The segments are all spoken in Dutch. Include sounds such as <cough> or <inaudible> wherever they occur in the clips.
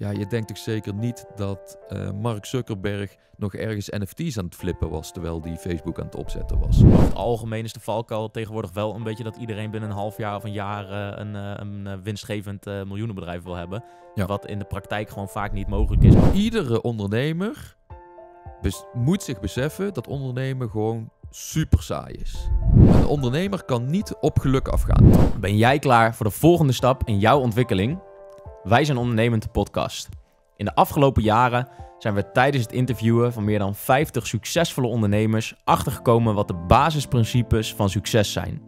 Ja, je denkt toch zeker niet dat eh, Mark Zuckerberg nog ergens NFT's aan het flippen was terwijl die Facebook aan het opzetten was. Over het algemeen is de valkuil tegenwoordig wel een beetje dat iedereen binnen een half jaar of een jaar eh, een, eh, een, winstgevend miljoenenbedrijf wil hebben. Wat in de praktijk gewoon vaak niet mogelijk is. Iedere ondernemer moet zich beseffen dat ondernemen gewoon super saai is. Een ondernemer kan niet op geluk afgaan. Ben jij klaar voor de volgende stap in jouw ontwikkeling? Wij zijn Ondernemend Podcast. In de afgelopen jaren zijn we tijdens het interviewen van meer dan 50 succesvolle ondernemers achtergekomen wat de basisprincipes van succes zijn.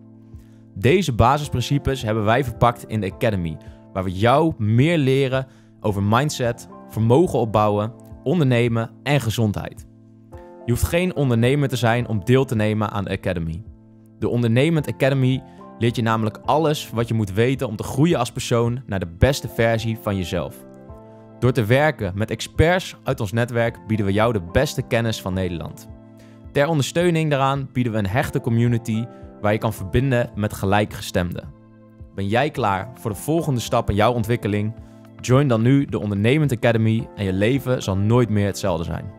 Deze basisprincipes hebben wij verpakt in de Academy, waar we jou meer leren over mindset, vermogen opbouwen, ondernemen en gezondheid. Je hoeft geen ondernemer te zijn om deel te nemen aan de Academy. De Ondernemend Academy Leer je namelijk alles wat je moet weten om te groeien als persoon naar de beste versie van jezelf. Door te werken met experts uit ons netwerk bieden we jou de beste kennis van Nederland. Ter ondersteuning daaraan bieden we een hechte community waar je kan verbinden met gelijkgestemden. Ben jij klaar voor de volgende stap in jouw ontwikkeling? Join dan nu de Ondernemend Academy en je leven zal nooit meer hetzelfde zijn.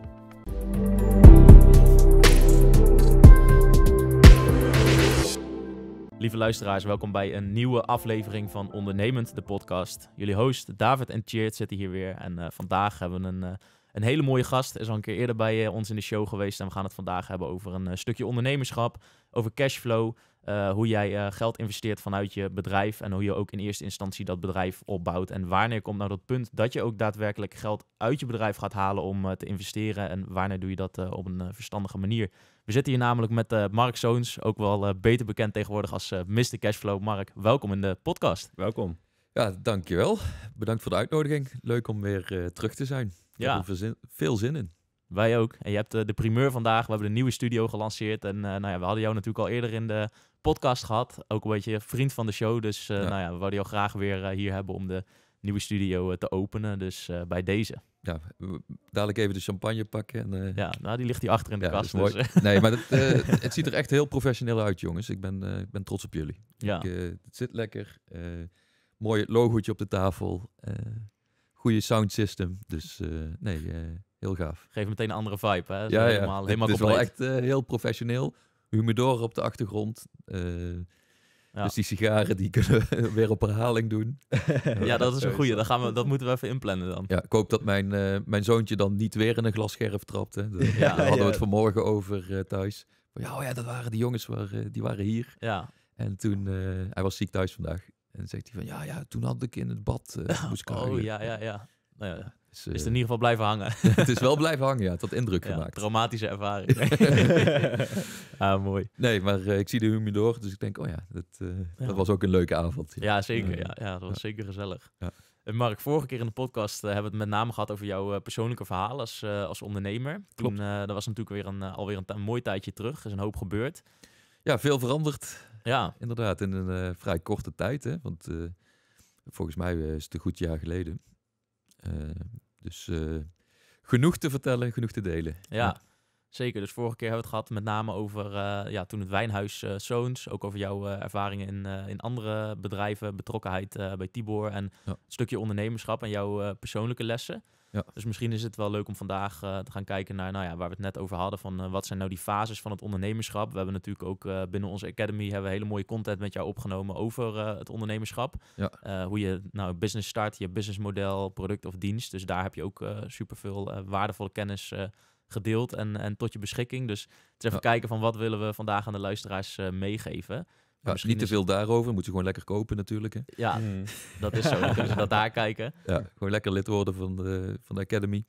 Lieve luisteraars, welkom bij een nieuwe aflevering van Ondernemend, de podcast. Jullie host David en Cheert zitten hier weer. En eh, vandaag hebben we een, eh, een hele mooie gast. Is al een keer eerder bij eh, ons in de show geweest. En we gaan het vandaag hebben over een stukje ondernemerschap, over cashflow. hoe jij geld investeert vanuit je bedrijf. En hoe je ook in eerste instantie dat bedrijf opbouwt. En wanneer komt nou dat punt dat je ook daadwerkelijk geld uit je bedrijf gaat halen om te investeren? En wanneer doe je dat op een verstandige manier? We zitten hier namelijk met eh, Mark Zoons, ook wel eh, beter bekend tegenwoordig als uh, eh, Mr. Cashflow. Mark, welkom in de podcast. Welkom. Ja, dankjewel. Bedankt voor de uitnodiging. Leuk om weer terug te zijn. Ja. heb er veel zin in. Wij ook. En je hebt de primeur vandaag. We hebben de nieuwe studio gelanceerd. En nou ja, we hadden jou natuurlijk al eerder in de podcast gehad. Ook een beetje vriend van de show. Dus nou ja, we wilden jou graag weer hier hebben om de nieuwe studio te openen. Dus bij deze ja, dadelijk even de champagne pakken. En, eh, Ja, nou die ligt hier achter in de ja, kast. Dus eh. nee, maar dat, <laughs> eh, het ziet er echt heel professioneel uit, jongens. Ik ben, ik ben trots op jullie. Ja. het zit lekker. mooi logoetje op de tafel. goede sound system. Dus nee, heel gaaf. Geef meteen een andere vibe. Hè? ja, helemaal, ja. het is wel echt heel professioneel. Humidor op de achtergrond. Dus die sigaren die kunnen we <laughs> weer op herhaling doen. <laughs> ja, dat is een goeie. Dat, gaan we, dat moeten we even inplannen dan. Ja, ik hoop dat mijn, eh, mijn zoontje dan niet weer in een glasscherf trapt. Hè. Daar <laughs> ja, hadden we het vanmorgen over eh, thuis. Ja, oh ja, dat waren die jongens, waar, eh, die waren hier. Ja. En toen, hij was ziek thuis vandaag. En zegt hij van, ja, ja, toen had ik in het bad. moest oh, ja, ja, ja. Nou ja, is het eh, in ieder geval blijven hangen. <laughs> het is wel blijven hangen, ja. Het had indruk gemaakt. Traumatische ervaring. <laughs> ah, mooi. Nee, maar eh, ik zie de door, dus ik denk, oh ja, dat, eh, dat was ook een leuke avond. Ja, zeker. Ja, ja, dat was zeker gezellig. En Mark, vorige keer in de podcast hebben we het met name gehad over jouw persoonlijke verhaal als, als ondernemer. Klopt. dat was natuurlijk weer een, alweer een, mooi tijdje terug. Er is een hoop gebeurd. Ja, veel veranderd. Ja. Inderdaad, in een vrij korte tijd. Hè? Want volgens mij is het een goed jaar geleden. Dus eh, genoeg te vertellen, genoeg te delen. ja. Zeker, dus vorige keer hebben we het gehad met name over eh, ja, toen het wijnhuis Zoons, eh, ook over jouw ervaringen in, in andere bedrijven, betrokkenheid bij Tibor en een stukje ondernemerschap en jouw persoonlijke lessen. Ja. Dus misschien is het wel leuk om vandaag eh, te gaan kijken naar nou ja, waar we het net over hadden. Van eh, wat zijn nou die fases van het ondernemerschap? We hebben natuurlijk ook eh, binnen onze Academy hebben we hele mooie content met jou opgenomen over het ondernemerschap. Ja. hoe je nou business start, je businessmodel, product of dienst. Dus daar heb je ook superveel waardevolle kennis gedeeld en, en tot je beschikking. Dus het even kijken van wat willen we vandaag aan de luisteraars meegeven. Ja, niet te veel daarover, moet je gewoon lekker kopen natuurlijk. Hè? Ja, hmm. <laughs> dat is zo. Dan kunnen ze dat daar <laughs> kijken. Ja, gewoon lekker lid worden van de, van de Academy.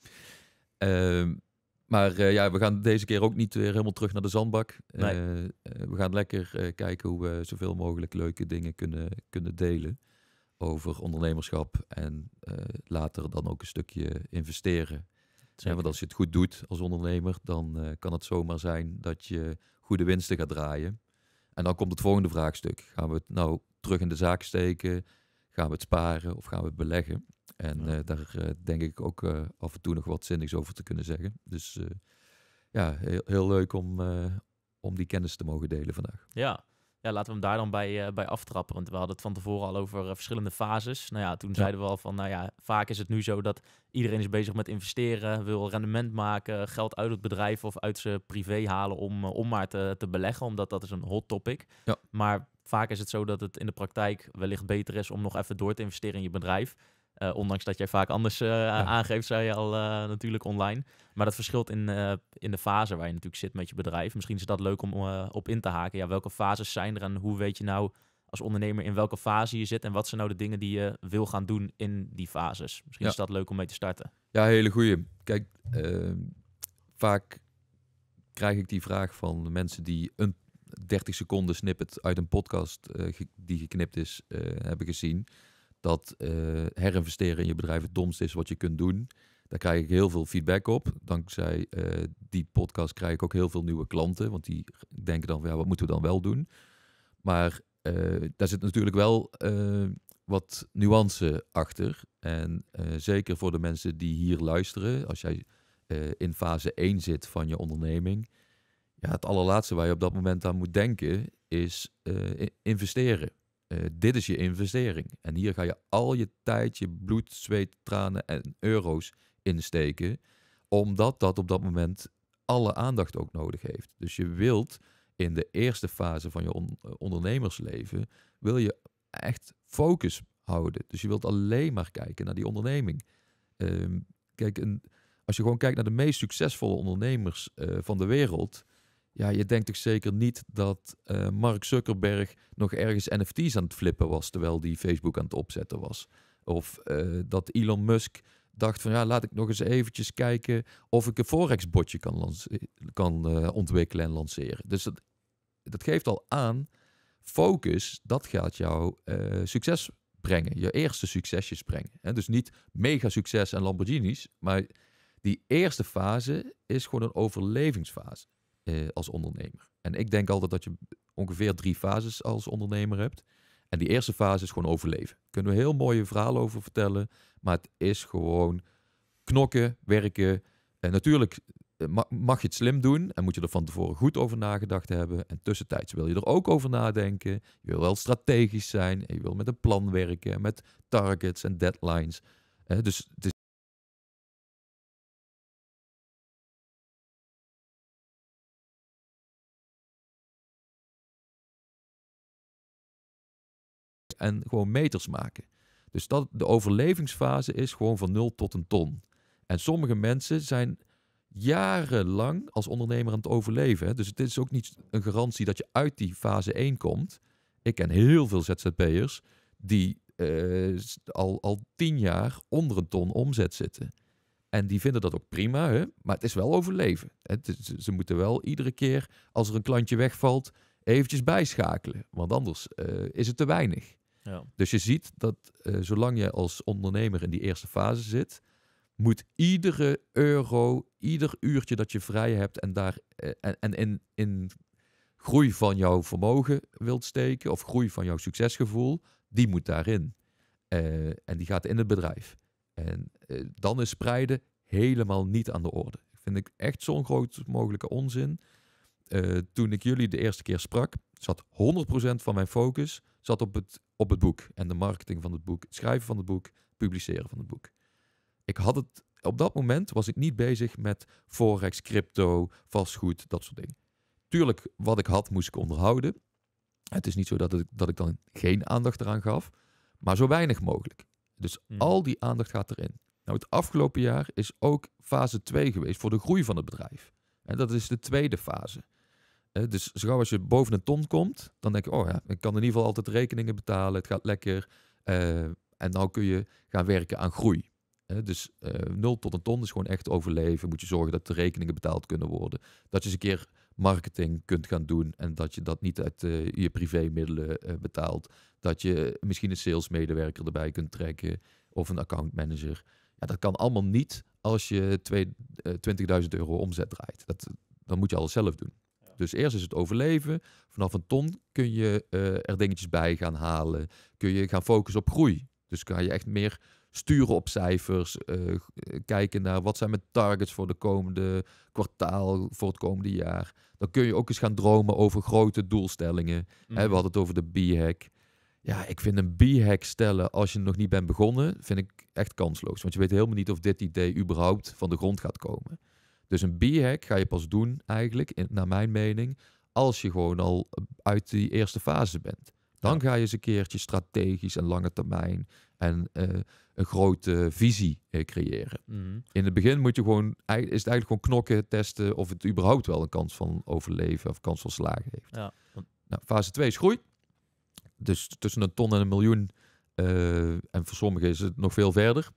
Ehm, maar eh, ja, we gaan deze keer ook niet weer helemaal terug naar de zandbak. Eh, eh, we gaan lekker kijken hoe we zoveel mogelijk leuke dingen kunnen, kunnen delen over ondernemerschap. En later dan ook een stukje investeren. want als je het goed doet als ondernemer, dan kan het zomaar zijn dat je goede winsten gaat draaien. En dan komt het volgende vraagstuk. Gaan we het nou terug in de zaak steken? Gaan we het sparen of gaan we het beleggen? En eh, daar eh, denk ik ook eh, af en toe nog wat zinnigs over te kunnen zeggen. Dus ja, heel, heel leuk om, om die kennis te mogen delen vandaag. Ja, ja, laten we hem daar dan bij, eh, bij aftrappen. Want we hadden het van tevoren al over eh, verschillende fases. Nou ja, toen zeiden we al van, nou ja, vaak is het nu zo dat iedereen is bezig met investeren, wil rendement maken, geld uit het bedrijf of uit zijn privé halen om, eh, om maar te, te beleggen, omdat dat is een hot topic. Ja. Maar vaak is het zo dat het in de praktijk wellicht beter is om nog even door te investeren in je bedrijf. Eh, ondanks dat jij vaak anders eh, aangeeft, zei je al eh, natuurlijk online. Maar dat verschilt in, in de fase waar je natuurlijk zit met je bedrijf. Misschien is dat leuk om op in te haken. Ja, welke fases zijn er en hoe weet je nou als ondernemer in welke fase je zit en wat zijn nou de dingen die je wil gaan doen in die fases? Misschien is dat leuk om mee te starten. Ja, hele goeie. Kijk, ehm, vaak krijg ik die vraag van mensen die een 30 seconden snippet uit een podcast die geknipt is, hebben gezien dat eh, herinvesteren in je bedrijf het domste is wat je kunt doen. Daar krijg ik heel veel feedback op. Dankzij eh, die podcast krijg ik ook heel veel nieuwe klanten. Want die denken dan ja, wat moeten we dan wel doen? Maar eh, daar zit natuurlijk wel wat nuance achter. En zeker voor de mensen die hier luisteren, als jij in fase 1 zit van je onderneming. Ja, het allerlaatste waar je op dat moment aan moet denken is investeren. Eh, dit is je investering. En hier ga je al je tijd, je bloed, zweet, tranen en euro's insteken. Omdat dat op dat moment alle aandacht ook nodig heeft. Dus je wilt in de eerste fase van je eh, ondernemersleven, wil je echt focus houden. Dus je wilt alleen maar kijken naar die onderneming. Ehm, kijk, als je gewoon kijkt naar de meest succesvolle ondernemers eh, van de wereld, ja, je denkt toch zeker niet dat eh, Mark Zuckerberg nog ergens NFT's aan het flippen was terwijl die Facebook aan het opzetten was. Of eh, dat Elon Musk dacht van ja, laat ik nog eens eventjes kijken of ik een Forex-botje kan, kan eh, ontwikkelen en lanceren. Dus dat, dat geeft al aan, focus, dat gaat jou succes brengen, je eerste succesjes brengen. Hè? dus niet mega succes en Lamborghinis, maar die eerste fase is gewoon een overlevingsfase. Eh, als ondernemer. En ik denk altijd dat je ongeveer drie fases als ondernemer hebt. En die eerste fase is gewoon overleven. kunnen we heel mooie verhalen over vertellen. Maar het is gewoon knokken, werken. En natuurlijk eh, mag je het slim doen en moet je er van tevoren goed over nagedacht hebben. En tussentijds wil je er ook over nadenken. Je wil wel strategisch zijn en je wil met een plan werken met targets en deadlines. Eh, dus het is en gewoon meters maken. Dus dat, de overlevingsfase is gewoon van 0 tot een ton. En sommige mensen zijn jarenlang als ondernemer aan het overleven. Hè? Dus het is ook niet een garantie dat je uit die fase 1 komt. Ik ken heel veel ZZP'ers die eh, al, al tien jaar onder een ton omzet zitten. En die vinden dat ook prima, hè? maar het is wel overleven. Het ze moeten wel iedere keer als er een klantje wegvalt, eventjes bijschakelen. Want anders eh, is het te weinig. Ja. Dus je ziet dat eh, zolang je als ondernemer in die eerste fase zit, moet iedere euro, ieder uurtje dat je vrij hebt en daar eh, en, en in, in groei van jouw vermogen wilt steken of groei van jouw succesgevoel, die moet daarin. Eh, en die gaat in het bedrijf. En dan is spreiden helemaal niet aan de orde. Vind ik echt zo'n groot mogelijke onzin. toen ik jullie de eerste keer sprak, zat 100% van mijn focus zat op het, op het boek. En de marketing van het boek, het schrijven van het boek, publiceren van het boek. Ik had het, op dat moment was ik niet bezig met forex, crypto, vastgoed, dat soort dingen. Tuurlijk, wat ik had moest ik onderhouden. Het is niet zo dat, ik, dat ik dan geen aandacht eraan gaf, maar zo weinig mogelijk. Dus hmm. al die aandacht gaat erin. Nou, het afgelopen jaar is ook fase 2 geweest voor de groei van het bedrijf. En dat is de tweede fase dus zo gauw als je boven een ton komt, dan denk je, oh ja, ik kan in ieder geval altijd rekeningen betalen, het gaat lekker. Eh, en dan nou kun je gaan werken aan groei. dus uh, eh, 0 tot een ton is gewoon echt overleven. Moet je zorgen dat de rekeningen betaald kunnen worden. Dat je eens een keer marketing kunt gaan doen en dat je dat niet uit eh, je privémiddelen betaalt. Dat je misschien een salesmedewerker erbij kunt trekken of een accountmanager. Ja, dat kan allemaal niet als je 20.000 euro omzet draait. Dat, dan moet je alles zelf doen. Dus eerst is het overleven. Vanaf een ton kun je eh, er dingetjes bij gaan halen. Kun je gaan focussen op groei. Dus kan je echt meer sturen op cijfers. Eh, eh, kijken naar wat zijn mijn targets voor de komende kwartaal, voor het komende jaar. Dan kun je ook eens gaan dromen over grote doelstellingen. we mhm. hadden het over de B-hack. Ja, ik vind een B-hack stellen als je nog niet bent begonnen, vind ik echt kansloos. Want je weet helemaal niet of dit idee überhaupt van de grond gaat komen. Dus een b-hack ga je pas doen eigenlijk, in, naar mijn mening, als je gewoon al eh, uit die eerste fase bent. Dan ga je eens een keertje strategisch en lange termijn en eh, een grote visie eh, creëren. Mhm. In het begin moet je gewoon, is het eigenlijk gewoon knokken, testen of het überhaupt wel een kans van overleven of kans van slagen heeft. Ja. Nou, fase 2 is groei. Dus tussen een ton en een miljoen. en voor sommigen is het nog veel verder.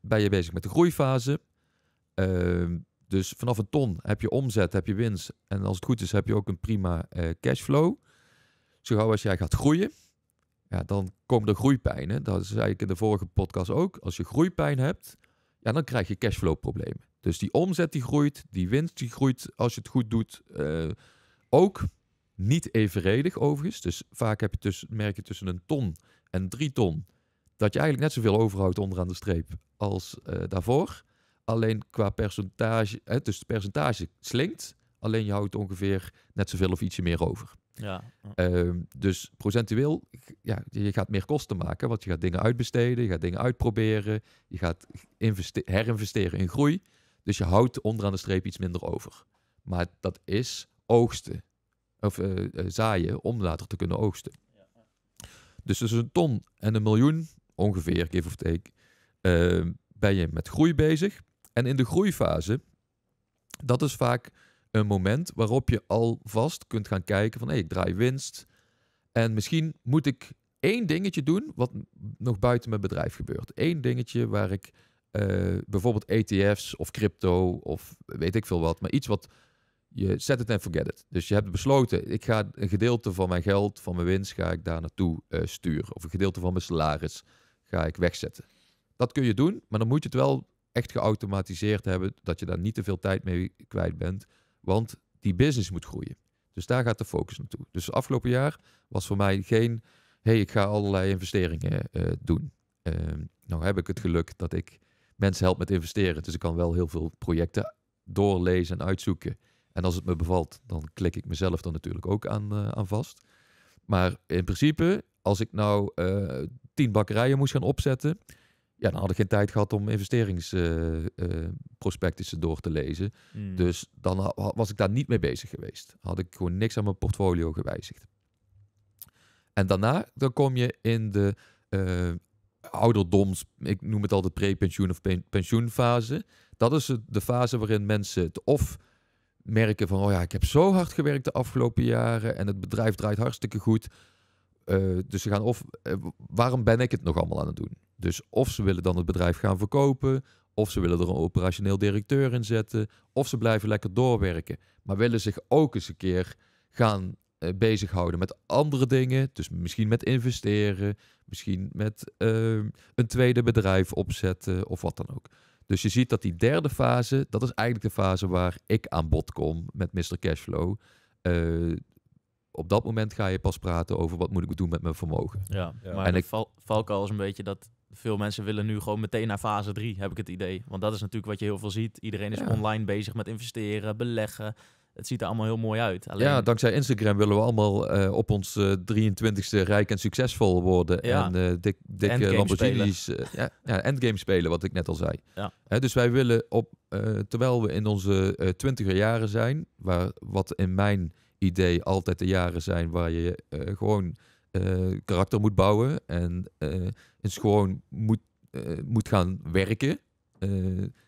ben je bezig met de groeifase? Ehm, dus vanaf een ton heb je omzet, heb je winst. En als het goed is, heb je ook een prima eh, cashflow. Zo als jij gaat groeien, ja, dan komen er groeipijnen. Dat zei ik in de vorige podcast ook. Als je groeipijn hebt, ja, dan krijg je cashflow problemen. Dus die omzet die groeit, die winst die groeit als je het goed doet. Eh, ook niet evenredig overigens. Dus vaak heb je tussen, merk je tussen een ton en drie ton... dat je eigenlijk net zoveel overhoudt onderaan de streep als eh, daarvoor... Alleen qua percentage, hè, dus het percentage slinkt, alleen je houdt ongeveer net zoveel of ietsje meer over. Ja. Ehm, dus procentueel, ja, je gaat meer kosten maken, want je gaat dingen uitbesteden, je gaat dingen uitproberen, je gaat herinvesteren in groei. Dus je houdt onderaan de streep iets minder over. Maar dat is oogsten, of eh, eh, zaaien, om later te kunnen oogsten. Ja. Dus tussen een ton en een miljoen, ongeveer, give of take, ehm, ben je met groei bezig. En in de groeifase, dat is vaak een moment waarop je alvast kunt gaan kijken van hé, ik draai winst. En misschien moet ik één dingetje doen wat nog buiten mijn bedrijf gebeurt. Eén dingetje waar ik eh, bijvoorbeeld ETF's of crypto of weet ik veel wat, maar iets wat je zet het en forget it. Dus je hebt besloten, ik ga een gedeelte van mijn geld, van mijn winst, ga ik daar naartoe eh, sturen. Of een gedeelte van mijn salaris ga ik wegzetten. Dat kun je doen, maar dan moet je het wel echt geautomatiseerd hebben, dat je daar niet te veel tijd mee kwijt bent. Want die business moet groeien. Dus daar gaat de focus naartoe. Dus afgelopen jaar was voor mij geen, hey, ik ga allerlei investeringen eh, doen. Uh, nou heb ik het geluk dat ik mensen help met investeren. Dus ik kan wel heel veel projecten doorlezen en uitzoeken. En als het me bevalt, dan klik ik mezelf dan natuurlijk ook aan, eh, aan vast. Maar in principe, als ik nou eh, tien bakkerijen moest gaan opzetten, ja, dan had ik geen tijd gehad om investeringsprospectussen eh, eh, door te lezen. Hmm. Dus dan was ik daar niet mee bezig geweest. Had ik gewoon niks aan mijn portfolio gewijzigd. En daarna, dan kom je in de eh, ouderdoms, ik noem het altijd pre prepensioen of pensioenfase. Dat is de fase waarin mensen het of merken van, oh ja, ik heb zo hard gewerkt de afgelopen jaren en het bedrijf draait hartstikke goed. Eh, dus ze gaan of, eh, waarom ben ik het nog allemaal aan het doen? Dus of ze willen dan het bedrijf gaan verkopen, of ze willen er een operationeel directeur in zetten, of ze blijven lekker doorwerken. Maar willen zich ook eens een keer gaan uh, bezighouden met andere dingen. Dus misschien met investeren, misschien met een tweede bedrijf opzetten of wat dan ook. Dus je ziet dat die derde fase, dat is eigenlijk de fase waar ik aan bod kom met Mr. Cashflow op dat moment ga je pas praten over wat moet ik doen met mijn vermogen. Ja, maar en ik val, al is een beetje dat veel mensen willen nu gewoon meteen naar fase 3, heb ik het idee. Want dat is natuurlijk wat je heel veel ziet. Iedereen is online bezig met investeren, beleggen. Het ziet er allemaal heel mooi uit. Alleen... Ja, dankzij Instagram willen we allemaal eh, op ons 23ste eh, rijk en succesvol worden. En eh, dik, dikke Lamborghinis. ja, ja, endgame spelen, wat ik net al zei. Ja. Hè, dus wij willen, op, terwijl we in onze twintiger jaren zijn, waar, wat in mijn idee altijd de jaren zijn waar je eh, gewoon eh, karakter moet bouwen en uh, eh, eens gewoon moet, moet gaan werken.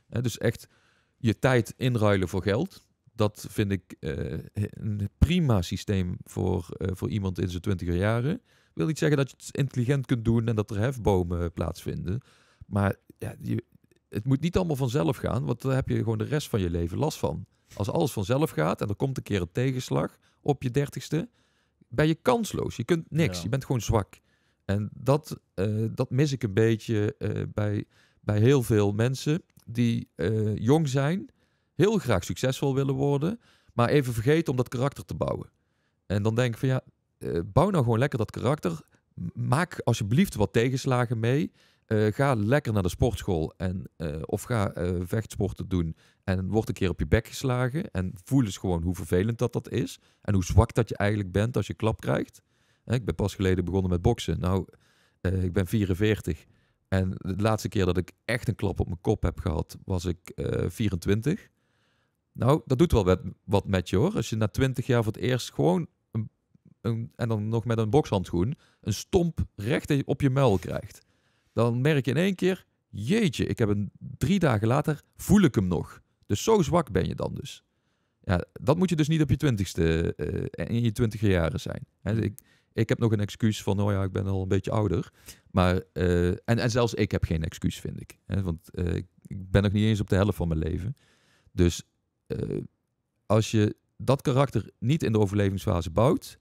Hè, dus echt je tijd inruilen voor geld. Dat vind ik een prima systeem voor, voor iemand in zijn twintiger jaren. Wil niet zeggen dat je het intelligent kunt doen en dat er hefbomen plaatsvinden. Maar ja, je, het moet niet allemaal vanzelf gaan, want daar heb je gewoon de rest van je leven last van. Als alles vanzelf gaat en er komt een keer een tegenslag op je dertigste, ben je kansloos. Je kunt niks. Je bent gewoon zwak. En dat, eh, dat mis ik een beetje uh, bij, bij heel veel mensen die eh, jong zijn, heel graag succesvol willen worden, maar even vergeten om dat karakter te bouwen. En dan denk ik van ja, bouw nou gewoon lekker dat karakter. Maak alsjeblieft wat tegenslagen mee. Eh, ga lekker naar de sportschool en, eh, of ga eh, vechtsporten doen en word een keer op je bek geslagen en voel eens gewoon hoe vervelend dat dat is en hoe zwak dat je eigenlijk bent als je klap krijgt. ik ben pas geleden begonnen met boksen. Nou, ik ben 44 en de laatste keer dat ik echt een klap op mijn kop heb gehad was ik 24. Nou, dat doet wel wat met je hoor. Als je na 20 jaar voor het eerst gewoon een, en dan nog met een bokshandschoen een stomp recht op je muil krijgt dan merk je in één keer, jeetje, ik heb een drie dagen later, voel ik hem nog. Dus zo zwak ben je dan dus. Ja, dat moet je dus niet op je twintigste, eh, in je twintiger jaren zijn. Mm. ik, ik heb nog een excuus van, oh ja, ik ben al een beetje ouder. Maar, eh, en, en zelfs ik heb geen excuus, vind ik. He, want eh, ik ben nog niet eens op de helft van mijn leven. Dus als je dat karakter niet in de overlevingsfase bouwt,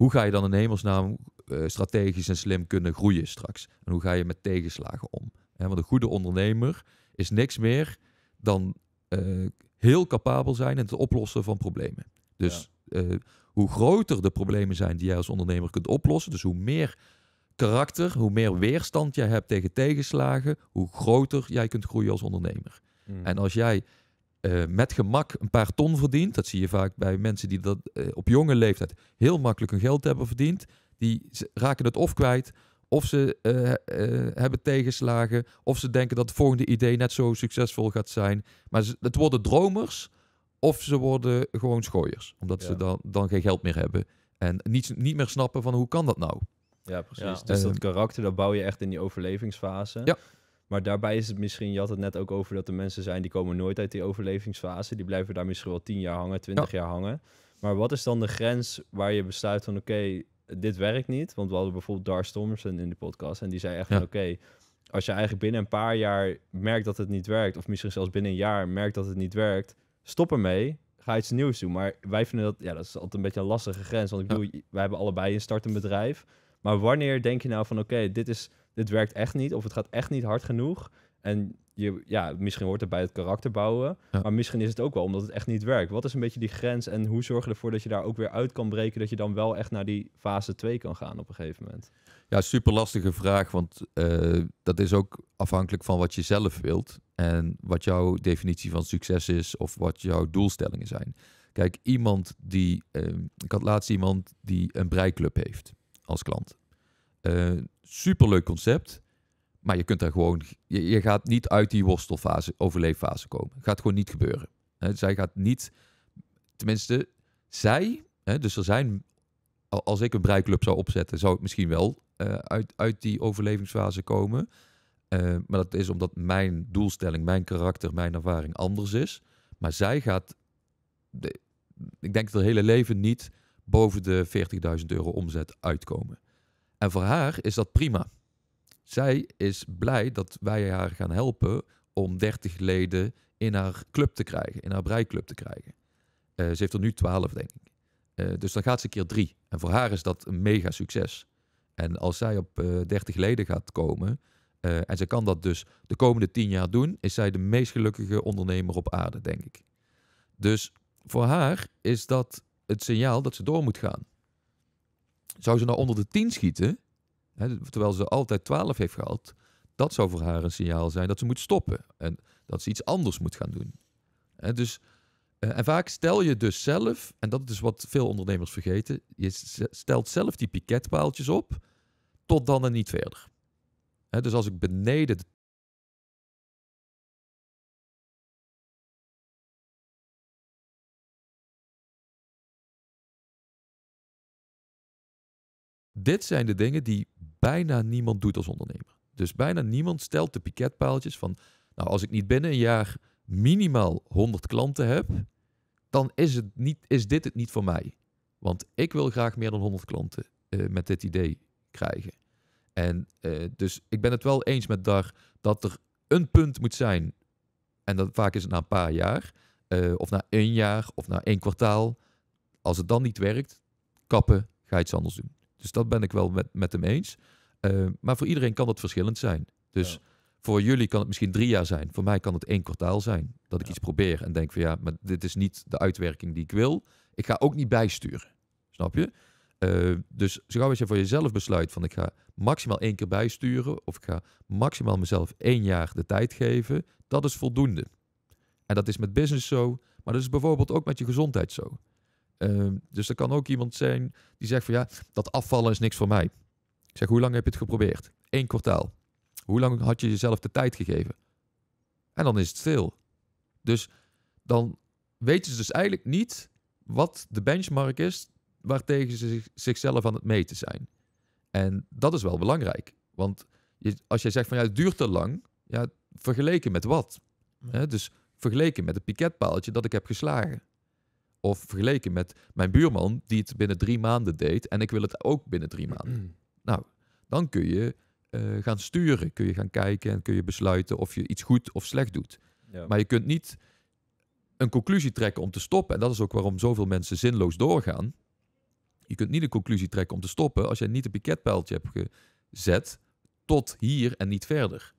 hoe ga je dan in hemelsnaam eh, strategisch en slim kunnen groeien straks? En hoe ga je met tegenslagen om? He, want een goede ondernemer is niks meer dan eh, heel capabel zijn in het oplossen van problemen. Dus eh, hoe groter de problemen zijn die jij als ondernemer kunt oplossen, dus hoe meer karakter, hoe meer weerstand jij hebt tegen tegenslagen, hoe groter jij kunt groeien als ondernemer. Mm. En als jij eh, met gemak een paar ton verdient. Dat zie je vaak bij mensen die dat eh, op jonge leeftijd heel makkelijk hun geld hebben verdiend. Die raken het of kwijt, of ze eh, hebben tegenslagen, of ze denken dat het volgende idee net zo succesvol gaat zijn. Maar ze, het worden dromers, of ze worden gewoon schooiers, omdat ze dan, dan geen geld meer hebben. En niet, niet meer snappen van hoe kan dat nou? Ja, precies. Dus dat karakter, dat bouw je echt in die overlevingsfase. Ja. Maar daarbij is het misschien, je had het net ook over dat er mensen zijn die komen nooit uit die overlevingsfase. Die blijven daar misschien wel tien jaar hangen, twintig jaar hangen. Maar wat is dan de grens waar je besluit van oké, dit werkt niet? Want we hadden bijvoorbeeld Dar Stormerson in de podcast en die zei echt van oké, als je eigenlijk binnen een paar jaar merkt dat het niet werkt, of misschien zelfs binnen een jaar merkt dat het niet werkt, stop ermee. Ga iets nieuws doen. Maar wij vinden dat, ja, dat is altijd een beetje een lastige grens. Want ik bedoel, wij hebben allebei een startend bedrijf. Maar wanneer denk je nou van oké, dit is dit werkt echt niet of het gaat echt niet hard genoeg. En je, ja, misschien hoort het bij het karakter bouwen, maar misschien is het ook wel omdat het echt niet werkt. Wat is een beetje die grens en hoe zorg je ervoor dat je daar ook weer uit kan breken, dat je dan wel echt naar die fase 2 kan gaan op een gegeven moment? Ja, super lastige vraag, want eh, dat is ook afhankelijk van wat je zelf wilt en wat jouw definitie van succes is of wat jouw doelstellingen zijn. Kijk, iemand die, ehm, ik had laatst iemand die een breiklub heeft als klant. Uh, Superleuk concept. Maar je kunt daar gewoon. Je, gaat niet uit die worstelfase, overleeffase komen. Gaat gewoon niet gebeuren. zij gaat niet. Tenminste, zij. dus er zijn. Als ik een breiklub zou opzetten, zou ik misschien wel eh, uit, uit die overlevingsfase komen. Eh, maar dat is omdat mijn doelstelling, mijn karakter, mijn ervaring anders is. Maar zij gaat. De, ik denk dat haar hele leven niet boven de 40.000 euro omzet uitkomen. En voor haar is dat prima. Zij is blij dat wij haar gaan helpen om 30 leden in haar club te krijgen, in haar breiklub te krijgen. Eh, ze heeft er nu 12, denk ik. Eh, dus dan gaat ze keer drie. En voor haar is dat een mega succes. En als zij op uh, eh, 30 leden gaat komen, en ze kan dat dus de komende 10 jaar doen, is zij de meest gelukkige ondernemer op aarde, denk ik. Dus voor haar is dat het signaal dat ze door moet gaan. Zou ze nou onder de 10 schieten, hè, terwijl ze altijd 12 heeft gehaald, dat zou voor haar een signaal zijn dat ze moet stoppen en dat ze iets anders moet gaan doen. En, dus, eh, en vaak stel je dus zelf, en dat is wat veel ondernemers vergeten, je stelt zelf die piketpaaltjes op, tot dan en niet verder. dus als ik beneden de Dit zijn de dingen die bijna niemand doet als ondernemer. Dus bijna niemand stelt de piketpaaltjes van, nou als ik niet binnen een jaar minimaal 100 klanten heb, dan is, het niet, is dit het niet voor mij. Want ik wil graag meer dan 100 klanten eh, met dit idee krijgen. En eh, dus ik ben het wel eens met Dar dat er een punt moet zijn. En dat, vaak is het na een paar jaar, eh, of na één jaar, of na één kwartaal. Als het dan niet werkt, kappen, ga iets anders doen. Dus dat ben ik wel met, met hem eens. Eh, maar voor iedereen kan dat verschillend zijn. Dus voor jullie kan het misschien drie jaar zijn. Voor mij kan het één kwartaal zijn. Dat ik iets probeer en denk van ja, maar dit is niet de uitwerking die ik wil. Ik ga ook niet bijsturen. Snap je? Eh, dus zo gauw als je voor jezelf besluit van ik ga maximaal één keer bijsturen of ik ga maximaal mezelf één jaar de tijd geven, dat is voldoende. En dat is met business zo, maar dat is bijvoorbeeld ook met je gezondheid zo. Ehm, dus er kan ook iemand zijn die zegt van ja, dat afvallen is niks voor mij. Ik zeg, hoe lang heb je het geprobeerd? Eén kwartaal. Hoe lang had je jezelf de tijd gegeven? En dan is het stil. Dus dan weten ze dus eigenlijk niet wat de benchmark is waartegen ze zichzelf aan het meten zijn. En dat is wel belangrijk. Want je, als jij zegt van ja, het duurt te lang, ja, vergeleken met wat? dus vergeleken met het piketpaaltje dat ik heb geslagen. Of vergeleken met mijn buurman die het binnen drie maanden deed en ik wil het ook binnen drie maanden. Nou, dan kun je eh, gaan sturen, kun je gaan kijken en kun je besluiten of je iets goed of slecht doet. Maar je kunt niet een conclusie trekken om te stoppen. En dat is ook waarom zoveel mensen zinloos doorgaan. Je kunt niet een conclusie trekken om te stoppen als je niet een piketpijltje hebt gezet tot hier en niet verder.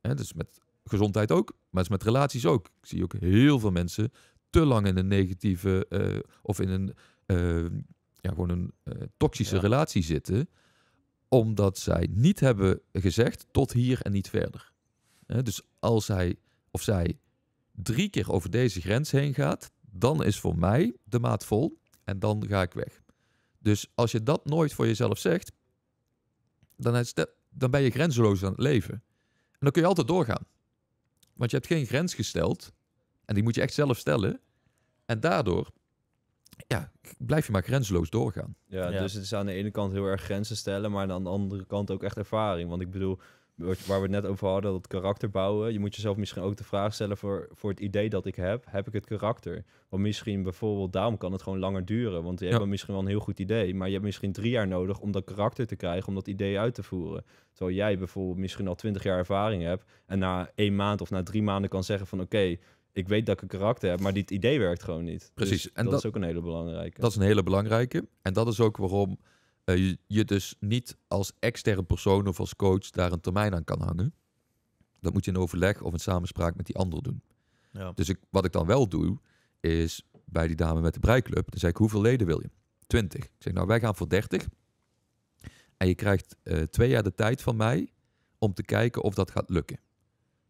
Hè, dus met gezondheid ook, maar is met relaties ook. Ik zie ook heel veel mensen te lang in een negatieve eh, of in een, eh, ja, gewoon een eh, toxische relatie zitten, omdat zij niet hebben gezegd tot hier en niet verder. dus als hij of zij drie keer over deze grens heen gaat, dan is voor mij de maat vol en dan ga ik weg. Dus als je dat nooit voor jezelf zegt, dan, dan ben je grenzeloos aan het leven. En dan kun je altijd doorgaan. Want je hebt geen grens gesteld en die moet je echt zelf stellen. En daardoor ja, blijf je maar grenzeloos doorgaan. Ja, dus het is aan de ene kant heel erg grenzen stellen, maar aan de andere kant ook echt ervaring. Want ik bedoel, waar we het net over hadden, dat karakter bouwen. Je moet jezelf misschien ook de vraag stellen voor, voor het idee dat ik heb, heb ik het karakter? Want misschien bijvoorbeeld, daarom kan het gewoon langer duren. Want je hebt misschien wel een heel goed idee, maar je hebt misschien drie jaar nodig om dat karakter te krijgen, om dat idee uit te voeren. Terwijl jij bijvoorbeeld misschien al twintig jaar ervaring hebt en na één maand of na drie maanden kan zeggen van oké, ik weet dat ik een karakter heb, maar dit idee werkt gewoon niet. Dus Precies. en dat, is ook een hele belangrijke. Dat is een hele belangrijke. En dat is ook waarom eh, je, dus niet als externe persoon of als coach daar een termijn aan kan hangen. Dat moet je in overleg of in samenspraak met die ander doen. Ja. Dus ik, wat ik dan wel doe, is bij die dame met de breiklub, dan zeg ik, hoeveel leden wil je? 20. Ik zeg, nou, wij gaan voor 30. En je krijgt eh, twee jaar de tijd van mij om te kijken of dat gaat lukken.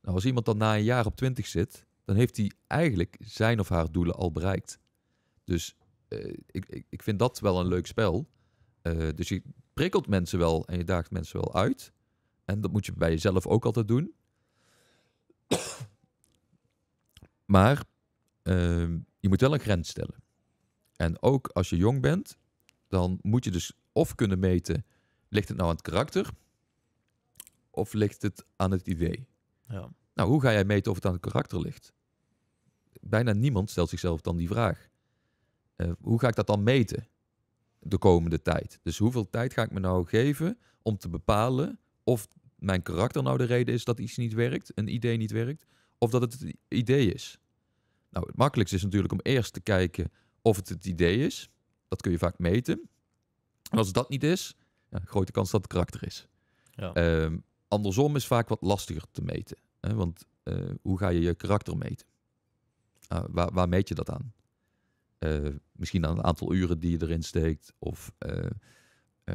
Nou, als iemand dan na een jaar op 20 zit, dan heeft hij eigenlijk zijn of haar doelen al bereikt. Dus eh, ik, ik vind dat wel een leuk spel. Eh, dus je prikkelt mensen wel en je daagt mensen wel uit. En dat moet je bij jezelf ook altijd doen. <coughs> Maar ehm, je moet wel een grens stellen. En ook als je jong bent, dan moet je dus of kunnen meten: ligt het nou aan het karakter of ligt het aan het idee? Ja. Nou, hoe ga jij meten of het aan het karakter ligt? bijna niemand stelt zichzelf dan die vraag. Eh, hoe ga ik dat dan meten de komende tijd? Dus hoeveel tijd ga ik me nou geven om te bepalen of mijn karakter nou de reden is dat iets niet werkt, een idee niet werkt, of dat het het idee is? Nou, het makkelijkste is natuurlijk om eerst te kijken of het het idee is. Dat kun je vaak meten. als dat niet is, ja, grote kans dat het karakter is. Ja. Ehm, andersom is vaak wat lastiger te meten. Hè? Want eh, hoe ga je je karakter meten? Ah, waar, meet je dat aan? Eh, misschien aan het aantal uren die je erin steekt, of eh, eh,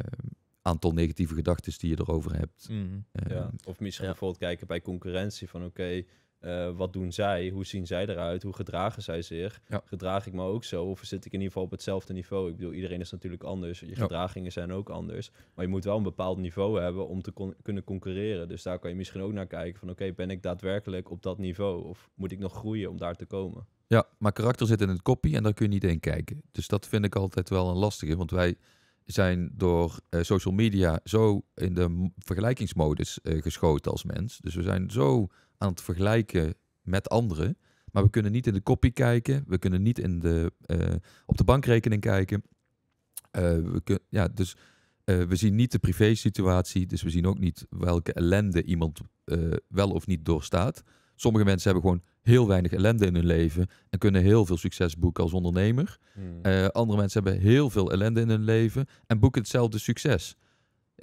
aantal negatieve gedachten die je erover hebt. Mm, ja. Of misschien bijvoorbeeld kijken bij concurrentie van oké, eh, wat doen zij? Hoe zien zij eruit? Hoe gedragen zij zich? Gedraag ik me ook zo? Of zit ik in ieder geval op hetzelfde niveau? Ik bedoel, iedereen is natuurlijk anders. Je gedragingen zijn ook anders. Maar je moet wel een bepaald niveau hebben om te kunnen concurreren. Dus daar kan je misschien ook naar kijken van... oké, ben ik daadwerkelijk op dat niveau? Of moet ik nog groeien om daar te komen? Ja, maar karakter zit in het kopie en daar kun je niet in kijken. Dus dat vind ik altijd wel een lastige. Want wij zijn door eh, social media zo in de vergelijkingsmodus eh, geschoten als mens. Dus we zijn zo aan het vergelijken met anderen. Maar we kunnen niet in de kopie kijken. We kunnen niet in de, eh, op de bankrekening kijken. Eh, we ja, dus eh, we zien niet de privé-situatie, Dus we zien ook niet welke ellende iemand wel of niet doorstaat. Sommige mensen hebben gewoon heel weinig ellende in hun leven en kunnen heel veel succes boeken als ondernemer. Hmm. andere mensen hebben heel veel ellende in hun leven en boeken hetzelfde succes.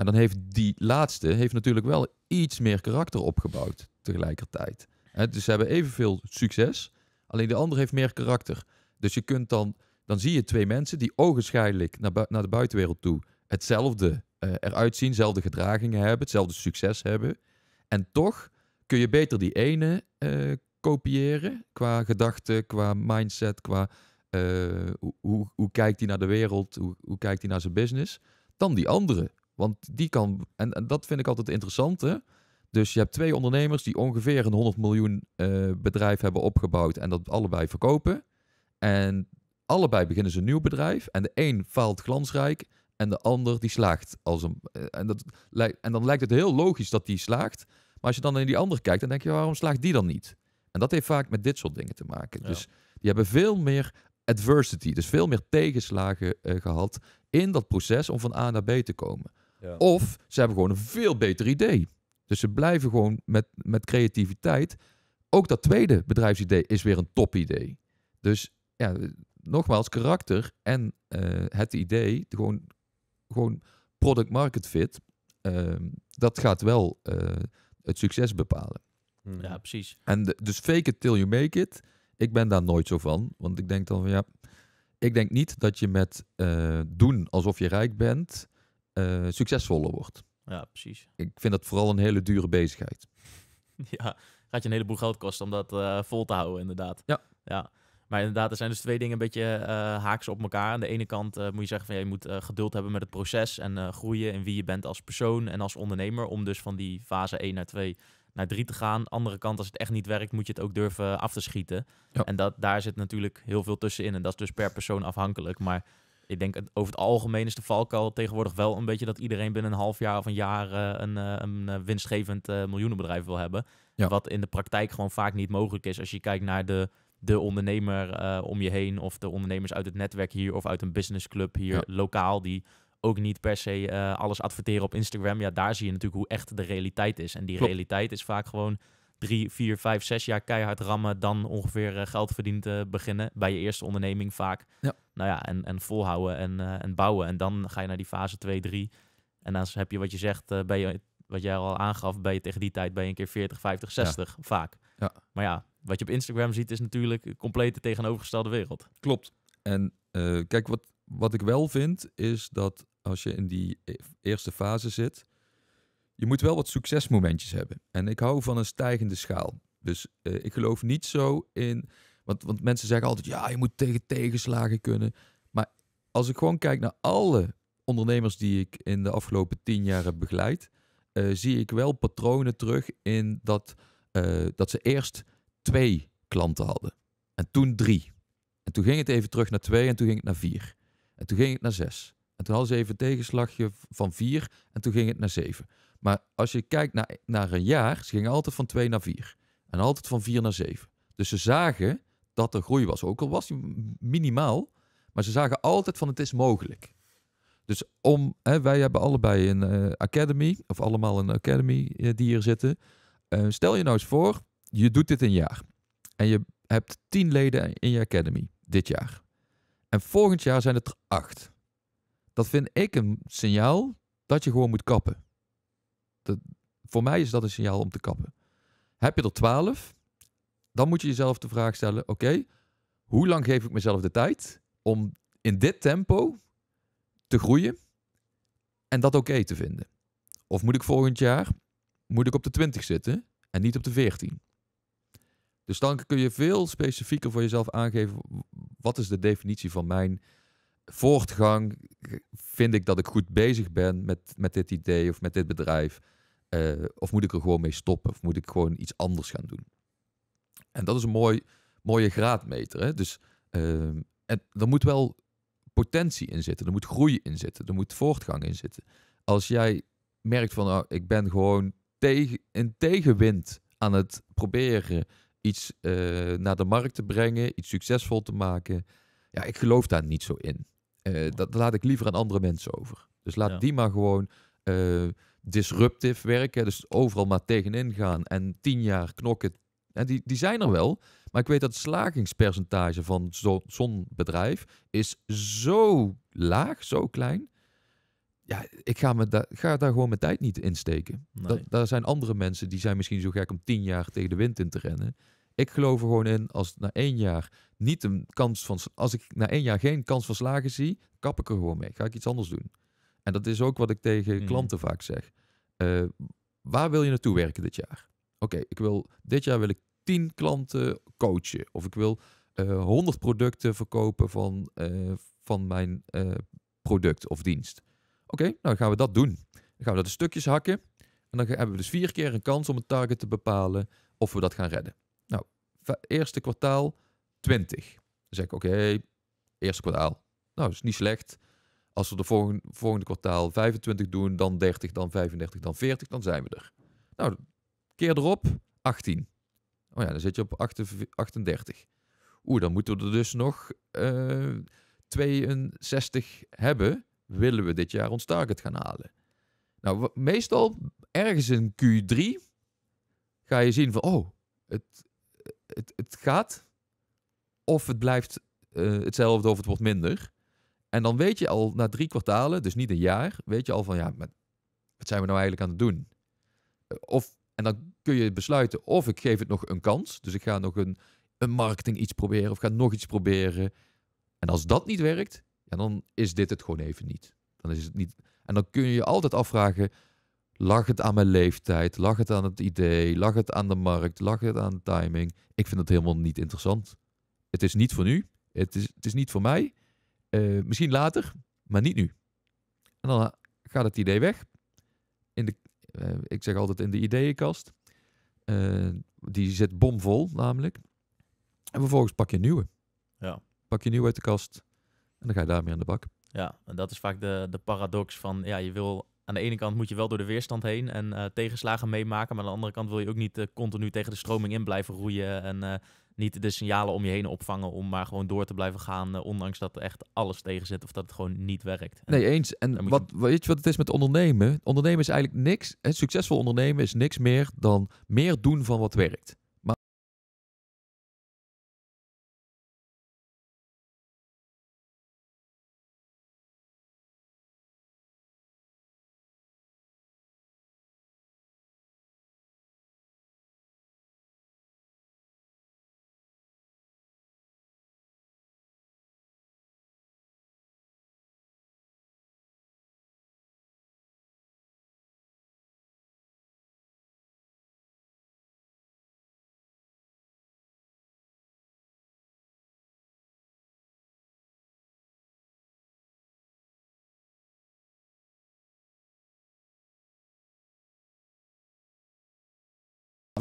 En dan heeft die laatste heeft natuurlijk wel iets meer karakter opgebouwd tegelijkertijd. dus ze hebben evenveel succes, alleen de andere heeft meer karakter. Dus je kunt dan, dan zie je twee mensen die ogenschijnlijk naar, naar de buitenwereld toe hetzelfde uh, eruit zien, dezelfde gedragingen hebben, hetzelfde succes hebben. En toch kun je beter die ene eh, kopiëren qua gedachten, qua mindset, qua eh, hoe, hoe, hoe, kijkt hij naar de wereld, hoe, hoe kijkt hij naar zijn business, dan die andere. Want die kan, en, dat vind ik altijd interessant hè. Dus je hebt twee ondernemers die ongeveer een 100 miljoen uh, bedrijf hebben opgebouwd en dat allebei verkopen. En allebei beginnen ze een nieuw bedrijf. En de een faalt glansrijk en de ander die slaagt. Als een, eh, en, dat, en dan lijkt het heel logisch dat die slaagt. Maar als je dan in die ander kijkt, dan denk je, waarom slaagt die dan niet? En dat heeft vaak met dit soort dingen te maken. Dus die hebben veel meer adversity, dus veel meer tegenslagen eh, gehad in dat proces om van A naar B te komen. Of ze hebben gewoon een veel beter idee. Dus ze blijven gewoon met, met creativiteit. Ook dat tweede bedrijfsidee is weer een topidee. Dus ja, nogmaals, karakter en eh, het idee, gewoon, gewoon product market fit, ehm, dat gaat wel eh, het succes bepalen. Hmm. Ja, precies. En dus fake it till you make it. Ik ben daar nooit zo van, want ik denk dan van ja, ik denk niet dat je met eh, doen alsof je rijk bent eh, succesvoller wordt. Ja, precies. Ik vind dat vooral een hele dure bezigheid. <laughs> Ja, gaat je een heleboel geld kosten om dat eh, vol te houden, inderdaad. Ja. ja. Maar inderdaad, er zijn dus twee dingen een beetje eh, haaks op elkaar. Aan de ene kant moet je zeggen van je moet geduld hebben met het proces en groeien in wie je bent als persoon en als ondernemer. Om dus van die fase 1 naar 2 naar 3 te gaan. Andere kant, als het echt niet werkt, moet je het ook durven af te schieten. Ja. En dat, daar zit natuurlijk heel veel tussenin. En dat is dus per persoon afhankelijk. Maar ik denk over het algemeen is de valkuil tegenwoordig wel een beetje dat iedereen binnen een half jaar of een jaar eh, een, eh, een eh, winstgevend miljoenenbedrijf wil hebben. Wat in de praktijk gewoon vaak niet mogelijk is als je kijkt naar de, de ondernemer om je heen of de ondernemers uit het netwerk hier of uit een businessclub hier lokaal die ook niet per se alles adverteren op Instagram. Ja, daar zie je natuurlijk hoe echt de realiteit is. En die realiteit is vaak gewoon drie, vier, vijf, zes jaar keihard rammen, dan ongeveer eh, geld verdient beginnen. Bij je eerste onderneming vaak. Ja. Nou ja, en, en volhouden en, eh, en bouwen. En dan ga je naar die fase 2, 3. En dan heb je wat je zegt, uh, ben je, wat jij al aangaf, ben je tegen die tijd ben je een keer 40, 50, 60 vaak. Ja. Maar ja, wat je op Instagram ziet is natuurlijk een complete tegenovergestelde wereld. Klopt. En kijk, wat, wat ik wel vind, is dat als je in die e-, eerste fase zit, je moet wel wat succesmomentjes hebben. En ik hou van een stijgende schaal. Dus eh, ik geloof niet zo in. Want, want mensen zeggen altijd: ja, je moet tegen tegenslagen kunnen. Maar als ik gewoon kijk naar alle ondernemers die ik in de afgelopen tien jaar heb begeleid, eh, zie ik wel patronen terug in dat, eh, dat ze eerst twee klanten hadden. En toen drie. En toen ging het even terug naar twee en toen ging het naar vier. En toen ging het naar zes. En toen hadden ze even een tegenslagje van vier en toen ging het naar zeven. Maar als je kijkt naar, naar een jaar, ze gingen altijd van 2 naar 4. En altijd van 4 naar 7. Dus ze zagen dat er groei was. Ook al was die minimaal, maar ze zagen altijd van het is mogelijk. Dus om, hè, wij hebben allebei een eh, academy, of allemaal een academy eh, die hier zitten. Eh, stel je nou eens voor, je doet dit een jaar. En je hebt 10 leden in je academy dit jaar. En volgend jaar zijn het er acht. Dat vind ik een signaal dat je gewoon moet kappen voor mij is dat een signaal om te kappen. Heb je er 12, dan moet je jezelf de vraag stellen: oké, hoe lang geef ik mezelf de tijd om in dit tempo te groeien en dat oké te vinden? Of moet ik volgend jaar moet ik op de 20 zitten en niet op de 14? Dus dan kun je veel specifieker voor jezelf aangeven wat is de definitie van mijn voortgang? Vind ik dat ik goed bezig ben met, met dit idee of met dit bedrijf? Eh, of moet ik er gewoon mee stoppen? Of moet ik gewoon iets anders gaan doen? En dat is een mooi, mooie graadmeter. Hè? Dus ehm, en er moet wel potentie in zitten. Er moet groei in zitten. Er moet voortgang in zitten. Als jij merkt van, nou, ik ben gewoon tegen, in tegenwind aan het proberen iets eh, naar de markt te brengen, iets succesvol te maken. Ja, ik geloof daar niet zo in. Uh, dat, laat ik liever aan andere mensen over. Dus laat die maar gewoon disruptief werken. Dus overal maar tegenin gaan en tien jaar knokken. En die, die zijn er wel. Maar ik weet dat het slagingspercentage van zo'n bedrijf is zo laag, zo klein. Ja, ik ga, me da ga daar gewoon mijn tijd niet in steken. daar zijn andere mensen die zijn misschien zo gek om tien jaar tegen de wind in te rennen. Ik geloof er gewoon in, als na één jaar niet een kans van. Als ik na één jaar geen kans van slagen zie, kap ik er gewoon mee. Ga ik iets anders doen. En dat is ook wat ik tegen mm. klanten vaak zeg. Eh, waar wil je naartoe werken dit jaar? Oké, ik wil dit jaar wil ik 10 klanten coachen. Of ik wil uh, eh, 100 producten verkopen van, eh, van mijn product of dienst. Oké, okay, nou gaan we dat doen. Dan gaan we dat in stukjes hakken. En dan hebben we dus vier keer een kans om het target te bepalen of we dat gaan redden. Nou, eerste kwartaal 20. Dan zeg ik, oké, eerste kwartaal. Nou, is niet slecht. Als we de volgende, volgende kwartaal 25 doen, dan 30, dan 35, dan 40, dan zijn we er. Nou, keer erop 18. Oh ja, dan zit je op 38. Oeh, dan moeten we er dus nog 62 eh, hebben. Willen we dit jaar ons target gaan halen? Nou, meestal ergens in Q3 ga je zien van, oh, het, het, het gaat. Of het blijft eh, hetzelfde of het wordt minder. En dan weet je al na drie kwartalen, dus niet een jaar, weet je al van ja, wat zijn we nou eigenlijk aan het doen? Eh, of, en dan kun je besluiten of ik geef het nog een kans. Dus ik ga nog een, een marketing iets proberen of ga nog iets proberen. En als dat niet werkt, ja, dan is dit het gewoon even niet. Dan is het niet. En dan kun je je altijd afvragen, lag het aan mijn leeftijd? Lag het aan het idee? Lag het aan de markt? Lag het aan de timing? Ik vind het helemaal niet interessant. Het is niet voor nu. Het is, het is niet voor mij. Eh, misschien later, maar niet nu. En dan gaat het idee weg. In de, eh, ik zeg altijd in de ideeënkast. Eh, die zit bomvol namelijk. En vervolgens pak je een nieuwe. Ja. Pak je nieuwe uit de kast. En dan ga je daarmee aan de bak. Ja, en dat is vaak de, de paradox van... Ja, je wil aan de ene kant moet je wel door de weerstand heen en tegenslagen meemaken. Maar aan de andere kant wil je ook niet continu tegen de stroming in blijven roeien. En niet de signalen om je heen opvangen om maar gewoon door te blijven gaan, eh, ondanks dat echt alles tegen zit of dat het gewoon niet werkt. nee, eens. En wat, weet je wat het is met ondernemen? Ondernemen is eigenlijk niks, het succesvol ondernemen is niks meer dan meer doen van wat werkt.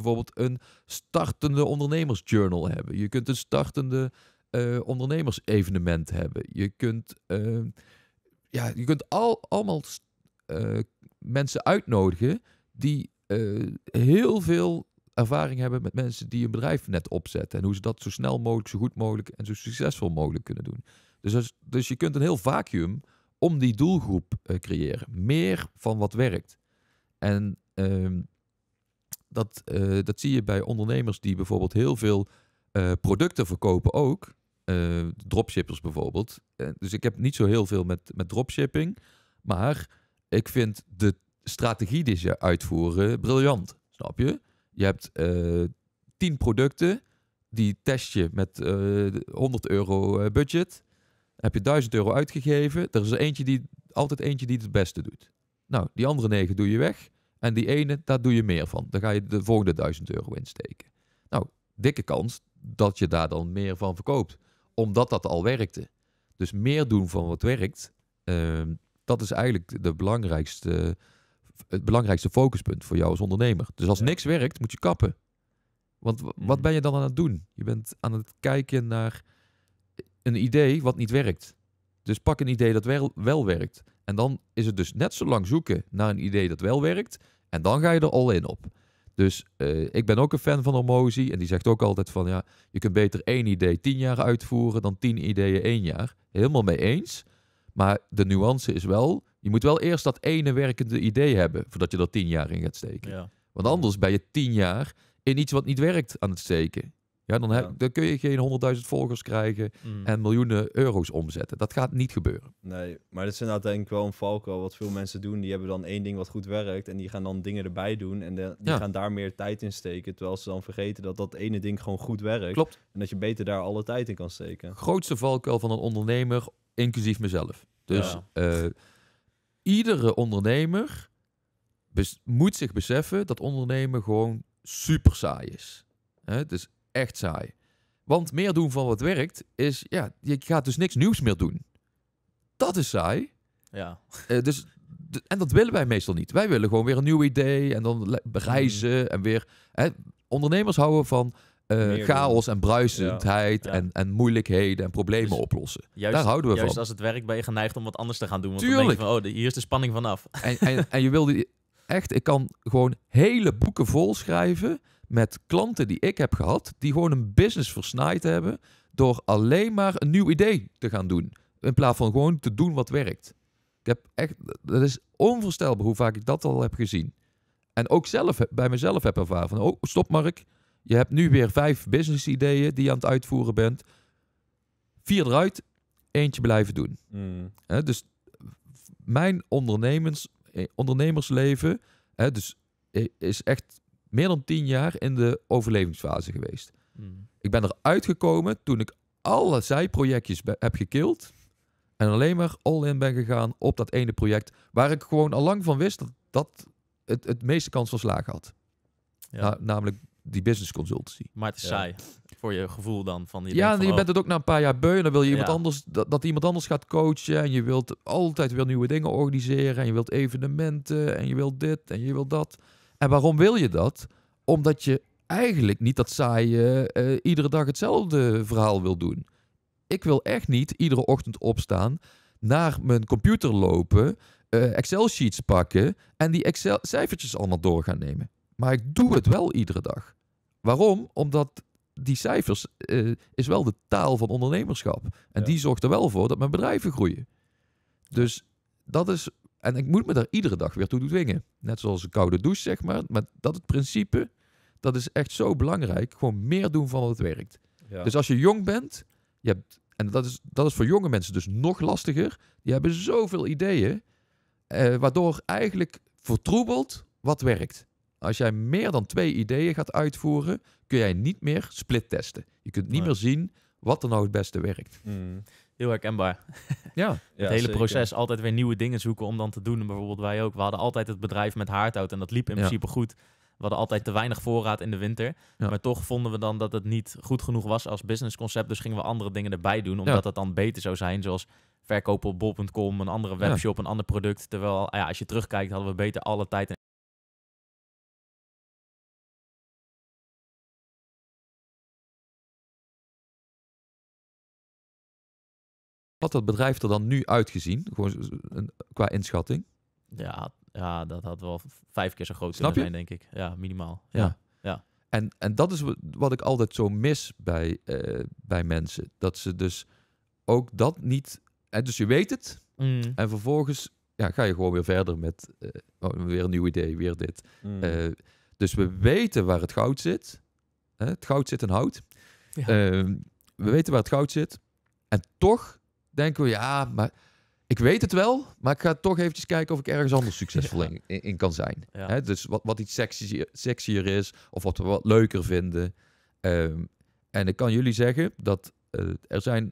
bijvoorbeeld een startende ondernemersjournal hebben. Je kunt een startende uh, ondernemersevenement hebben. Je kunt, ehm, ja, je kunt al, allemaal eh, mensen uitnodigen die eh, heel veel ervaring hebben met mensen die een bedrijf net opzetten. En hoe ze dat zo snel mogelijk, zo goed mogelijk en zo succesvol mogelijk kunnen doen. Dus, als, dus je kunt een heel vacuüm om die doelgroep creëren. Meer van wat werkt. En ehm, dat, eh, dat zie je bij ondernemers die bijvoorbeeld heel veel eh, producten verkopen ook. Eh, dropshippers bijvoorbeeld. dus ik heb niet zo heel veel met, met dropshipping. Maar ik vind de strategie die ze uitvoeren briljant. Snap je? Je hebt tien producten. Die test je met 100 euro budget. Heb je 1000 euro uitgegeven. Er is er eentje die, altijd eentje die het beste doet. Nou, die andere negen doe je weg. En die ene, daar doe je meer van. Dan ga je de volgende 1000 euro insteken. Nou, dikke kans dat je daar dan meer van verkoopt. Omdat dat al werkte. Dus meer doen van wat werkt, ehm, dat is eigenlijk de belangrijkste, het belangrijkste focuspunt voor jou als ondernemer. Dus als niks werkt, moet je kappen. Want wat hmm. ben je dan aan het doen? Je bent aan het kijken naar een idee wat niet werkt. Dus pak een idee dat wel werkt. En dan is het dus net zo lang zoeken naar een idee dat wel werkt. En dan ga je er al in op. Dus eh, ik ben ook een fan van Omozi. En die zegt ook altijd van ja, je kunt beter één idee tien jaar uitvoeren dan tien ideeën één jaar. Helemaal mee eens. Maar de nuance is wel, je moet wel eerst dat ene werkende idee hebben voordat je er tien jaar in gaat steken. Ja. Want anders ben je tien jaar in iets wat niet werkt aan het steken. Ja, dan, heb, dan kun je geen 100.000 volgers krijgen mm. en miljoenen euro's omzetten. Dat gaat niet gebeuren. Nee, maar dat is inderdaad wel een valko. Wat veel mensen doen, die hebben dan één ding wat goed werkt en die gaan dan dingen erbij doen en de, die ja. gaan daar meer tijd in steken. Terwijl ze dan vergeten dat dat ene ding gewoon goed werkt. Klopt. En dat je beter daar alle tijd in kan steken. Grootste valkuil van een ondernemer, inclusief mezelf. Dus eh, iedere ondernemer moet zich beseffen dat ondernemen gewoon super saai is. Hè? Dus echt saai. Want meer doen van wat werkt is, ja, je gaat dus niks nieuws meer doen. Dat is saai. Ja. Eh, dus, en dat willen wij meestal niet. Wij willen gewoon weer een nieuw idee en dan bereizen mm. en weer. Hè, ondernemers houden van eh, chaos en bruisendheid En, en moeilijkheden en problemen dus oplossen. Juist, Daar houden we van. Juist als het werkt ben je geneigd om wat anders te gaan doen. Want Tuurlijk. Dan van, oh, hier is de spanning vanaf. En, en, je wil die, echt, ik kan gewoon hele boeken vol schrijven met klanten die ik heb gehad, die gewoon een business versnaaid hebben door alleen maar een nieuw idee te gaan doen. In plaats van gewoon te doen wat werkt. Ik heb echt, dat is onvoorstelbaar hoe vaak ik dat al heb gezien. En ook zelf bij mezelf heb ervaren van, oh stop Mark, je hebt nu weer vijf business ideeën die je aan het uitvoeren bent. Vier eruit, eentje blijven doen. Mm. dus mijn ondernemers, eh, ondernemersleven, he, dus eh, is echt meer dan tien jaar in de overlevingsfase geweest. Hmm. Ik ben eruit gekomen toen ik alle zijprojectjes heb gekild. En alleen maar all-in ben gegaan op dat ene project. Waar ik gewoon al lang van wist dat dat het, het meeste kans van slagen had. Ja. namelijk die business consultancy. Maar het is saai voor je gevoel dan. Van, die. ja, je oh. bent het ook na een paar jaar beu. en Dan wil je iemand anders, dat, iemand anders gaat coachen. En je wilt altijd weer nieuwe dingen organiseren. En je wilt evenementen. En je wilt dit en je wilt dat. En waarom wil je dat? Omdat je eigenlijk niet dat saaie, uh, iedere dag hetzelfde verhaal wil doen. Ik wil echt niet iedere ochtend opstaan, naar mijn computer lopen, eh, Excel-sheets pakken en die Excel-cijfertjes allemaal door gaan nemen. Maar ik doe het wel iedere dag. Waarom? Omdat die cijfers uh, is wel de taal van ondernemerschap. En die zorgt er wel voor dat mijn bedrijven groeien. Dus dat is en ik moet me daar iedere dag weer toe dwingen. Net zoals een koude douche, zeg maar. Maar dat het principe, dat is echt zo belangrijk. Gewoon meer doen van wat werkt. Dus als je jong bent, je hebt, en dat is, dat is voor jonge mensen dus nog lastiger. Die hebben zoveel ideeën, eh, waardoor eigenlijk vertroebeld wat werkt. Als jij meer dan twee ideeën gaat uitvoeren, kun jij niet meer split testen. Je kunt niet meer zien wat er nou het beste werkt. Mm heel herkenbaar. Ja, <laughs> het hele proces altijd weer nieuwe dingen zoeken om dan te doen. En bijvoorbeeld wij ook. We hadden altijd het bedrijf met haardhout en dat liep in principe goed. We hadden altijd te weinig voorraad in de winter. Maar toch vonden we dan dat het niet goed genoeg was als businessconcept. Dus gingen we andere dingen erbij doen, omdat dat dan beter zou zijn. Zoals verkopen op bol.com, een andere webshop, een ander product. Terwijl ja, als je terugkijkt hadden we beter alle tijd en dat bedrijf er dan nu uitgezien? Gewoon qua inschatting? Ja, ja, dat had wel vijf keer zo groot zijn, denk ik. Ja, minimaal. Ja. ja. En, en dat is wat ik altijd zo mis bij, eh, bij mensen. Dat ze dus ook dat niet... En dus je weet het. Mm. En vervolgens ja, ga je gewoon weer verder met eh, oh, weer een nieuw idee, weer dit. Mm. Eh, dus we weten waar het goud zit. Het goud zit in hout. Ja. Ehm, we weten waar het goud zit. En toch denken we, ja, maar ik weet het wel, maar ik ga toch eventjes kijken of ik ergens anders <laughs> succesvol in, kan zijn. Hè? Dus wat, wat iets sexier, is, of wat we wat leuker vinden. Ehm, en ik kan jullie zeggen dat eh, er zijn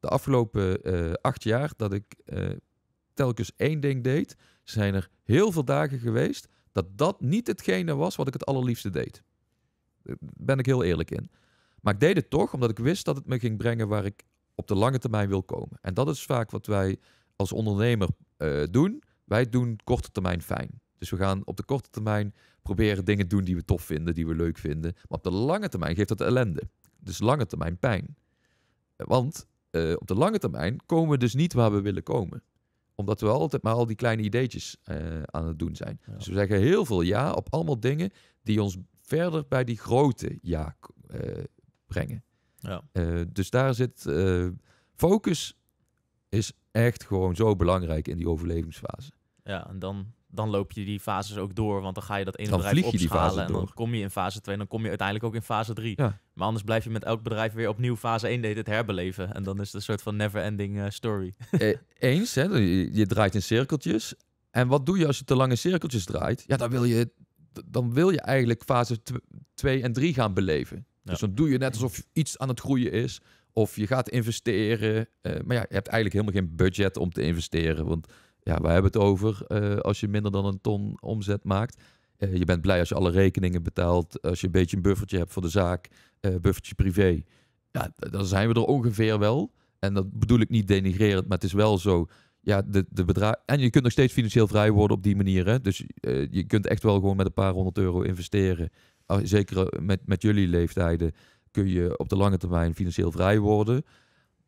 de afgelopen eh, acht jaar dat ik eh, telkens één ding deed, zijn er heel veel dagen geweest dat dat niet hetgene was wat ik het allerliefste deed. Daar ben ik heel eerlijk in. Maar ik deed het toch, omdat ik wist dat het me ging brengen waar ik op de lange termijn wil komen. En dat is vaak wat wij als ondernemer eh, doen. Wij doen korte termijn fijn. Dus we gaan op de korte termijn proberen dingen doen die we tof vinden, die we leuk vinden. Maar op de lange termijn geeft dat ellende. Dus lange termijn pijn. Want eh, op de lange termijn komen we dus niet waar we willen komen. Omdat we altijd maar al die kleine ideetjes eh, aan het doen zijn. Dus we zeggen heel veel ja op allemaal dingen die ons verder bij die grote ja brengen. Ja. Eh, dus daar zit eh, focus is echt gewoon zo belangrijk in die overlevingsfase. Ja, en dan, dan loop je die fases ook door, want dan ga je dat ene dan die fase en dan kom je in fase 2 en dan kom je uiteindelijk ook in fase 3. Maar anders blijf je met elk bedrijf weer opnieuw fase 1 deed het herbeleven en dan is het een soort van never ending eh, story. <laughs> Eens, hè, je, je draait in cirkeltjes en wat doe je als je te lange cirkeltjes draait? Ja, dan wil je, dan wil je eigenlijk fase 2 en 3 gaan beleven. Dus dan doe je net alsof iets aan het groeien is. Of je gaat investeren. Eh, maar ja, je hebt eigenlijk helemaal geen budget om te investeren. Want ja, we hebben het over eh, als je minder dan een ton omzet maakt. Eh, je bent blij als je alle rekeningen betaalt. Als je een beetje een buffertje hebt voor de zaak. buffertje privé. Ja, dan zijn we er ongeveer wel. En dat bedoel ik niet denigrerend, maar het is wel zo. Ja, de, de En je kunt nog steeds financieel vrij worden op die manier. Hè? Dus je kunt echt wel gewoon met een paar honderd euro investeren. Oh, zeker eh, met, met jullie leeftijden, kun je op de lange termijn financieel vrij worden.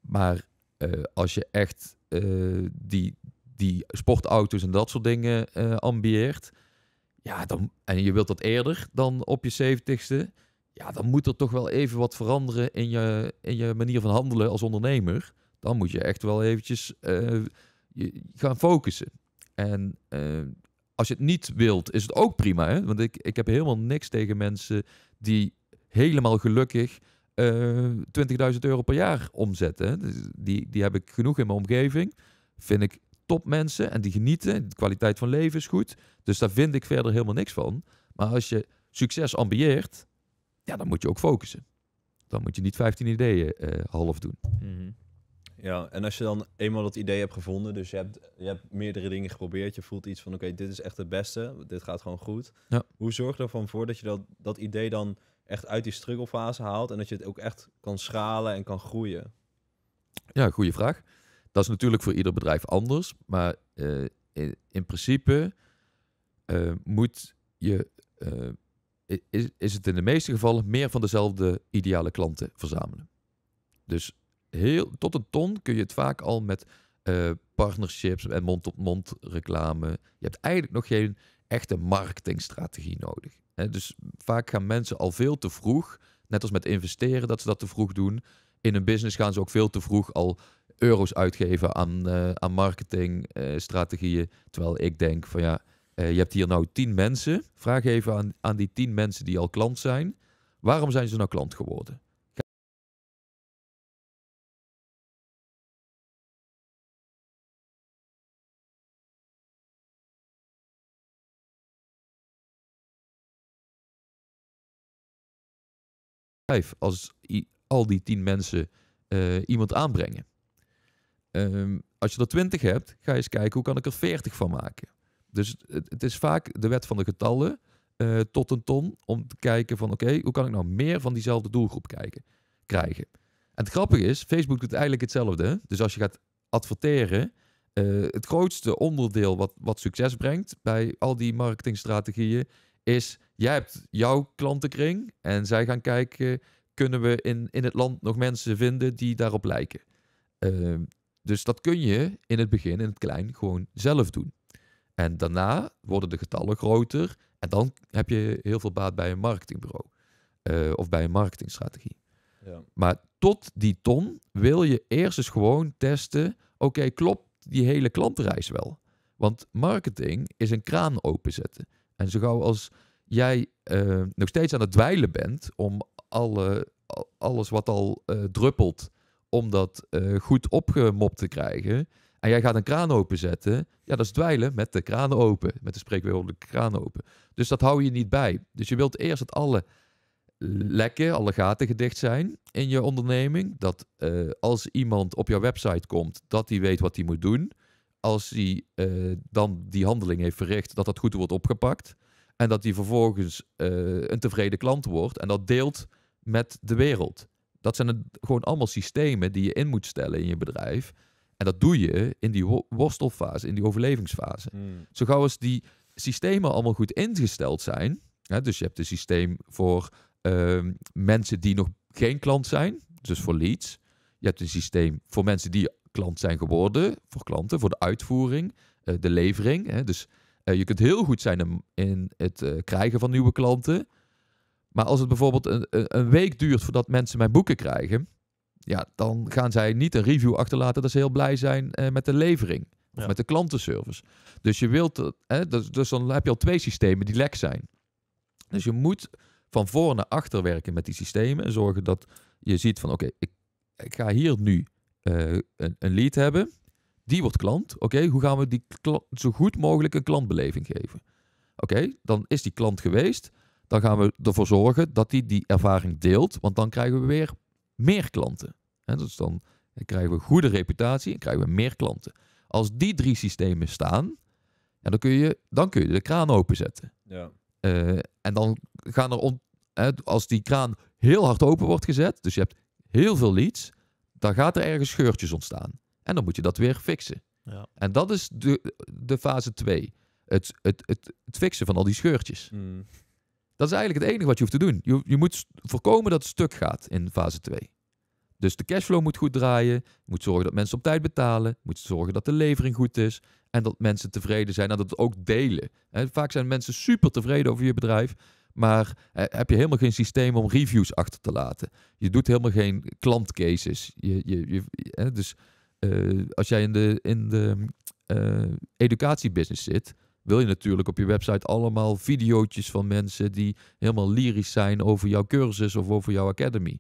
Maar eh, als je echt eh, die, die sportauto's en dat soort dingen uh, ambieert, ja, dan, en je wilt dat eerder dan op je zeventigste, ja, dan moet er toch wel even wat veranderen in je, in je manier van handelen als ondernemer. Dan moet je echt wel eventjes je, gaan focussen. En als je het niet wilt, is het ook prima. Hè? Want ik, ik heb helemaal niks tegen mensen die helemaal gelukkig 20.000 eh, euro per jaar omzetten. Dus die, die heb ik genoeg in mijn omgeving. Vind ik top mensen en die genieten. De kwaliteit van leven is goed. Dus daar vind ik verder helemaal niks van. Maar als je succes ambieert, ja, dan moet je ook focussen. Dan moet je niet 15 ideeën eh, half doen. Ja, en als je dan eenmaal dat idee hebt gevonden, dus je hebt, je hebt meerdere dingen geprobeerd, je voelt iets van oké, dit is echt het beste, dit gaat gewoon goed. Ja. Hoe zorg je ervan voor dat je dat, dat idee dan echt uit die strugglefase haalt en dat je het ook echt kan schalen en kan groeien? Ja, goede vraag. Dat is natuurlijk voor ieder bedrijf anders, maar eh, in, principe eh, moet je, eh, is, is het in de meeste gevallen meer van dezelfde ideale klanten verzamelen. Dus heel, tot een ton kun je het vaak al met eh, partnerships en mond-op-mond reclame. Je hebt eigenlijk nog geen echte marketingstrategie nodig. Hè? Dus vaak gaan mensen al veel te vroeg, net als met investeren, dat ze dat te vroeg doen. In een business gaan ze ook veel te vroeg al euro's uitgeven aan, eh, aan marketingstrategieën. Eh, terwijl ik denk van ja, je hebt hier nou tien mensen. Vraag even aan, aan die tien mensen die al klant zijn. Waarom zijn ze nou klant geworden? bedrijf als al die tien mensen eh, iemand aanbrengen. Ehm, als je er twintig hebt, ga je eens kijken hoe kan ik er 40 van maken. Dus het, het, is vaak de wet van de getallen eh, tot een ton om te kijken van oké, hoe kan ik nou meer van diezelfde doelgroep kijken, krijgen. En het grappige is, Facebook doet eigenlijk hetzelfde. Dus als je gaat adverteren, eh, het grootste onderdeel wat, wat succes brengt bij al die marketingstrategieën is, jij hebt jouw klantenkring en zij gaan kijken, kunnen we in, in het land nog mensen vinden die daarop lijken? Ehm, dus dat kun je in het begin, in het klein, gewoon zelf doen. En daarna worden de getallen groter en dan heb je heel veel baat bij een marketingbureau eh, of bij een marketingstrategie. Ja. Maar tot die ton wil je eerst eens gewoon testen: oké, klopt die hele klantenreis wel? Want marketing is een kraan openzetten. En zo gauw als jij eh, nog steeds aan het dweilen bent om alle, alles wat al eh, druppelt, om dat eh, goed opgemopt te krijgen. En jij gaat een kraan openzetten. Ja, dat is dweilen met de kraan open. Met de spreekwoordelijke kraan open. Dus dat hou je niet bij. Dus je wilt eerst dat alle lekken, alle gaten gedicht zijn in je onderneming. Dat als iemand op jouw website komt, dat hij weet wat hij moet doen als hij eh, dan die handeling heeft verricht, dat dat goed wordt opgepakt. En dat hij vervolgens eh, een tevreden klant wordt en dat deelt met de wereld. Dat zijn het, gewoon allemaal systemen die je in moet stellen in je bedrijf. En dat doe je in die worstelfase, in die overlevingsfase. Hmm. Zo gauw als die systemen allemaal goed ingesteld zijn. Hè, dus je hebt een systeem voor ehm, mensen die nog geen klant zijn, dus voor leads. Je hebt een systeem voor mensen die klant zijn geworden, voor klanten, voor de uitvoering, eh, de levering. Hè. Dus eh, je kunt heel goed zijn in, het eh, krijgen van nieuwe klanten. Maar als het bijvoorbeeld een, een week duurt voordat mensen mijn boeken krijgen, ja, dan gaan zij niet een review achterlaten dat ze heel blij zijn met de levering. Of met de klantenservice. Dus je wilt, hè, dus, dus dan heb je al twee systemen die lek zijn. Dus je moet van voor naar achter werken met die systemen en zorgen dat je ziet van oké, ik, ik, ga hier nu eh, een, een, lead hebben. Die wordt klant. Oké, hoe gaan we die zo goed mogelijk een klantbeleving geven? Oké, dan is die klant geweest. Dan gaan we ervoor zorgen dat hij die, die ervaring deelt. Want dan krijgen we weer meer klanten. En dus dan krijgen we goede reputatie en krijgen we meer klanten. Als die drie systemen staan, en dan kun je, dan kun je de kraan openzetten. Ja. Eh, en dan gaan er, als die kraan heel hard open wordt gezet, dus je hebt heel veel leads, dan gaat er ergens scheurtjes ontstaan. En dan moet je dat weer fixen. Ja. En dat is de, de fase 2. Het, het, het, het, fixen van al die scheurtjes. Hmm. Dat is eigenlijk het enige wat je hoeft te doen. Je, je moet voorkomen dat het stuk gaat in fase 2. Dus de cashflow moet goed draaien. Je moet zorgen dat mensen op tijd betalen. Je moet zorgen dat de levering goed is. En dat mensen tevreden zijn en nou, dat het ook delen. vaak zijn mensen super tevreden over je bedrijf. Maar eh, heb je helemaal geen systeem om reviews achter te laten. Je doet helemaal geen klantcases. Je, je, je, hè, dus eh, als jij in de, in de eh, educatiebusiness zit, wil je natuurlijk op je website allemaal video's van mensen die helemaal lyrisch zijn over jouw cursus of over jouw academy.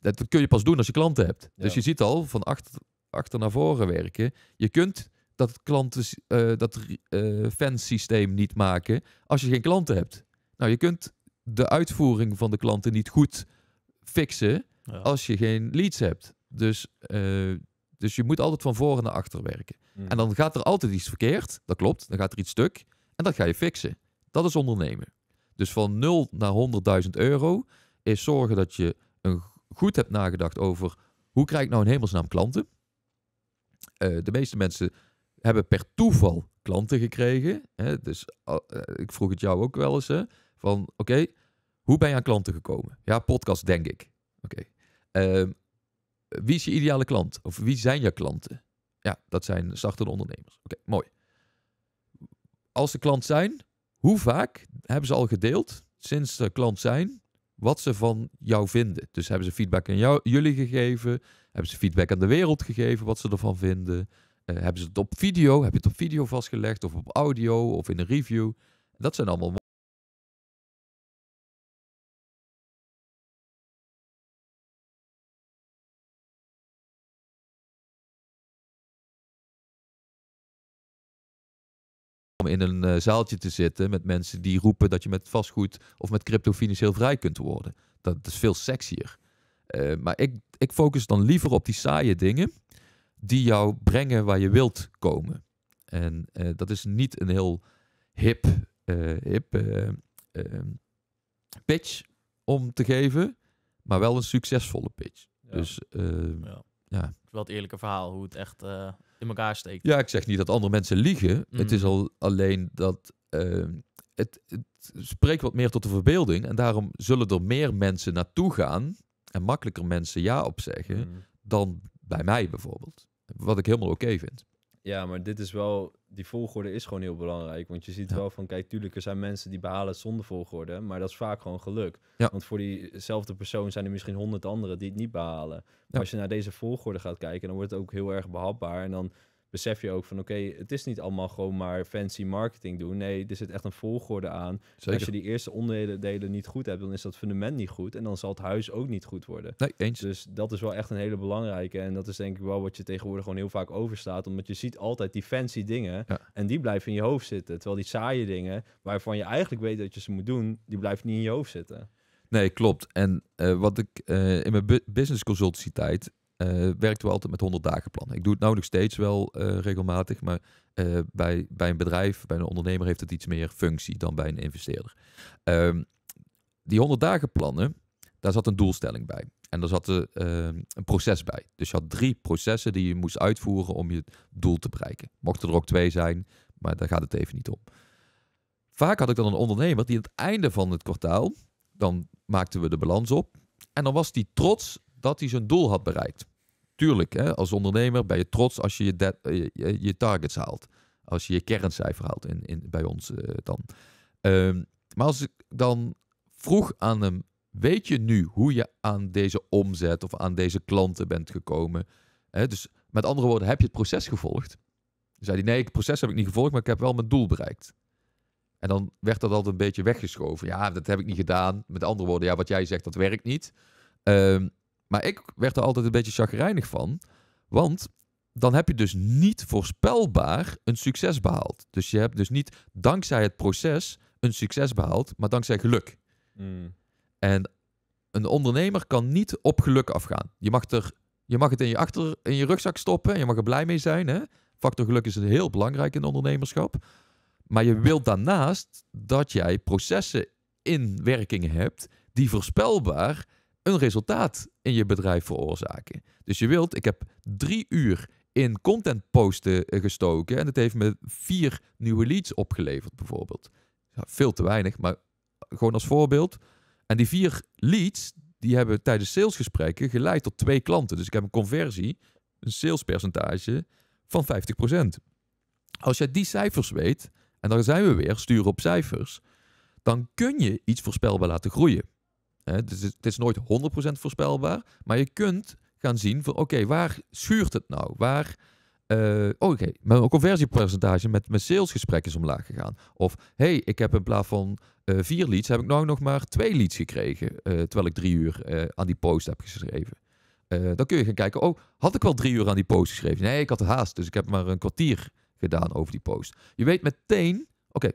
dat kun je pas doen als je klanten hebt. Dus je ziet al van achter, achter naar voren werken. Je kunt dat klanten, dat fansysteem niet maken als je geen klanten hebt. Nou, je kunt de uitvoering van de klanten niet goed fixen als je geen leads hebt. Dus, eh, dus je moet altijd van voren naar achter werken. Mm. En dan gaat er altijd iets verkeerd, dat klopt. Dan gaat er iets stuk en dat ga je fixen. Dat is ondernemen. Dus van 0 naar 100.000 euro is zorgen dat je een goed hebt nagedacht over hoe krijg ik nou een hemelsnaam klanten. Eh, de meeste mensen hebben per toeval klanten gekregen. Hè? Dus eh, ik vroeg het jou ook wel eens. Hè? Van oké, hoe ben je aan klanten gekomen? Ja, podcast denk ik. Oké. Ehm, wie is je ideale klant? Of wie zijn je klanten? Ja, dat zijn zachte ondernemers. Oké, mooi. Als ze klant zijn, hoe vaak hebben ze al gedeeld sinds ze klant zijn wat ze van jou vinden? Dus hebben ze feedback aan jou, jullie gegeven? Hebben ze feedback aan de wereld gegeven wat ze ervan vinden? Eh, hebben ze het op video? Heb je het op video vastgelegd? Of op audio? Of in een review? Dat zijn allemaal in een eh, zaaltje te zitten met mensen die roepen dat je met vastgoed of met crypto financieel vrij kunt worden. Dat, dat is veel sexier. Eh, maar ik, ik focus dan liever op die saaie dingen die jou brengen waar je wilt komen. En eh, dat is niet een heel hip, hip ehm, pitch om te geven, maar wel een succesvolle pitch. Dus ja. ja. wel het eerlijke verhaal, hoe het echt in elkaar steekt. Ja, ik zeg niet dat andere mensen liegen. Het is mm. al alleen dat ehm, het, spreekt wat meer tot de verbeelding. En daarom zullen er meer mensen naartoe gaan en makkelijker mensen ja op zeggen mm. dan bij mij bijvoorbeeld. Wat ik helemaal oké vind. Ja, maar dit is wel die volgorde is gewoon heel belangrijk. Want je ziet wel van, kijk, tuurlijk, er zijn mensen die behalen zonder volgorde, maar dat is vaak gewoon geluk. Ja. Want voor diezelfde persoon zijn er misschien honderd anderen die het niet behalen. Maar als je naar deze volgorde gaat kijken, dan wordt het ook heel erg behapbaar. En dan besef je ook van oké, het is niet allemaal gewoon maar fancy marketing doen. Nee, er zit echt een volgorde aan. Zeker. Als je die eerste onderdelen niet goed hebt, dan is dat fundament niet goed. En dan zal het huis ook niet goed worden. Nee, eens. Dus dat is wel echt een hele belangrijke. En dat is denk ik wel wat je tegenwoordig gewoon heel vaak overstaat. Omdat je ziet altijd die fancy dingen. En die blijven in je hoofd zitten. Terwijl die saaie dingen, waarvan je eigenlijk weet dat je ze moet doen, die blijven niet in je hoofd zitten. Nee, klopt. En eh, wat ik eh, in mijn business consultancy tijd uh, eh, werkten we altijd met 100 dagen plannen. Ik doe het nou nog steeds wel eh, regelmatig, maar eh, bij, bij een bedrijf, bij een ondernemer heeft het iets meer functie dan bij een investeerder. Ehm, die 100 dagen plannen, daar zat een doelstelling bij. En daar zat een, ehm, een proces bij. Dus je had drie processen die je moest uitvoeren om je doel te bereiken. Mochten er ook twee zijn, maar daar gaat het even niet om. Vaak had ik dan een ondernemer die aan het einde van het kwartaal, dan maakten we de balans op. En dan was die trots dat hij zijn doel had bereikt. Tuurlijk, hè, als ondernemer ben je trots als je je, eh, je, targets haalt. Als je je kerncijfer haalt in, in, bij ons eh, dan. Ehm, maar als ik dan vroeg aan hem, weet je nu hoe je aan deze omzet of aan deze klanten bent gekomen? Hè, dus met andere woorden, heb je het proces gevolgd? Dan zei hij, nee, het proces heb ik niet gevolgd, maar ik heb wel mijn doel bereikt. En dan werd dat altijd een beetje weggeschoven. Ja, dat heb ik niet gedaan. Met andere woorden, ja, wat jij zegt, dat werkt niet. Ehm, maar ik werd er altijd een beetje chagrijnig van. Want dan heb je dus niet voorspelbaar een succes behaald. Dus je hebt dus niet dankzij het proces een succes behaald, maar dankzij geluk. Hmm. En een ondernemer kan niet op geluk afgaan. Je mag, er, je mag het in je, achter, in je rugzak stoppen en je mag er blij mee zijn. Hè? Factor geluk is heel belangrijk in ondernemerschap. Maar je wilt daarnaast dat jij processen in werking hebt die voorspelbaar een resultaat in je bedrijf veroorzaken. Dus je wilt, ik heb drie uur in content posten eh, gestoken en dat heeft me vier nieuwe leads opgeleverd bijvoorbeeld. veel te weinig, maar gewoon als voorbeeld. En die vier leads, die hebben tijdens salesgesprekken geleid tot twee klanten. Dus ik heb een conversie, een salespercentage van 50%. Als jij die cijfers weet, en dan zijn we weer, sturen op cijfers, dan kun je iets voorspelbaar laten groeien dus het is nooit 100% voorspelbaar, maar je kunt gaan zien van oké, waar schuurt het nou? Waar, eh, oh, oké, mijn conversiepercentage met mijn salesgesprek is omlaag gegaan. Of hey, ik heb in plaats van eh, vier leads, heb ik nou nog maar twee leads gekregen, eh, terwijl ik drie uur aan die post heb geschreven. dan kun je gaan kijken, oh, had ik wel drie uur aan die post geschreven? Nee, ik had haast, dus ik heb maar een kwartier gedaan over die post. Je weet meteen, oké,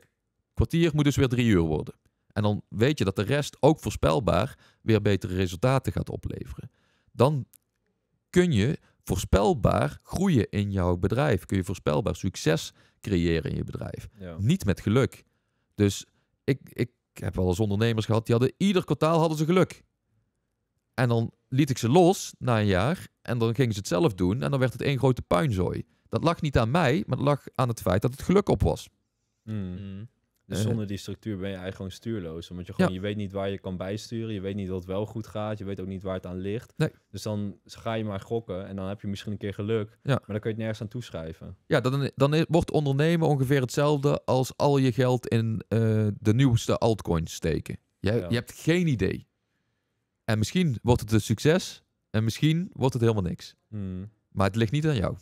kwartier moet dus weer drie uur worden. En dan weet je dat de rest ook voorspelbaar weer betere resultaten gaat opleveren. Dan kun je voorspelbaar groeien in jouw bedrijf. Kun je voorspelbaar succes creëren in je bedrijf. Niet met geluk. Dus ik, ik heb wel eens ondernemers gehad, die hadden ieder kwartaal hadden ze geluk. En dan liet ik ze los na een jaar en dan gingen ze het zelf doen en dan werd het één grote puinzooi. Dat lag niet aan mij, maar dat lag aan het feit dat het geluk op was. Mm. Dus zonder die structuur ben je eigenlijk gewoon stuurloos. Omdat je gewoon, je weet niet waar je kan bijsturen. Je weet niet wat wel goed gaat. Je weet ook niet waar het aan ligt. Dus dan ga je maar gokken. En dan heb je misschien een keer geluk. Maar dan kun je het nergens aan toeschrijven. Ja, dan, dan wordt ondernemen ongeveer hetzelfde als al je geld in eh, de nieuwste altcoins steken. Je, je hebt geen idee. En misschien wordt het een succes. En misschien wordt het helemaal niks. Hmm. Maar het ligt niet aan jou.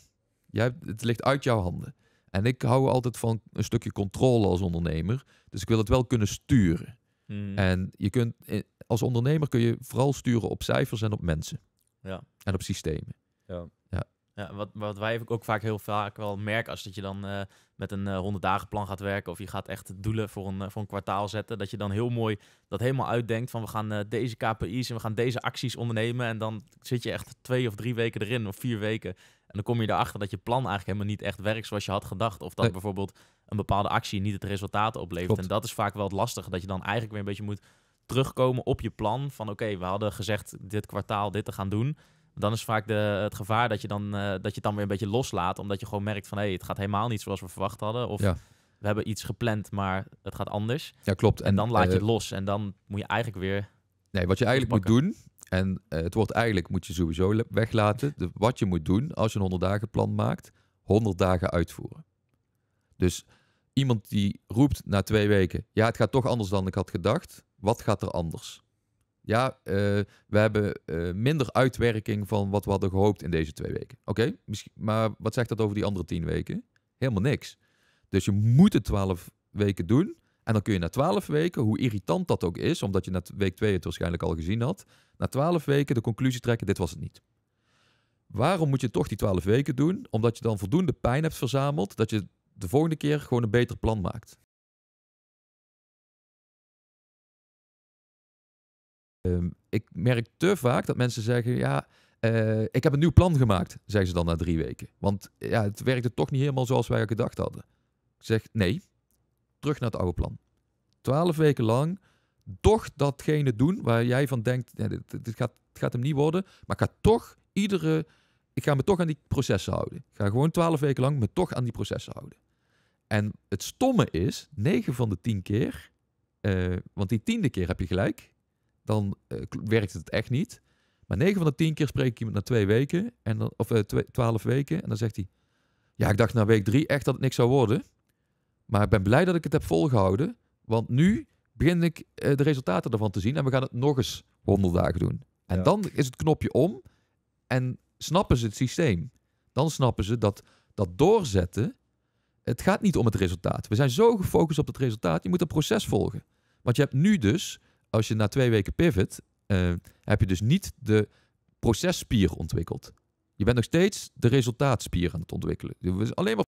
Jij, het ligt uit jouw handen. En ik hou altijd van een stukje controle als ondernemer. Dus ik wil het wel kunnen sturen. Hmm. En je kunt, eh, als ondernemer kun je vooral sturen op cijfers en op mensen. Ja. En op systemen. Ja. ja. ja wat, wat wij ook vaak heel vaak wel merken, als dat je dan eh, met een uh, eh, 100-dagen plan gaat werken, of je gaat echt doelen voor een, voor een kwartaal zetten, dat je dan heel mooi dat helemaal uitdenkt van we gaan deze KPI's en we gaan deze acties ondernemen. En dan zit je echt twee of drie weken erin, of vier weken. En dan kom je erachter dat je plan eigenlijk helemaal niet echt werkt zoals je had gedacht. Of dat bijvoorbeeld een bepaalde actie niet het resultaat oplevert. En dat is vaak wel het lastige, dat je dan eigenlijk weer een beetje moet terugkomen op je plan. Van oké, we hadden gezegd dit kwartaal dit te gaan doen. Dan is vaak de, het gevaar dat je, dan, eh, dat je het dan weer een beetje loslaat. Omdat je gewoon merkt van hé, hey, het gaat helemaal niet zoals we verwacht hadden. Of ja. we hebben iets gepland, maar het gaat anders. Ja, klopt. En, dan laat je eh, het los. En dan moet je eigenlijk weer. Nee, wat je eigenlijk moet doen en eh, het wordt eigenlijk, moet je sowieso weglaten, de, wat je moet doen als je een 100 dagen plan maakt, 100 dagen uitvoeren. Dus iemand die roept na twee weken, ja het gaat toch anders dan ik had gedacht, wat gaat er anders? Ja, eh, we hebben eh, minder uitwerking van wat we hadden gehoopt in deze twee weken. Oké, maar wat zegt dat over die andere tien weken? Helemaal niks. Dus je moet het twaalf weken doen. En dan kun je na twaalf weken, hoe irritant dat ook is, omdat je na week 2 het waarschijnlijk al gezien had, na twaalf weken de conclusie trekken: dit was het niet. Waarom moet je toch die twaalf weken doen? Omdat je dan voldoende pijn hebt verzameld dat je de volgende keer gewoon een beter plan maakt. Ehm, ik merk te vaak dat mensen zeggen: Ja, eh, ik heb een nieuw plan gemaakt, zeggen ze dan na drie weken. Want ja, het werkte toch niet helemaal zoals wij gedacht hadden. Ik zeg: Nee, terug naar het oude plan. Twaalf weken lang toch datgene doen waar jij van denkt, ja, dit, dit, gaat, gaat hem niet worden, maar ik ga toch iedere, ik ga me toch aan die processen houden. Ik ga gewoon twaalf weken lang me toch aan die processen houden. En het stomme is, 9 van de 10 keer, eh, want die tiende keer heb je gelijk, dan eh, werkt het echt niet. Maar 9 van de 10 keer spreek ik iemand na twee weken, en dan, of uh, weken, en dan zegt hij, ja, ik dacht na week drie echt dat het niks zou worden. Maar ik ben blij dat ik het heb volgehouden. Want nu begin ik eh, de resultaten ervan te zien. En we gaan het nog eens 100 dagen doen. En dan is het knopje om. En snappen ze het systeem. Dan snappen ze dat dat doorzetten. Het gaat niet om het resultaat. We zijn zo gefocust op het resultaat. Je moet een proces volgen. Want je hebt nu dus, als je na twee weken pivot, eh, heb je dus niet de processpier ontwikkeld. Je bent nog steeds de resultaatspier aan het ontwikkelen. Dus alleen maar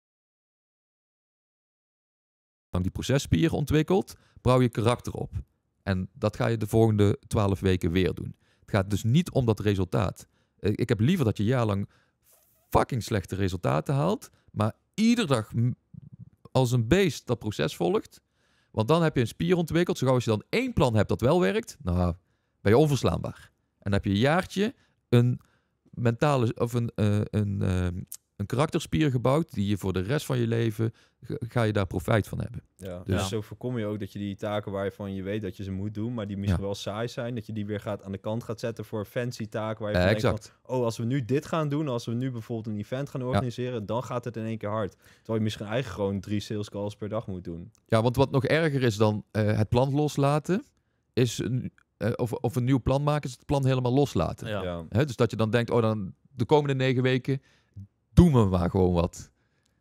dan die processpier ontwikkelt, bouw je karakter op. En dat ga je de volgende twaalf weken weer doen. Het gaat dus niet om dat resultaat. Eh, ik heb liever dat je jaarlang fucking slechte resultaten haalt, maar iedere dag als een beest dat proces volgt. Want dan heb je een spier ontwikkeld. Zo als je dan één plan hebt dat wel werkt, nou, ben je onverslaanbaar. En dan heb je een jaartje een mentale of een, eh, een ehm, een karakterspier gebouwd die je voor de rest van je leven ga je daar profijt van hebben. Ja, dus zo voorkom je ook dat je die taken waarvan je weet dat je ze moet doen, maar die misschien wel saai zijn, dat je die weer gaat aan de kant gaat zetten voor fancy taken waar je denkt oh, als we nu dit gaan doen, als we nu bijvoorbeeld een event gaan organiseren, dan gaat het in één keer hard. Terwijl je misschien eigenlijk gewoon drie sales calls per dag moet doen. Ja, want wat nog erger is dan eh, het plan loslaten, is een, eh, of, of een nieuw plan maken, is het plan helemaal loslaten. Hè? Dus dat je dan denkt, oh, dan de komende negen weken doen we maar gewoon wat.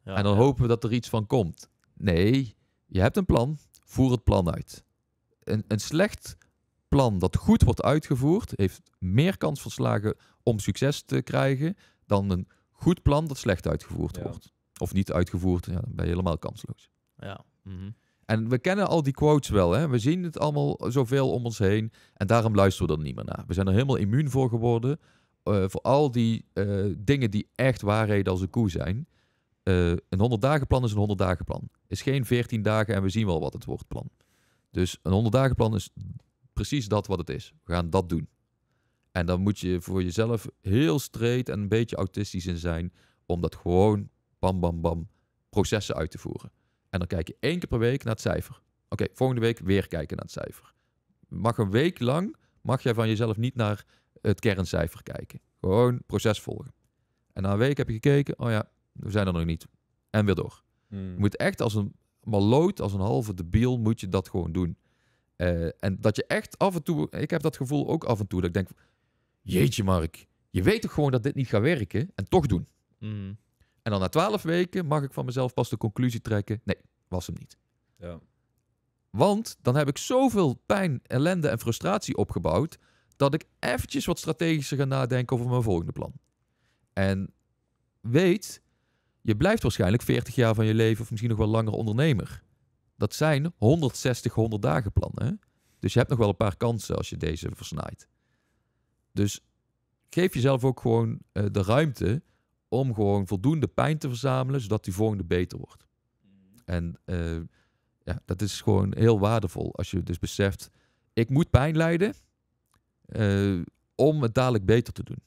en dan hopen we dat er iets van komt. Nee, je hebt een plan, voer het plan uit. Een, een slecht plan dat goed wordt uitgevoerd, heeft meer kans van slagen om succes te krijgen dan een goed plan dat slecht uitgevoerd wordt. Of niet uitgevoerd, ja, dan ben je helemaal kansloos. Ja. Mhm. En we kennen al die quotes wel. Hè? We zien het allemaal zoveel om ons heen. En daarom luisteren we er niet meer naar. We zijn er helemaal immuun voor geworden. Eh, voor al die eh, dingen die echt waarheden als een koe zijn. Eh, een 100 dagen plan is een 100 dagen plan. Is geen 14 dagen en we zien wel wat het wordt plan. Dus een 100 dagen plan is precies dat wat het is. We gaan dat doen. En dan moet je voor jezelf heel streed en een beetje autistisch in zijn om dat gewoon bam bam bam processen uit te voeren. En dan kijk je één keer per week naar het cijfer. Oké, volgende week weer kijken naar het cijfer. Mag een week lang mag jij van jezelf niet naar het kerncijfer kijken. Gewoon proces volgen. En na een week heb je gekeken, oh ja, we zijn er nog niet. En weer door. Hmm. Je moet echt als een maloot, als een halve debiel, moet je dat gewoon doen. Eh, en dat je echt af en toe, ik heb dat gevoel ook af en toe, dat ik denk, jeetje Mark, je weet toch gewoon dat dit niet gaat werken en toch doen. Hmm. En dan na twaalf weken mag ik van mezelf pas de conclusie trekken, nee, was hem niet. Ja. Want dan heb ik zoveel pijn, ellende en frustratie opgebouwd dat ik eventjes wat strategischer ga nadenken over mijn volgende plan. En weet, je blijft waarschijnlijk 40 jaar van je leven of misschien nog wel langer ondernemer. Dat zijn 160, 100 dagen plannen. Dus je hebt nog wel een paar kansen als je deze versnijdt. Dus geef jezelf ook gewoon eh, de ruimte om gewoon voldoende pijn te verzamelen, zodat die volgende beter wordt. En eh, ja, dat is gewoon heel waardevol als je dus beseft, ik moet pijn lijden, eh, om het dadelijk beter te doen.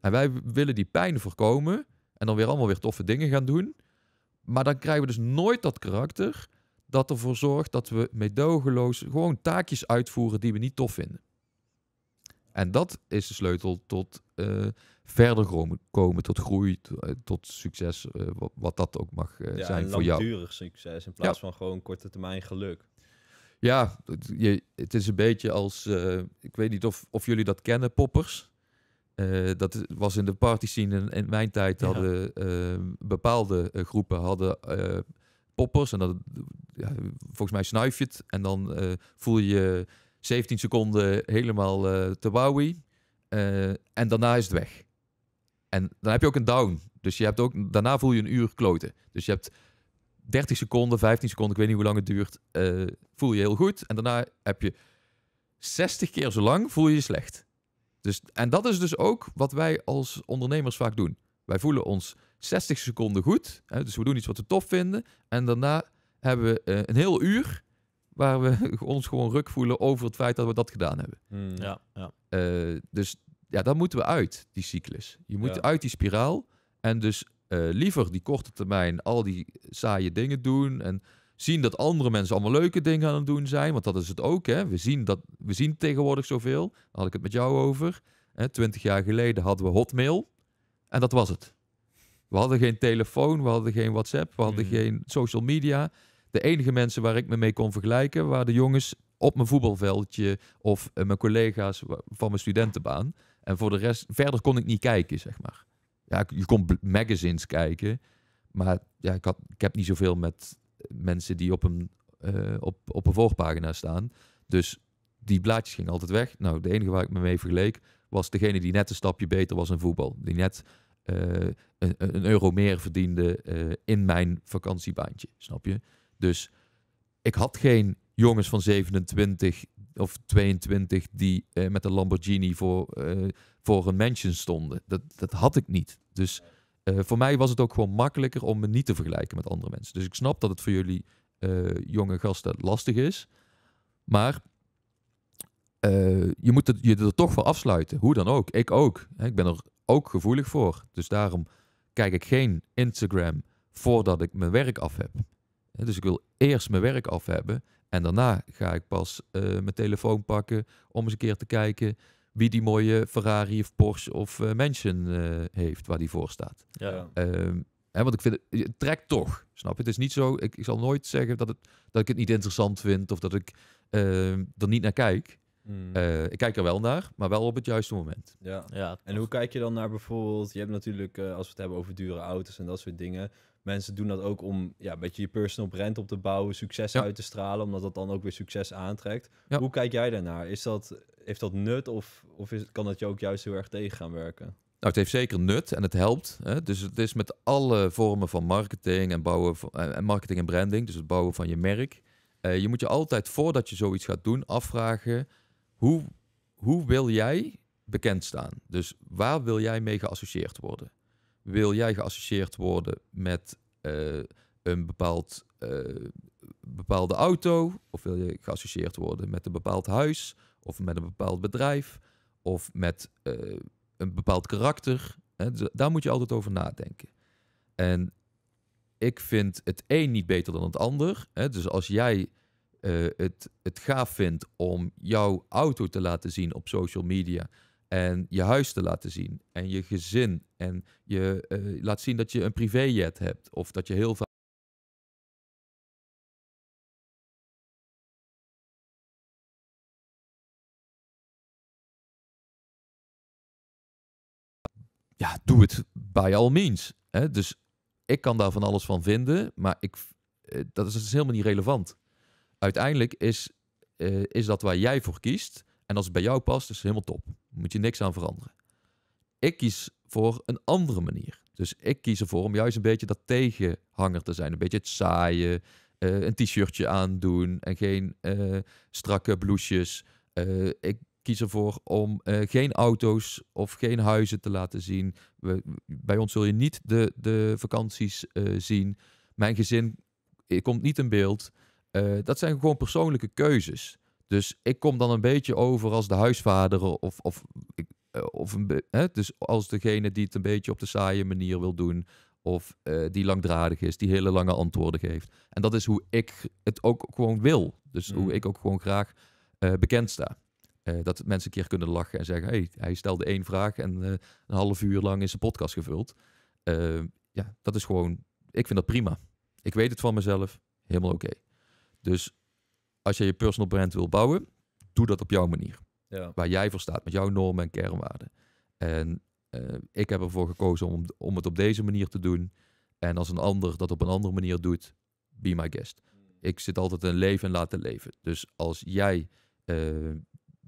En wij willen die pijn voorkomen en dan weer allemaal weer toffe dingen gaan doen. Maar dan krijgen we dus nooit dat karakter dat ervoor zorgt dat we medogeloos gewoon taakjes uitvoeren die we niet tof vinden. En dat is de sleutel tot uh, verder komen, tot groei, eh, tot succes, wat, dat ook mag zijn voor jou. Ja, langdurig succes in plaats van gewoon korte termijn geluk. Ja, het, is een beetje als, eh, ik weet niet of, of jullie dat kennen, poppers. Eh, dat was in de party scene in, in mijn tijd hadden ehm, bepaalde eh, groepen hadden poppers en dat ja, volgens mij snuif je het en dan voel je 17 seconden helemaal te wowie en daarna is het weg. En dan heb je ook een down. Dus je hebt ook, daarna voel je een uur kloten. Dus je hebt 30 seconden, 15 seconden, ik weet niet hoe lang het duurt, eh, voel je heel goed. En daarna heb je 60 keer zo lang voel je je slecht. Dus, en dat is dus ook wat wij als ondernemers vaak doen. Wij voelen ons 60 seconden goed, hè, dus we doen iets wat we tof vinden. En daarna hebben we eh, een heel uur waar we <laughs> ons gewoon ruk voelen over het feit dat we dat gedaan hebben. Hmm. ja, ja. Eh, dus ja, dan moeten we uit, die cyclus. Je moet uit die spiraal. En dus uh, liever die korte termijn al die saaie dingen doen en zien dat andere mensen allemaal leuke dingen aan het doen zijn. Want dat is het ook. Hè? We, zien dat, we zien tegenwoordig zoveel. Daar had ik het met jou over. Twintig jaar geleden hadden we Hotmail. En dat was het. We hadden geen telefoon, we hadden geen WhatsApp, we hadden mm. geen social media. De enige mensen waar ik me mee kon vergelijken waren de jongens op mijn voetbalveldje of eh, mijn collega's van mijn studentenbaan. En voor de rest, verder kon ik niet kijken, zeg maar ja, je kon magazines kijken. Maar ja, ik, had, ik heb niet zoveel met mensen die op een, uh, op, op een voorpagina staan. Dus die blaadjes gingen altijd weg. Nou, de enige waar ik me mee vergeleek was degene die net een stapje beter was in voetbal. Die net eh, een, euro meer verdiende eh, in mijn vakantiebaantje, snap je? Dus ik had geen jongens van 27 of 22 die eh, met een Lamborghini voor, eh, voor een mansion stonden. Dat, dat had ik niet. Dus eh, voor mij was het ook gewoon makkelijker om me niet te vergelijken met andere mensen. Dus ik snap dat het voor jullie jonge gasten lastig is. Maar je moet het, je er toch voor afsluiten. Hoe dan ook. Ik ook. Ik ben er ook gevoelig voor. Dus daarom kijk ik geen Instagram voordat ik mijn werk af heb. Dus ik wil eerst mijn werk af hebben. En daarna ga ik pas eh, mijn telefoon pakken om eens een keer te kijken wie die mooie Ferrari of Porsche of uh, Mansion eh, heeft waar die voor staat. Ja. Um, hè, want ik vind het, trekt toch, snap je? Het is niet zo, ik, ik, zal nooit zeggen dat, het, dat ik het niet interessant vind of dat ik ehm, er niet naar kijk. Hmm. ik kijk er wel naar, maar wel op het juiste moment. Ja. ja en hoe kijk je dan naar bijvoorbeeld, je hebt natuurlijk, als we het hebben over dure auto's en dat soort dingen, mensen doen dat ook om ja, een beetje je personal brand op te bouwen, succes uit te stralen, omdat dat dan ook weer succes aantrekt. Hoe kijk jij daarnaar? Is dat, heeft dat nut of, of is, kan dat je ook juist heel erg tegen gaan werken? Nou, het heeft zeker nut en het helpt. Hè? Dus het is met alle vormen van marketing en bouwen en marketing en branding, dus het bouwen van je merk. Eh, je moet je altijd voordat je zoiets gaat doen afvragen: hoe, hoe wil jij bekend staan? Dus waar wil jij mee geassocieerd worden? wil jij geassocieerd worden met eh, een bepaald, eh, bepaalde auto? Of wil je geassocieerd worden met een bepaald huis? Of met een bepaald bedrijf? Of met eh, een bepaald karakter? Dus daar moet je altijd over nadenken. En ik vind het een niet beter dan het ander. dus als jij het, het gaaf vindt om jouw auto te laten zien op social media en je huis te laten zien en je gezin en je eh, laat zien dat je een privéjet hebt of dat je heel vaak Ja, doe het by all means. Hè? Dus ik kan daar van alles van vinden, maar ik, eh, dat, is, helemaal niet relevant. Uiteindelijk is, eh, is dat waar jij voor kiest. En als het bij jou past, is het helemaal top. Moet je niks aan veranderen. Ik kies voor een andere manier. Dus ik kies ervoor om juist een beetje dat tegenhanger te zijn. Een beetje het saaien, eh, een t-shirtje aandoen en geen eh, strakke bloesjes. Eh, ik kies ervoor om geen auto's of geen huizen te laten zien. bij ons zul je niet de, de vakanties zien. Mijn gezin komt niet in beeld. dat zijn gewoon persoonlijke keuzes. Dus ik kom dan een beetje over als de huisvader of, of, eh, of een, hè, dus als degene die het een beetje op de saaie manier wil doen. Of eh, die langdradig is, die hele lange antwoorden geeft. En dat is hoe ik het ook gewoon wil. Dus hoe mm. ik ook gewoon graag eh, bekend sta. Uh, dat mensen een keer kunnen lachen en zeggen: hey, hij stelde één vraag en een half uur lang is de podcast gevuld. ja, dat is gewoon, ik vind dat prima. Ik weet het van mezelf, helemaal oké. Dus als je je personal brand wil bouwen, doe dat op jouw manier. Ja. Waar jij voor staat, met jouw normen en kernwaarden. En eh, ik heb ervoor gekozen om, om het op deze manier te doen. En als een ander dat op een andere manier doet, be my guest. Ik zit altijd een leven en laten leven. Dus als jij eh,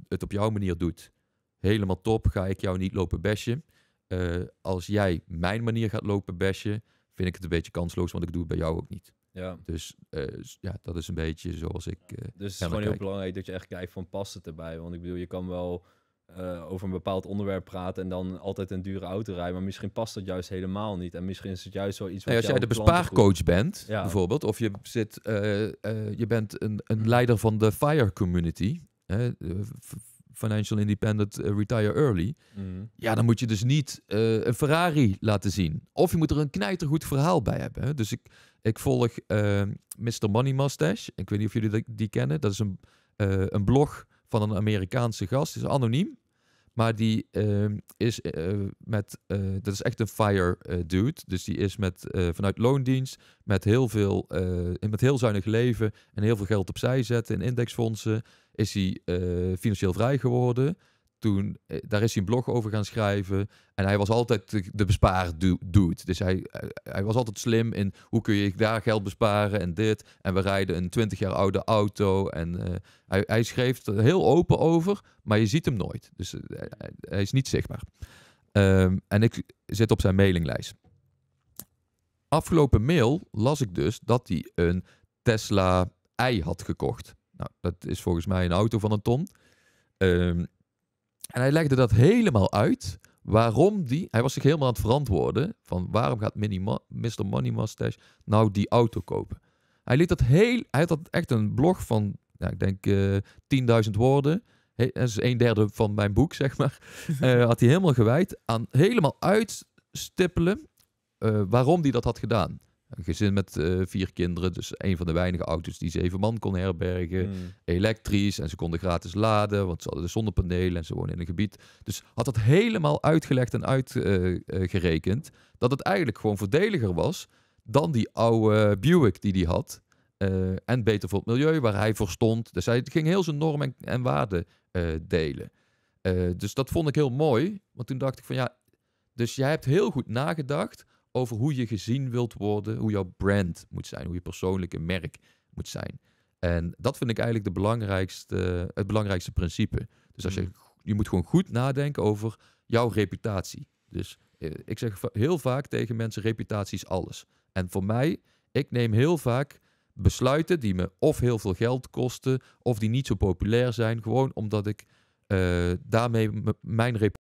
het op jouw manier doet, helemaal top, ga ik jou niet lopen besje. Eh, als jij mijn manier gaat lopen besje, vind ik het een beetje kansloos, want ik doe het bij jou ook niet. Ja. Dus eh, ja, dat is een beetje zoals ik. Eh, dus het is gewoon heel belangrijk dat je echt kijkt van past het erbij. Want ik bedoel, je kan wel eh, over een bepaald onderwerp praten en dan altijd een dure auto rijden. Maar misschien past dat juist helemaal niet. En misschien is het juist wel iets. Wat als jij de bespaarcoach bent, bijvoorbeeld, of je, zit, je bent een, een leider van de FIRE community financial independent, eh, retire early. Mhm. Ja, dan moet je dus niet eh, een Ferrari laten zien. Of je moet er een knijtergoed verhaal bij hebben. Hè? Dus ik, ik volg uh, eh, Mr. Money Mustache. Ik weet niet of jullie die, die kennen. Dat is een, een blog van een Amerikaanse gast. Het is anoniem. Maar die ehm, is uh, met, eh, dat is echt een fire dude. Dus die is met, vanuit loondienst met heel veel, met heel zuinig leven en heel veel geld opzij zetten in indexfondsen, is hij financieel vrij geworden toen, eh, daar is hij een blog over gaan schrijven. En hij was altijd de, de bespaardude. Dus hij, eh, hij was altijd slim in hoe kun je daar geld besparen en dit. En we rijden een 20 jaar oude auto. En eh, hij, hij schreef er heel open over, maar je ziet hem nooit. Dus hij, is niet zichtbaar. Ehm, en ik zit op zijn mailinglijst. Afgelopen mail las ik dus dat hij een Tesla ei had gekocht. Nou, dat is volgens mij een auto van een ton. Ehm, en hij legde dat helemaal uit. Waarom die... Hij was zich helemaal aan het verantwoorden. Van waarom gaat Mr. Money Mustache nou die auto kopen? Hij liet dat heel... Hij had echt een blog van, nou, ik denk, 10.000 eh, woorden. dat is een derde van mijn boek, zeg maar. <laughs> Eh, had hij helemaal gewijd aan helemaal uitstippelen eh, waarom hij dat had gedaan. Een gezin met eh, vier kinderen, dus een van de weinige auto's die zeven man kon herbergen. Hmm. Elektrisch en ze konden gratis laden, want ze hadden de zonnepanelen en ze woonden in een gebied. Dus had dat helemaal uitgelegd en uitgerekend eh, eh, dat het eigenlijk gewoon voordeliger was dan die oude Buick die hij had. en beter voor het milieu, waar hij voor stond. Dus hij ging heel zijn normen en, en waarden delen. dus dat vond ik heel mooi, want toen dacht ik van ja, dus jij hebt heel goed nagedacht over hoe je gezien wilt worden, hoe jouw brand moet zijn, hoe je persoonlijke merk moet zijn. En dat vind ik eigenlijk de belangrijkste, het belangrijkste principe. Dus als je, mm. je moet gewoon goed nadenken over jouw reputatie. Dus eh, ik zeg heel vaak tegen mensen, reputatie is alles. En voor mij, ik neem heel vaak besluiten die me of heel veel geld kosten, of die niet zo populair zijn, gewoon omdat ik eh, daarmee mijn reputatie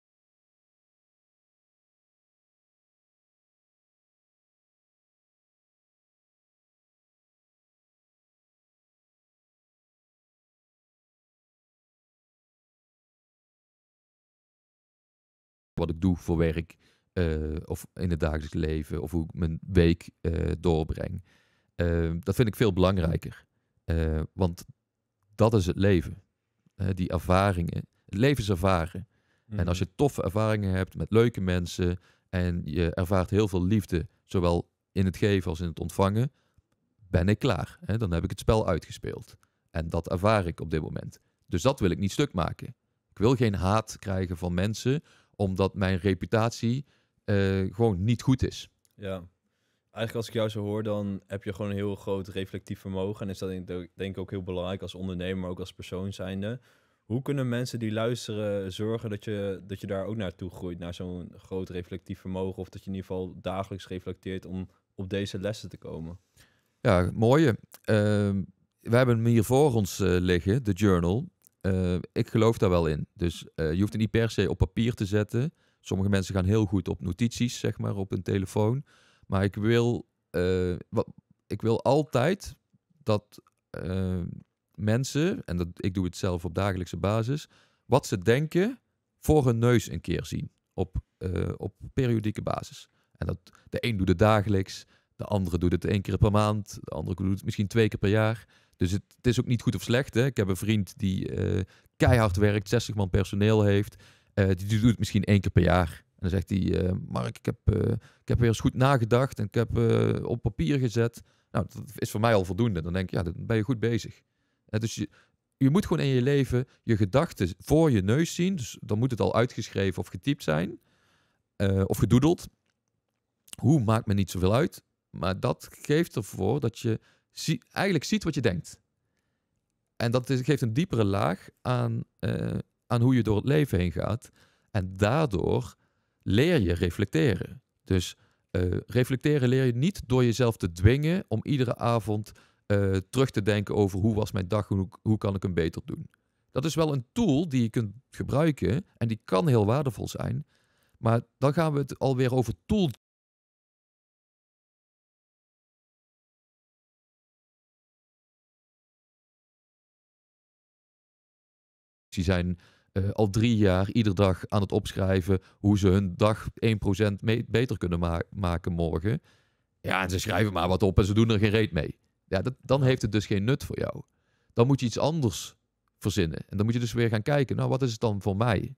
wat ik doe voor werk. Eh, of in het dagelijks leven. Of hoe ik mijn week eh, doorbreng. Ehm, dat vind ik veel belangrijker. Eh, want dat is het leven. die ervaringen. Het leven is ervaren. En als mhm. je toffe ervaringen hebt met leuke mensen. En je ervaart heel veel liefde. Zowel in het geven als in het ontvangen. Ben ik klaar. Dan heb ik het spel uitgespeeld. En dat ervaar ik op dit moment. Dus dat wil ik niet stuk maken. Ik wil geen haat krijgen van mensen omdat mijn reputatie eh, gewoon niet goed is. Ja. Eigenlijk als ik jou zo hoor, dan heb je gewoon een heel groot reflectief vermogen. En is dat denk ik ook heel belangrijk als ondernemer, maar ook als persoon zijnde. Hoe kunnen mensen die luisteren zorgen dat je, dat je daar ook naartoe groeit, naar zo'n groot reflectief vermogen? Of dat je in ieder geval dagelijks reflecteert om op deze lessen te komen? Ja, mooie. Ehm, we hebben hem hier voor ons eh, liggen, de journal. Eh, ik geloof daar wel in. Dus eh, je hoeft het niet per se op papier te zetten. Sommige mensen gaan heel goed op notities, zeg maar, op een telefoon. Maar ik wil, eh, ik wil altijd dat mensen, en dat, ik doe het zelf op dagelijkse basis, wat ze denken voor hun neus een keer zien. Op, op periodieke basis. En dat, de een doet het dagelijks, de andere doet het één keer per maand, de andere doet het misschien twee keer per jaar. Dus het, het, is ook niet goed of slecht. Hè? Ik heb een vriend die eh, keihard werkt, 60 man personeel heeft. Eh, die, doet het misschien één keer per jaar. En dan zegt hij, eh, Mark, ik heb, ik heb weer eens goed nagedacht en ik heb op papier gezet. Nou, dat is voor mij al voldoende. Dan denk ik, ja, dan ben je goed bezig. dus je, je moet gewoon in je leven je gedachten voor je neus zien. Dus dan moet het al uitgeschreven of getypt zijn. of gedoedeld. Hoe maakt me niet zoveel uit. Maar dat geeft ervoor dat je zie, eigenlijk ziet wat je denkt. En dat geeft een diepere laag aan, eh, aan hoe je door het leven heen gaat. En daardoor leer je reflecteren. Dus eh, reflecteren leer je niet door jezelf te dwingen om iedere avond eh, terug te denken over hoe was mijn dag, hoe, hoe kan ik hem beter doen. Dat is wel een tool die je kunt gebruiken en die kan heel waardevol zijn. Maar dan gaan we het alweer over tool Die zijn eh, al drie jaar iedere dag aan het opschrijven hoe ze hun dag 1% beter kunnen maken morgen. Ja, en ze schrijven maar wat op en ze doen er geen reet mee. Ja, dat, dan heeft het dus geen nut voor jou. Dan moet je iets anders verzinnen. En dan moet je dus weer gaan kijken, nou wat is het dan voor mij?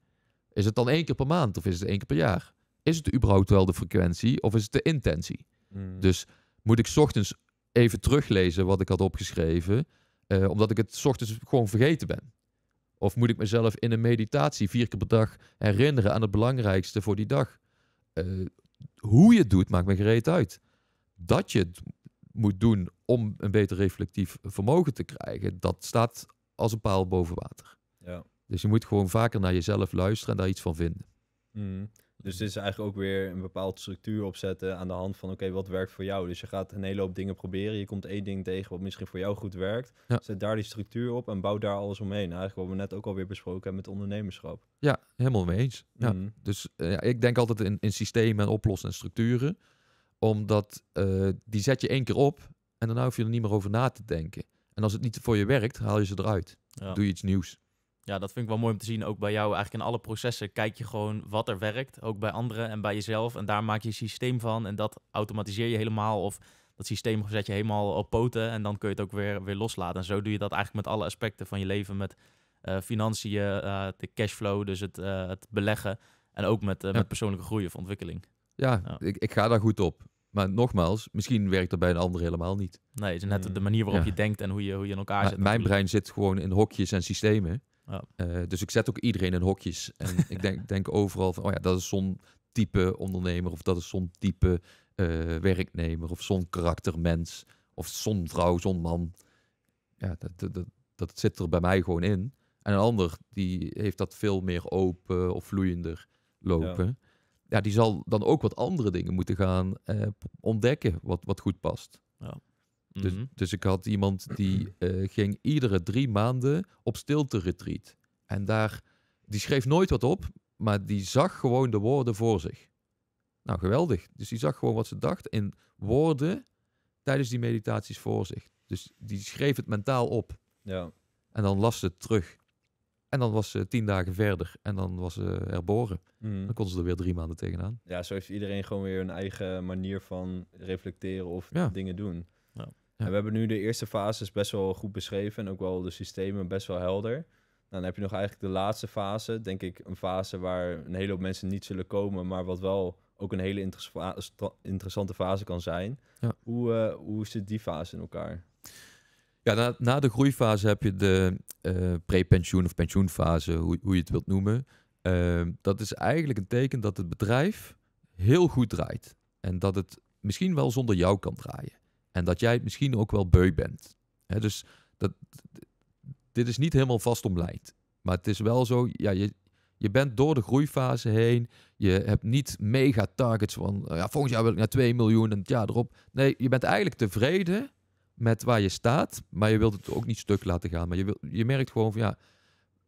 Is het dan één keer per maand of is het één keer per jaar? Is het überhaupt wel de frequentie of is het de intentie? Hmm. Dus moet ik ochtends even teruglezen wat ik had opgeschreven, eh, omdat ik het ochtends gewoon vergeten ben. Of moet ik mezelf in een meditatie vier keer per dag herinneren aan het belangrijkste voor die dag? Eh, hoe je het doet, maakt me gereed uit. Dat je het moet doen om een beter reflectief vermogen te krijgen, dat staat als een paal boven water. Ja. Dus je moet gewoon vaker naar jezelf luisteren en daar iets van vinden. Mm. Dus dit is eigenlijk ook weer een bepaalde structuur opzetten aan de hand van, oké, wat werkt voor jou? Dus je gaat een hele hoop dingen proberen. Je komt één ding tegen wat misschien voor jou goed werkt. Zet daar die structuur op en bouw daar alles omheen. Nou, eigenlijk wat we net ook alweer besproken hebben met ondernemerschap. Ja, helemaal mee eens. Ja. Mhm. Dus eh, ja, ik denk altijd in, in systemen en oplossingen en structuren. Omdat eh, die zet je één keer op en dan hoef je er niet meer over na te denken. En als het niet voor je werkt, haal je ze eruit. Doe je iets nieuws. Ja, dat vind ik wel mooi om te zien. Ook bij jou, eigenlijk in alle processen kijk je gewoon wat er werkt. Ook bij anderen en bij jezelf. En daar maak je een systeem van. En dat automatiseer je helemaal. Of dat systeem zet je helemaal op poten. En dan kun je het ook weer, weer loslaten. En zo doe je dat eigenlijk met alle aspecten van je leven. Met eh, financiën, eh, de cashflow, dus het, eh, het beleggen. En ook met, met persoonlijke groei of ontwikkeling. Ja, Ik, ik ga daar goed op. Maar nogmaals, misschien werkt dat bij een ander helemaal niet. Nee, het is net mm. de manier waarop je denkt en hoe je, hoe je in elkaar zit. Mijn brein zit gewoon in hokjes en systemen. Ja. Eh, dus ik zet ook iedereen in hokjes. En ik denk, <laughs> denk overal van, oh ja, dat is zo'n type ondernemer of dat is zo'n type eh, werknemer of zo'n karaktermens of zo'n vrouw, zo'n man. Ja, dat, dat, dat, zit er bij mij gewoon in. En een ander die heeft dat veel meer open of vloeiender lopen. Ja, die zal dan ook wat andere dingen moeten gaan eh, ontdekken wat, wat goed past. Ja. Dus, mhm. dus ik had iemand die eh, ging iedere drie maanden op stilte retreat. En daar, die schreef nooit wat op, maar die zag gewoon de woorden voor zich. Nou, geweldig. Dus die zag gewoon wat ze dacht in woorden tijdens die meditaties voor zich. Dus die schreef het mentaal op. Ja. En dan las ze het terug. En dan was ze tien dagen verder. En dan was ze herboren. Mhm. Dan kon ze er weer drie maanden tegenaan. Ja, zo heeft iedereen gewoon weer een eigen manier van reflecteren of dingen doen. Ja. En we hebben nu de eerste fases best wel goed beschreven en ook wel de systemen best wel helder. Dan heb je nog eigenlijk de laatste fase, denk ik, een fase waar een hele hoop mensen niet zullen komen, maar wat wel ook een hele interessante fase kan zijn. Ja. Hoe, eh, hoe zit die fase in elkaar? Ja, na, na de groeifase heb je de uh, eh, pre of pensioenfase, hoe, hoe je het wilt noemen. Ehm, dat is eigenlijk een teken dat het bedrijf heel goed draait en dat het misschien wel zonder jou kan draaien. En dat jij misschien ook wel beu bent. dus dat, dit is niet helemaal vastomlijnd. Maar het is wel zo, ja, je, je bent door de groeifase heen. Je hebt niet mega targets van oh ja, volgend jaar wil ik naar 2 miljoen en het jaar erop. Nee, je bent eigenlijk tevreden met waar je staat. Maar je wilt het ook niet stuk laten gaan. Maar je, wil, je merkt gewoon van ja,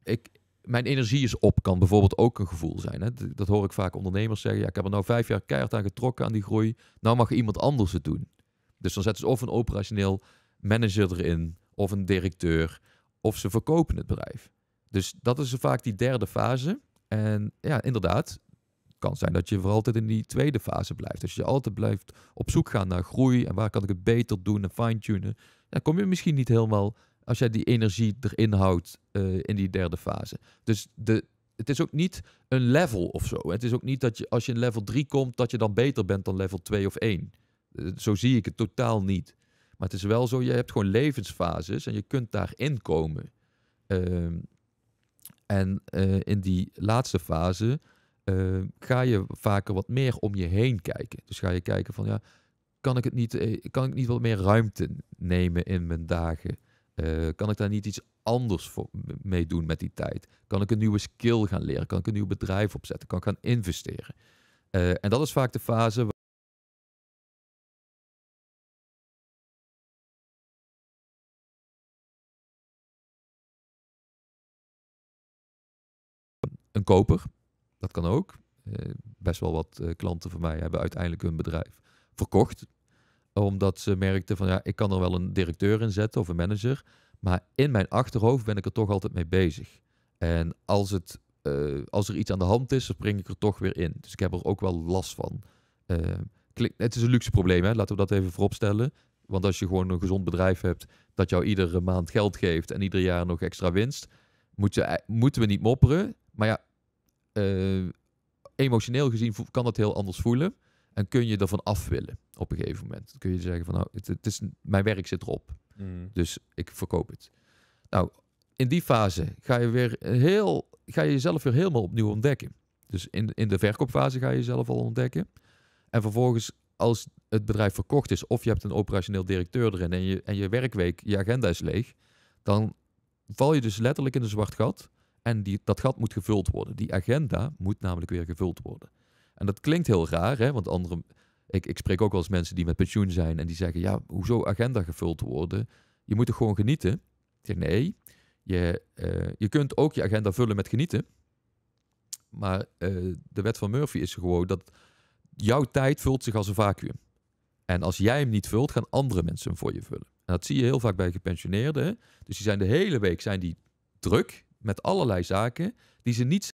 ik, mijn energie is op, kan bijvoorbeeld ook een gevoel zijn. Hè? Dat hoor ik vaak ondernemers zeggen. Ja, ik heb er nou vijf jaar keihard aan getrokken aan die groei. Nou mag iemand anders het doen. Dus dan zetten ze of een operationeel manager erin, of een directeur, of ze verkopen het bedrijf. Dus dat is vaak die derde fase. En ja, inderdaad, het kan zijn dat je voor altijd in die tweede fase blijft. Dus je altijd blijft op zoek gaan naar groei en waar kan ik het beter doen en fine-tunen. Dan kom je misschien niet helemaal, als jij die energie erin houdt eh, in die derde fase. Dus de, het is ook niet een level of zo. Het is ook niet dat je als je in level 3 komt, dat je dan beter bent dan level 2 of 1. Eh, zo zie ik het totaal niet. Maar het is wel zo, je hebt gewoon levensfases en je kunt daarin komen. Ehm, en eh, in die laatste fase eh, ga je vaker wat meer om je heen kijken. Dus ga je kijken van ja, kan ik, het niet, kan ik niet wat meer ruimte nemen in mijn dagen? kan ik daar niet iets anders voor, mee doen met die tijd? Kan ik een nieuwe skill gaan leren? Kan ik een nieuw bedrijf opzetten? Kan ik gaan investeren? en dat is vaak de fase koper. Dat kan ook. Eh, best wel wat eh, klanten van mij hebben uiteindelijk hun bedrijf verkocht. Omdat ze merkten van ja, ik kan er wel een directeur in zetten of een manager. Maar in mijn achterhoofd ben ik er toch altijd mee bezig. En als, het, eh, als er iets aan de hand is, dan spring ik er toch weer in. Dus ik heb er ook wel last van. het is een luxe probleem, hè? laten we dat even vooropstellen. Want als je gewoon een gezond bedrijf hebt dat jou iedere maand geld geeft en ieder jaar nog extra winst, moeten we niet mopperen. Maar ja, eh, emotioneel gezien kan dat heel anders voelen. En kun je ervan af willen op een gegeven moment. Dan kun je zeggen van nou, het, is, mijn werk zit erop. Mm. Dus ik verkoop het. Nou, in die fase ga je, weer heel, ga je jezelf weer helemaal opnieuw ontdekken. Dus in, in de verkoopfase ga je jezelf al ontdekken. En vervolgens, als het bedrijf verkocht is, of je hebt een operationeel directeur erin en je, en je werkweek, je agenda is leeg, dan val je dus letterlijk in een zwart gat. En dat gat moet gevuld worden. Die agenda moet namelijk weer gevuld worden. En dat klinkt heel raar, hè? want andere, ik, ik spreek ook wel eens mensen die met pensioen zijn en die zeggen, ja, hoezo agenda gevuld worden? Je moet er gewoon genieten. Ik zeg, nee, je, eh, je kunt ook je agenda vullen met genieten. Maar eh, de wet van Murphy is gewoon dat jouw tijd vult zich als een vacuüm. En als jij hem niet vult, gaan andere mensen hem voor je vullen. En dat zie je heel vaak bij gepensioneerden. Hè? Dus die zijn de hele week zijn die druk met allerlei zaken die ze niet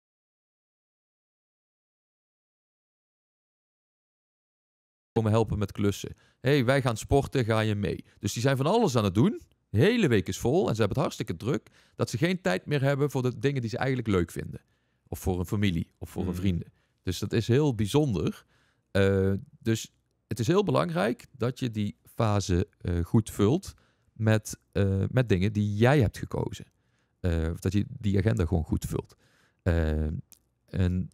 komen helpen met klussen. hey, wij gaan sporten, ga je mee? Dus die zijn van alles aan het doen. De hele week is vol en ze hebben het hartstikke druk dat ze geen tijd meer hebben voor de dingen die ze eigenlijk leuk vinden. Of voor hun familie of voor hun mm. vrienden. Dus dat is heel bijzonder. Eh, dus het is heel belangrijk dat je die fase eh, goed vult met, eh, met dingen die jij hebt gekozen. Eh, of dat je die agenda gewoon goed vult. Eh, en,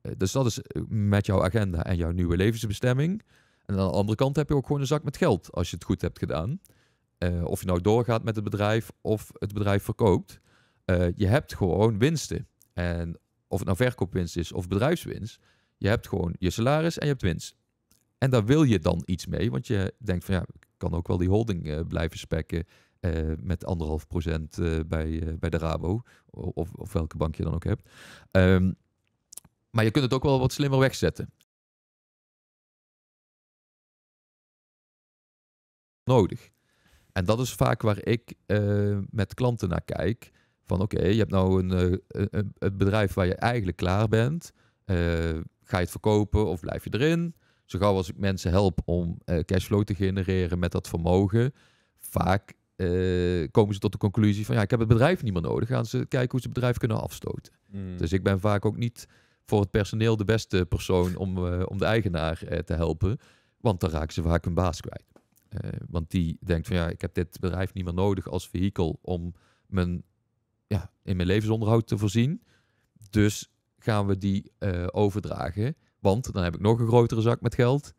eh, dus dat is met jouw agenda en jouw nieuwe levensbestemming. En aan de andere kant heb je ook gewoon een zak met geld als je het goed hebt gedaan. of je nou doorgaat met het bedrijf of het bedrijf verkoopt. je hebt gewoon winsten. En of het nou verkoopwinst is of bedrijfswinst, je hebt gewoon je salaris en je hebt winst. En daar wil je dan iets mee, want je denkt van ja, ik kan ook wel die holding blijven spekken. Eh, met anderhalf procent eh, bij, eh, bij de Rabo, of, of welke bank je dan ook hebt. Ehm, maar je kunt het ook wel wat slimmer wegzetten. Nodig. En dat is vaak waar ik met klanten naar kijk. Van oké, je hebt nou een, een, een, bedrijf waar je eigenlijk klaar bent. ga je het verkopen of blijf je erin? zo gauw als ik mensen help om cashflow te genereren met dat vermogen, vaak eh, komen ze tot de conclusie van ja, ik heb het bedrijf niet meer nodig. Gaan ze kijken hoe ze het bedrijf kunnen afstoten. Hmm. Dus ik ben vaak ook niet voor het personeel de beste persoon om, eh, om de eigenaar eh, te helpen. Want dan raken ze vaak hun baas kwijt. want die denkt van ja, ik heb dit bedrijf niet meer nodig als vehikel om mijn, ja, in mijn levensonderhoud te voorzien. Dus gaan we die overdragen. Want dan heb ik nog een grotere zak met geld.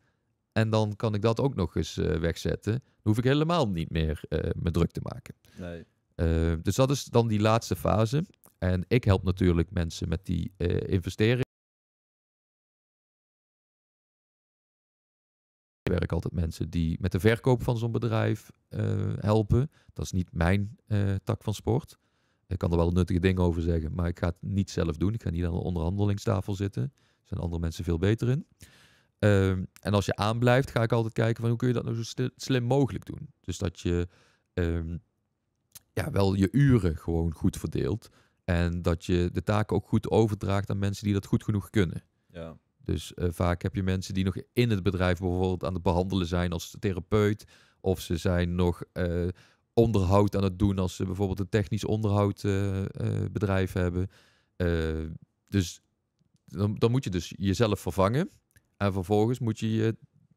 En dan kan ik dat ook nog eens eh, wegzetten. Dan hoef ik helemaal niet meer uh, me druk te maken. Nee. Eh, dus dat is dan die laatste fase. En ik help natuurlijk mensen met die investeringen. Ik werk altijd mensen die met de verkoop van zo'n bedrijf helpen. Dat is niet mijn tak van sport. Ik kan er wel nuttige dingen over zeggen, maar ik ga het niet zelf doen. Ik ga niet aan de onderhandelingstafel zitten. Daar zijn andere mensen veel beter in. Ehm, en als je aanblijft, ga ik altijd kijken van hoe kun je dat nou zo slim mogelijk doen. Dus dat je ehm, ja, wel je uren gewoon goed verdeelt. En dat je de taken ook goed overdraagt aan mensen die dat goed genoeg kunnen. Ja. Dus eh, vaak heb je mensen die nog in het bedrijf bijvoorbeeld aan het behandelen zijn als therapeut. Of ze zijn nog eh, onderhoud aan het doen als ze bijvoorbeeld een technisch onderhoudbedrijf eh, uh, hebben. Ehm, dus dan, dan, moet je dus jezelf vervangen. En vervolgens moet je je,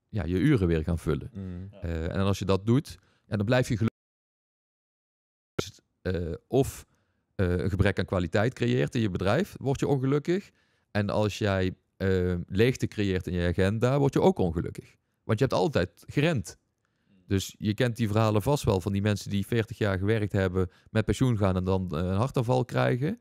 ja, je uren weer gaan vullen. Mm. Eh, en als je dat doet, en dan blijf je gelukkig. Eh, of eh, een gebrek aan kwaliteit creëert in je bedrijf, word je ongelukkig. En als jij leegte creëert in je agenda, word je ook ongelukkig. Want je hebt altijd gerend. Dus je kent die verhalen vast wel van die mensen die 40 jaar gewerkt hebben, met pensioen gaan en dan een hartaanval krijgen.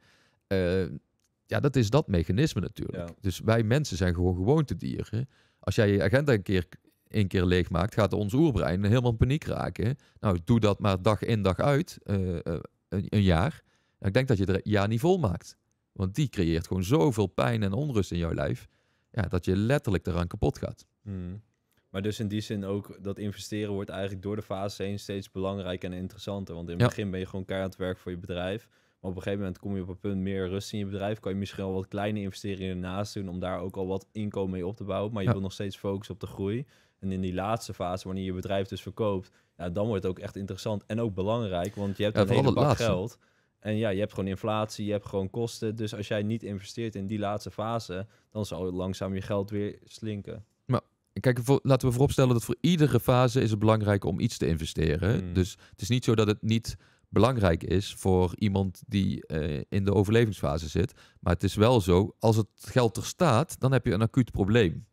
Ja, dat is dat mechanisme natuurlijk. Dus wij mensen zijn gewoon gewoontedieren. Als jij je agenda een keer, een keer maakt gaat ons oerbrein helemaal in paniek raken. Nou, doe dat maar dag in dag uit, eh, eh, een, een, jaar. ik denk dat je er ja niet vol maakt Want die creëert gewoon zoveel pijn en onrust in jouw lijf. Ja, dat je letterlijk eraan kapot gaat. Hmm. Maar dus in die zin ook dat investeren wordt eigenlijk door de fase heen steeds belangrijker en interessanter. Want in het begin ben je gewoon keihard werk voor je bedrijf. Maar op een gegeven moment kom je op een punt meer rust in je bedrijf. Kan je misschien al wat kleine investeringen naast doen om daar ook al wat inkomen mee op te bouwen. Maar je wil nog steeds focussen op de groei. En in die laatste fase, wanneer je bedrijf dus verkoopt, ja, dan wordt het ook echt interessant en ook belangrijk. Want je hebt een hele pak geld. En ja, je hebt gewoon inflatie, je hebt gewoon kosten. Dus als jij niet investeert in die laatste fase, dan zal langzaam je geld weer slinken. Maar kijk, laten we vooropstellen dat voor iedere fase is het belangrijk om iets te investeren. Hmm. Dus het is niet zo dat het niet belangrijk is voor iemand die eh, in de overlevingsfase zit. Maar het is wel zo, als het geld er staat, dan heb je een acuut probleem.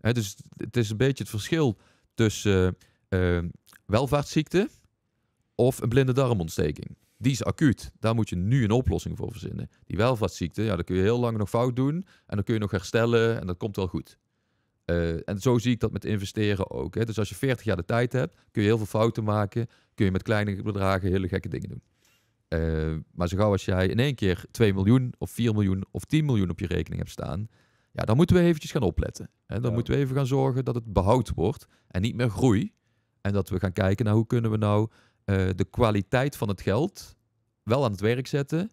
Hè, dus het is een beetje het verschil tussen uh, welvaartsziekte of een blinde darmontsteking. Die is acuut. Daar moet je nu een oplossing voor verzinnen. Die welvaartsziekte, ja, daar kun je heel lang nog fout doen. En dan kun je nog herstellen en dat komt wel goed. Eh, en zo zie ik dat met investeren ook. Hè. Dus als je 40 jaar de tijd hebt, kun je heel veel fouten maken. Kun je met kleine bedragen hele gekke dingen doen. Eh, maar zo gauw als jij in één keer 2 miljoen of 4 miljoen of 10 miljoen op je rekening hebt staan, ja, dan moeten we eventjes gaan opletten. Hè. Dan moeten we even gaan zorgen dat het behoud wordt en niet meer groei. En dat we gaan kijken naar hoe kunnen we nou eh, de kwaliteit van het geld wel aan het werk zetten,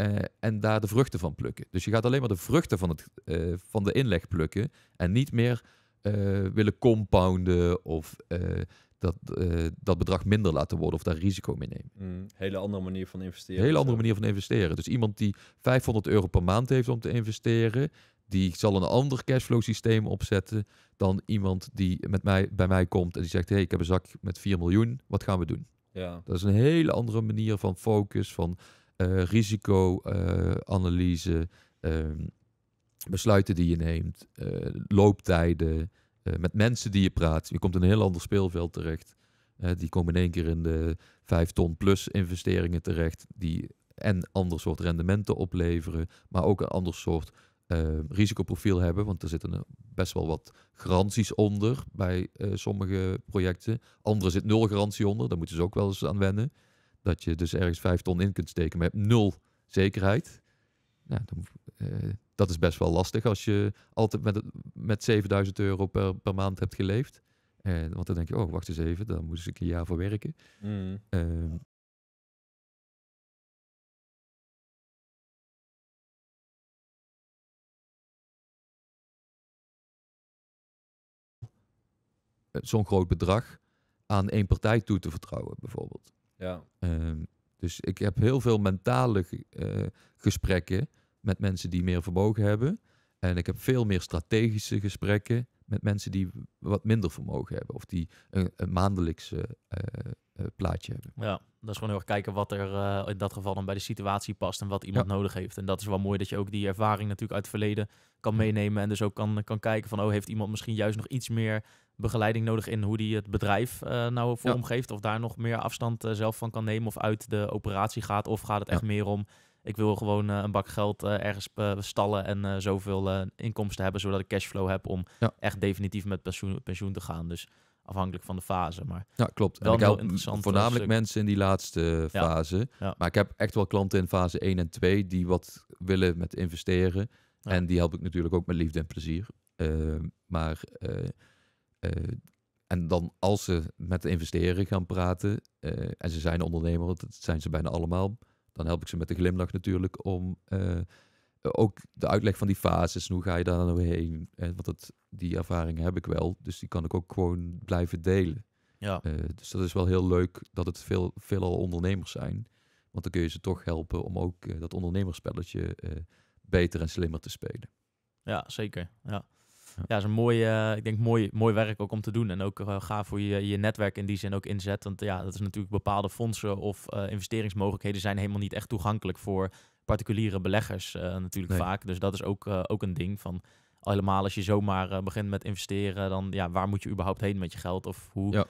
eh, en daar de vruchten van plukken. Dus je gaat alleen maar de vruchten van, het, eh, van de inleg plukken en niet meer eh, willen compounden of dat, dat bedrag minder laten worden of daar risico mee nemen. Mm, hele andere manier van investeren. Hele andere manier van investeren. Dus iemand die 500 euro per maand heeft om te investeren, die zal een ander cashflow systeem opzetten dan iemand die met mij, bij mij komt en die zegt, hey, ik heb een zak met 4 miljoen, wat gaan we doen? Ja. Dat is een hele andere manier van focus, van eh, risicoanalyse, eh, ehm, besluiten die je neemt, eh, looptijden, met mensen die je praat. Je komt in een heel ander speelveld terecht. die komen in één keer in de vijf ton plus investeringen terecht, die en ander soort rendementen opleveren, maar ook een ander soort ehm, risicoprofiel hebben. Want er zitten best wel wat garanties onder bij sommige projecten. Andere zit nul garantie onder, daar moeten ze ook wel eens aan wennen dat je dus ergens vijf ton in kunt steken, maar je hebt nul zekerheid. Nou, dan, eh, dat is best wel lastig als je altijd met, met 7000 euro per, maand hebt geleefd. en eh, want dan denk je, oh, wacht eens even, daar moest ik een jaar voor werken. Mm. Ehm, zo'n groot bedrag aan één partij toe te vertrouwen, bijvoorbeeld. Ja. Ehm, dus ik heb heel veel mentale eh, gesprekken met mensen die meer vermogen hebben. En ik heb veel meer strategische gesprekken met mensen die wat minder vermogen hebben. Of die een, een maandelijkse eh, eh, plaatje hebben. Ja, dat is gewoon heel erg kijken wat er in dat geval dan bij de situatie past en wat iemand nodig heeft. En dat is wel mooi dat je ook die ervaring natuurlijk uit het verleden kan meenemen. En dus ook kan, kan kijken van, oh, heeft iemand misschien juist nog iets meer begeleiding nodig in hoe die het bedrijf eh, nou vormgeeft. Ja. Of daar nog meer afstand eh, zelf van kan nemen of uit de operatie gaat. Of gaat het echt meer om, ik wil gewoon eh, een bak geld ergens stallen en zoveel inkomsten hebben, zodat ik cashflow heb om echt definitief met pensioen, pensioen te gaan. Dus afhankelijk van de fase. Maar ja, klopt. En ik help voornamelijk mensen in die laatste fase. Maar ik heb echt wel klanten in fase 1 en 2 die wat willen met investeren. En die help ik natuurlijk ook met liefde en plezier. Ehm, maar eh, en dan als ze met de investeren gaan praten, eh, en ze zijn ondernemer, dat zijn ze bijna allemaal, dan help ik ze met de glimlach natuurlijk om eh, ook de uitleg van die fases, hoe ga je daar nou heen? want dat, die ervaring heb ik wel, dus die kan ik ook gewoon blijven delen. Ja. dus dat is wel heel leuk dat het veel, veelal ondernemers zijn. Want dan kun je ze toch helpen om ook dat ondernemerspelletje beter en slimmer te spelen. Ja, zeker. Ja ja, is een mooie, eh, ik denk mooi, mooi werk ook om te doen. En ook ga eh, gaaf je je netwerk in die zin ook inzet. Want ja, dat is natuurlijk bepaalde fondsen of eh, investeringsmogelijkheden zijn helemaal niet echt toegankelijk voor particuliere beleggers natuurlijk vaak. Dus dat is ook, ook een ding van helemaal als je zomaar begint met investeren, dan ja, waar moet je überhaupt heen met je geld? Of hoe, ja.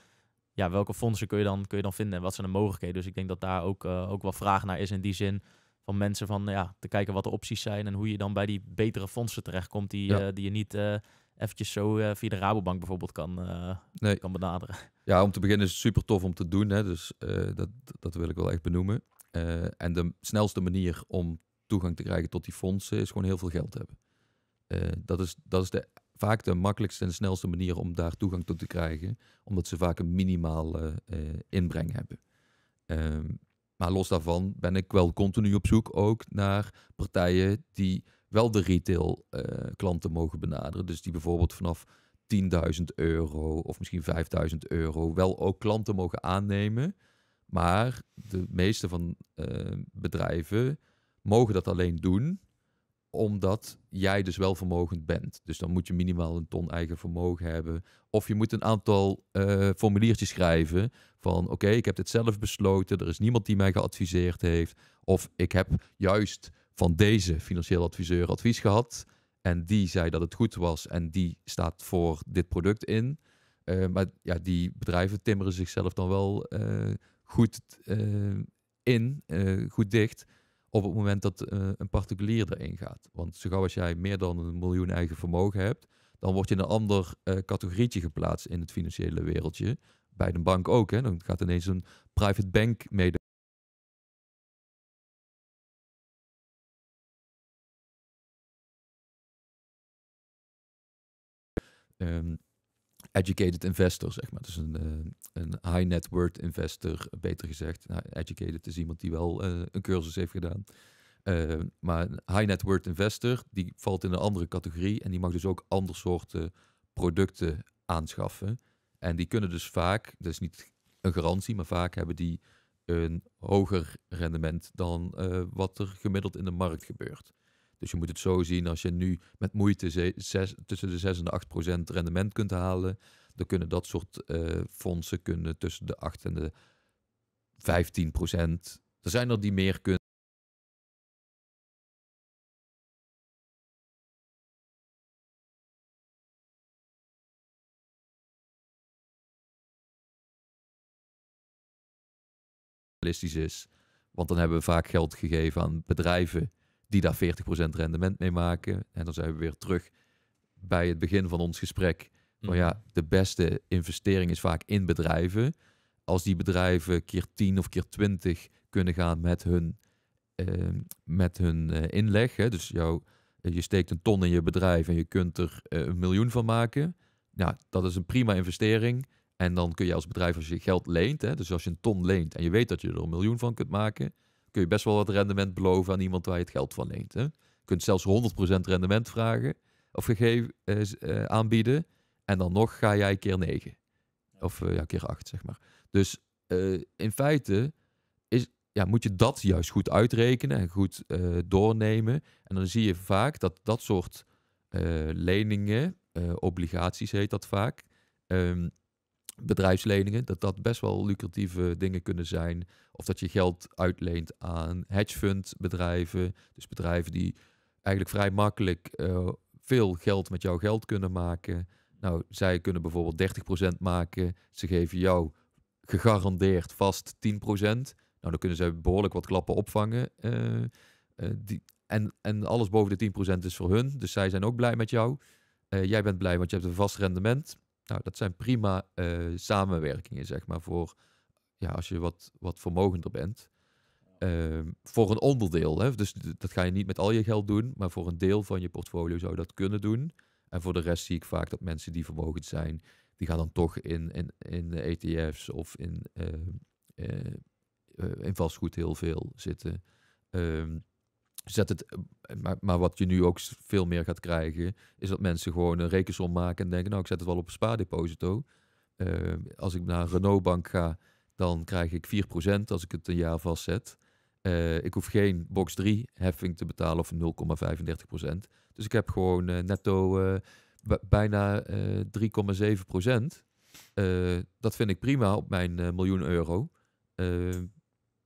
ja welke fondsen kun je, dan, kun je dan vinden en wat zijn de mogelijkheden? Dus ik denk dat daar ook, ook wel vraag naar is in die zin van mensen van ja, te kijken wat de opties zijn en hoe je dan bij die betere fondsen terechtkomt die, eh, die je niet uh, eventjes zo eh, via de Rabobank bijvoorbeeld kan, nee. kan benaderen. Ja, om te beginnen is het super tof om te doen, hè, dus dat, dat wil ik wel echt benoemen. en de snelste manier om toegang te krijgen tot die fondsen is gewoon heel veel geld hebben. dat is, dat is de, vaak de makkelijkste en snelste manier om daar toegang toe te krijgen, omdat ze vaak een minimaal inbreng hebben. Ehm, maar los daarvan ben ik wel continu op zoek ook naar partijen die wel de retail eh, klanten mogen benaderen. Dus die bijvoorbeeld vanaf 10.000 euro of misschien 5.000 euro wel ook klanten mogen aannemen. Maar de meeste van eh, bedrijven mogen dat alleen doen omdat jij dus wel vermogend bent. Dus dan moet je minimaal een ton eigen vermogen hebben. Of je moet een aantal eh, formuliertjes schrijven van oké, ik heb dit zelf besloten, er is niemand die mij geadviseerd heeft. Of ik heb juist van deze financieel adviseur advies gehad en die zei dat het goed was en die staat voor dit product in. Eh, maar ja, die bedrijven timmeren zichzelf dan wel eh, goed in, goed dicht op het moment dat eh, een particulier erin gaat. Want zo gauw als jij meer dan een miljoen eigen vermogen hebt, dan word je in een ander uh, categorietje geplaatst in het financiële wereldje. Bij de bank ook. Hè? Dan gaat ineens een private bank mee. Ehm, educated investor, zeg maar. Dus een, eh, een high net worth investor, beter gezegd. Nou, educated is iemand die wel eh, een cursus heeft gedaan. Eh, maar een high net worth investor, die valt in een andere categorie en die mag dus ook ander soorten producten aanschaffen. En die kunnen dus vaak, dat is niet een garantie, maar vaak hebben die een hoger rendement dan wat er gemiddeld in de markt gebeurt. Dus je moet het zo zien, als je nu met moeite zes, tussen de 6 en de 8 procent rendement kunt halen, dan kunnen dat soort eh, fondsen kunnen tussen de 8 en de 15 procent. Er zijn er die meer kunnen. is. Want dan hebben we vaak geld gegeven aan bedrijven die daar 40% rendement mee maken. En dan zijn we weer terug bij het begin van ons gesprek. Maar mhm. ja, de beste investering is vaak in bedrijven. Als die bedrijven keer 10 of keer 20 kunnen gaan met hun, ehm, met hun eh, inleg. Hè? Dus jou, eh, je steekt een ton in je bedrijf en je kunt er eh, een miljoen van maken. Nou, dat is een prima investering. En dan kun je als bedrijf, als je geld leent, hè, dus als je een ton leent en je weet dat je er een miljoen van kunt maken, kun je best wel wat rendement beloven aan iemand waar je het geld van leent. Hè? Je kunt zelfs 100% rendement vragen of gegeven, eh, eh, aanbieden. En dan nog ga jij keer 9. Of eh, ja, keer 8, zeg maar. Dus in feite is, ja, moet je dat juist goed uitrekenen en goed doornemen. En dan zie je vaak dat dat soort leningen, obligaties heet dat vaak, ehm, bedrijfsleningen, dat dat best wel lucratieve dingen kunnen zijn. Of dat je geld uitleent aan hedgefund bedrijven. Dus bedrijven die eigenlijk vrij makkelijk eh, veel geld met jouw geld kunnen maken. Nou, zij kunnen bijvoorbeeld 30% maken. Ze geven jou gegarandeerd vast 10%. Nou, dan kunnen zij behoorlijk wat klappen opvangen. Eh, eh, die, en, en alles boven de 10% is voor hun. Dus zij zijn ook blij met jou. jij bent blij, want je hebt een vast rendement. Nou, dat zijn prima eh, samenwerkingen, zeg maar, voor ja, als je wat, wat vermogender bent. Ehm, voor een onderdeel. Hè? Dus dat ga je niet met al je geld doen, maar voor een deel van je portfolio zou je dat kunnen doen. En voor de rest zie ik vaak dat mensen die vermogend zijn, die gaan dan toch in, in, in ETF's e of in, ehm, eh, eh, in vastgoed heel veel zitten. Ehm, zet dus het, eh, maar, maar, wat je nu ook veel meer gaat krijgen, is dat mensen gewoon een rekensom maken en denken, nou ik zet het wel op een spaardeposito. Uh, als ik naar Renault Bank ga, dan krijg ik 4% als ik het een jaar vastzet. Uh, ik hoef geen box 3 heffing te betalen of 0,35%. Dus ik heb gewoon uh, netto uh, bijna 3,7%. dat vind ik prima op mijn miljoen euro.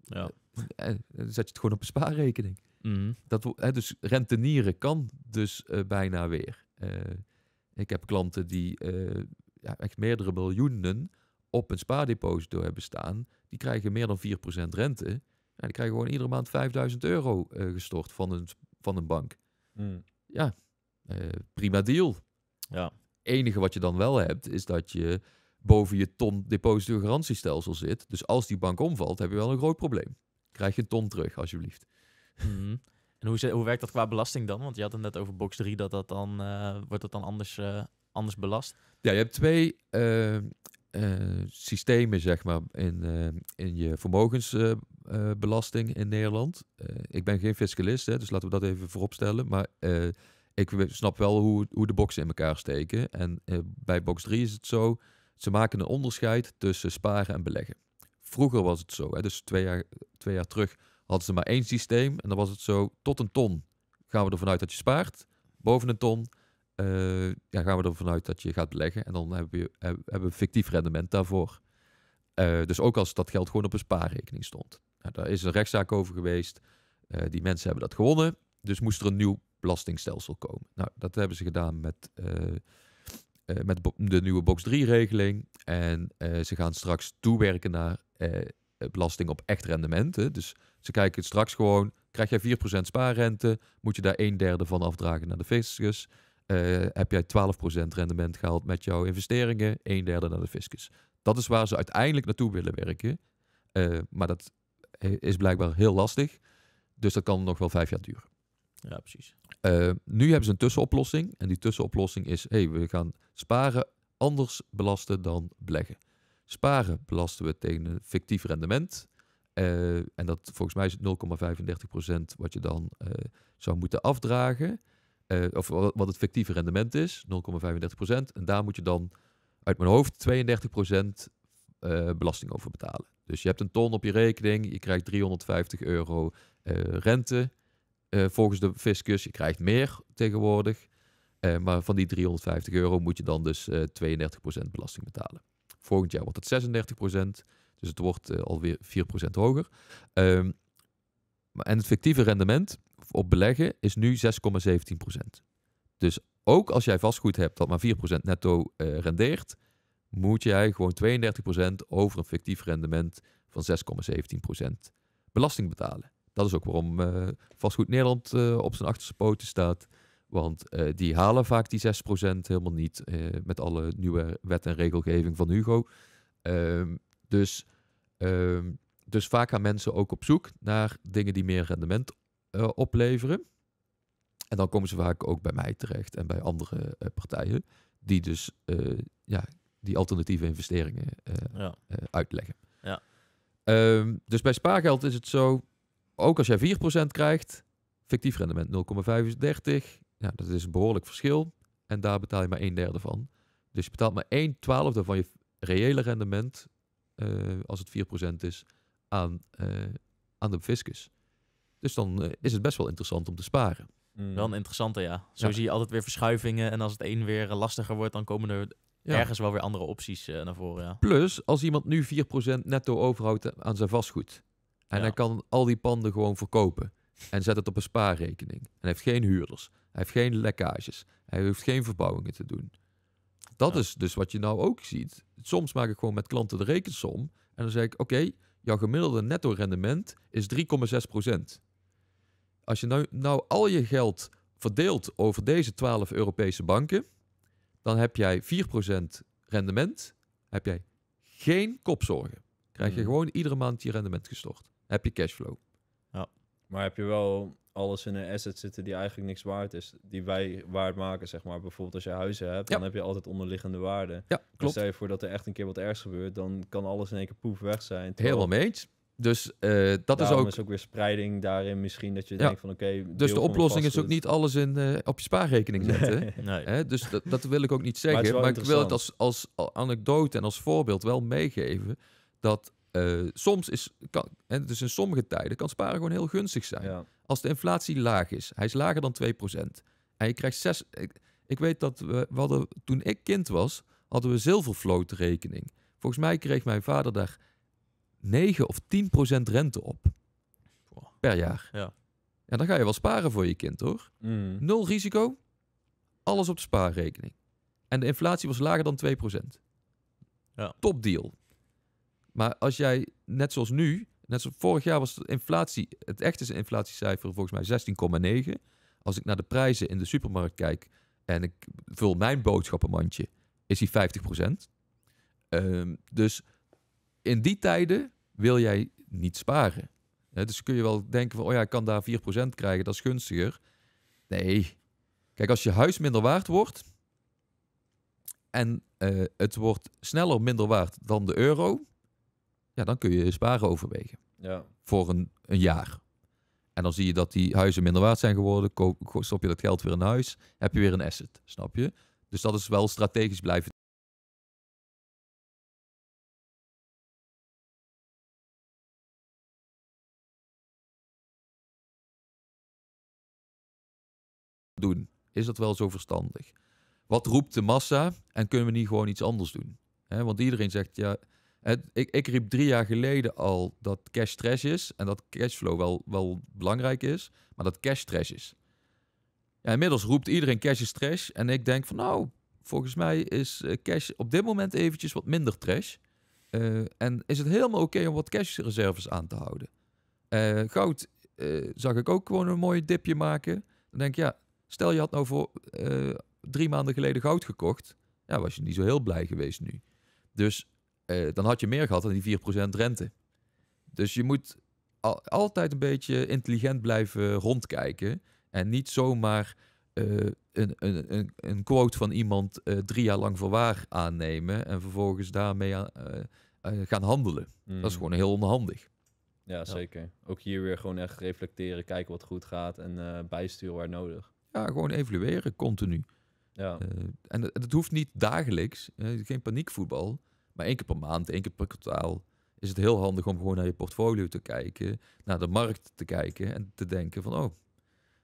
ja. En dan zet je het gewoon op een spaarrekening. Mm. Dat, hè, dus rentenieren kan dus eh, bijna weer. Eh, ik heb klanten die eh, ja, echt meerdere miljoenen op een spaardeposito hebben staan. Die krijgen meer dan 4% rente. Ja, die krijgen gewoon iedere maand 5000 euro gestort van een, van een bank. Mm. Ja, prima deal. Ja. enige wat je dan wel hebt, is dat je boven je ton deposito zit. Dus als die bank omvalt, heb je wel een groot probleem. Krijg je een ton terug, alsjeblieft. Mhm. En hoe, hoe werkt dat qua belasting dan? Want je had het net over box 3, dat dat dan, eh, wordt dat dan anders, eh, anders belast? Ja, je hebt twee eh, systemen, zeg maar, in, in je vermogensbelasting in Nederland. ik ben geen fiscalist, hè, dus laten we dat even vooropstellen. Maar ik snap wel hoe, hoe de boxen in elkaar steken. En bij box 3 is het zo, ze maken een onderscheid tussen sparen en beleggen. Vroeger was het zo, hè, dus twee jaar, twee jaar terug hadden ze maar één systeem. En dan was het zo, tot een ton gaan we ervan uit dat je spaart. Boven een ton eh, ja, gaan we ervan uit dat je gaat beleggen. En dan hebben we, hebben fictief rendement daarvoor. Eh, dus ook als dat geld gewoon op een spaarrekening stond. Nou, daar is een rechtszaak over geweest. Eh, die mensen hebben dat gewonnen. Dus moest er een nieuw belastingstelsel komen. Nou, dat hebben ze gedaan met, met de nieuwe box 3-regeling. En ze gaan straks toewerken naar eh, belasting op echt rendement. Dus ze kijken straks gewoon, krijg jij 4% spaarrente, moet je daar een derde van afdragen naar de fiscus. Eh, heb jij 12% rendement gehaald met jouw investeringen, een derde naar de fiscus. Dat is waar ze uiteindelijk naartoe willen werken. Eh, maar dat is blijkbaar heel lastig. Dus dat kan nog wel vijf jaar duren. Ja, precies. nu hebben ze een tussenoplossing. En die tussenoplossing is: hey, we gaan sparen anders belasten dan beleggen. Sparen belasten we tegen een fictief rendement. Eh, en dat volgens mij is het 0,35% wat je dan eh, zou moeten afdragen. Eh, of wat het fictieve rendement is, 0,35%. En daar moet je dan uit mijn hoofd 32% belasting over betalen. Dus je hebt een ton op je rekening, je krijgt 350 euro rente volgens de fiscus. Je krijgt meer tegenwoordig. maar van die 350 euro moet je dan dus 32% belasting betalen. Volgend jaar wordt het 36%. Dus het wordt eh, alweer 4% hoger. Ehm, en het fictieve rendement op beleggen is nu 6,17%. Dus ook als jij vastgoed hebt dat maar 4% netto eh, rendeert, moet jij gewoon 32% over een fictief rendement van 6,17% belasting betalen. Dat is ook waarom eh, vastgoed Nederland op zijn achterste poten staat. Want eh, die halen vaak die 6% helemaal niet eh, met alle nieuwe wet en regelgeving van Hugo. Ehm, dus, ehm, dus vaak gaan mensen ook op zoek naar dingen die meer rendement eh, opleveren. En dan komen ze vaak ook bij mij terecht en bij andere partijen, die dus ja, die alternatieve investeringen uitleggen. Ja. Ehm, dus bij spaargeld is het zo, ook als jij 4% krijgt, fictief rendement 0,35. Ja, dat is een behoorlijk verschil. En daar betaal je maar een derde van. Dus je betaalt maar een twaalfde van je reële rendement, eh, als het 4% is, aan, eh, aan de fiscus. Dus dan eh, is het best wel interessant om te sparen. Mm. Wel een interessante, ja. Zo zie je altijd weer verschuivingen. En als het een weer lastiger wordt, dan komen er ergens wel weer andere opties naar voren. Ja. Plus, als iemand nu 4% netto overhoudt aan zijn vastgoed. En hij kan al die panden gewoon verkopen. En zet het op een spaarrekening. En heeft geen huurders. Hij heeft geen lekkages. Hij hoeft geen verbouwingen te doen. Dat is dus wat je nou ook ziet. Soms maak ik gewoon met klanten de rekensom. En dan zeg ik, oké, jouw gemiddelde netto rendement is 3,6 Als je nou, nou al je geld verdeelt over deze 12 Europese banken, dan heb jij 4% rendement. Heb jij geen kopzorgen. Krijg je hmm. gewoon iedere maand je rendement gestort. Heb je cashflow. Ja. Maar heb je wel alles in een asset zitten die eigenlijk niks waard is. Die wij waard maken, zeg maar. Bijvoorbeeld als je huizen hebt, dan heb je altijd onderliggende waarde. Ja, klopt. stel je voor dat er echt een keer wat ergs gebeurt, dan kan alles in één keer poef weg zijn. Terwijl... Helemaal mee Dus eh, dat is ook... is ook weer spreiding daarin misschien dat je denkt van oké... dus de oplossing is ook niet alles in, eh, op je spaarrekening <laughs> zetten. Hè? Dus dat, dat, wil ik ook niet zeggen. Maar, ik wil het als, als anekdote en als voorbeeld wel meegeven dat eh, soms is... Kan, en dus in sommige tijden kan sparen gewoon heel gunstig zijn. Ja. Als de inflatie laag is, hij is lager dan 2%. En je krijgt 6. Ik, weet dat we, hadden, toen ik kind was, hadden we zilvervlootrekening. Volgens mij kreeg mijn vader daar 9 of 10% rente op. Per jaar. Ja. En dan ga je wel sparen voor je kind hoor. Mm. Nul risico, alles op de spaarrekening. En de inflatie was lager dan 2%. Ja. Top deal. Maar als jij, net zoals nu, Net zoals vorig jaar was de inflatie, het echte inflatiecijfer volgens mij 16,9. Als ik naar de prijzen in de supermarkt kijk en ik vul mijn boodschappenmandje, is die 50%. Um, ehm, dus in die tijden wil jij niet sparen. dus kun je wel denken van, oh ja, ik kan daar 4% krijgen, dat is gunstiger. Nee. Kijk, als je huis minder waard wordt en eh, het wordt sneller minder waard dan de euro, ja, dan kun je sparen overwegen. Ja. Voor een, een jaar. En dan zie je dat die huizen minder waard zijn geworden. Koop, stop je dat geld weer in huis, heb je weer een asset, snap je? Dus dat is wel strategisch blijven. Doen. Is dat wel zo verstandig? Wat roept de massa en kunnen we niet gewoon iets anders doen? want iedereen zegt ja, het, ik, ik, riep drie jaar geleden al dat cash trash is en dat cashflow wel, wel belangrijk is, maar dat cash trash is. Ja, inmiddels roept iedereen cash is trash en ik denk van nou, volgens mij is eh, cash op dit moment eventjes wat minder trash. Eh, en is het helemaal oké om wat cash reserves aan te houden. Eh, goud zag ik ook gewoon een mooi dipje maken. Dan denk ik, ja, stel je had nou voor drie maanden geleden goud gekocht. Ja, was je niet zo heel blij geweest nu. Dus eh, dan had je meer gehad dan die 4% rente. Dus je moet altijd een beetje intelligent blijven rondkijken. En niet zomaar eh, een, een, een, een, quote van iemand eh, drie jaar lang voorwaar aannemen en vervolgens daarmee gaan handelen. Mm. Dat is gewoon heel onhandig. Ja, zeker. Ook hier weer gewoon echt reflecteren, kijken wat goed gaat en bijsturen waar nodig. Ja, gewoon evalueren continu. Ja. en dat, dat, hoeft niet dagelijks, geen paniekvoetbal. Maar één keer per maand, één keer per kwartaal is het heel handig om gewoon naar je portfolio te kijken, naar de markt te kijken en te denken van oh,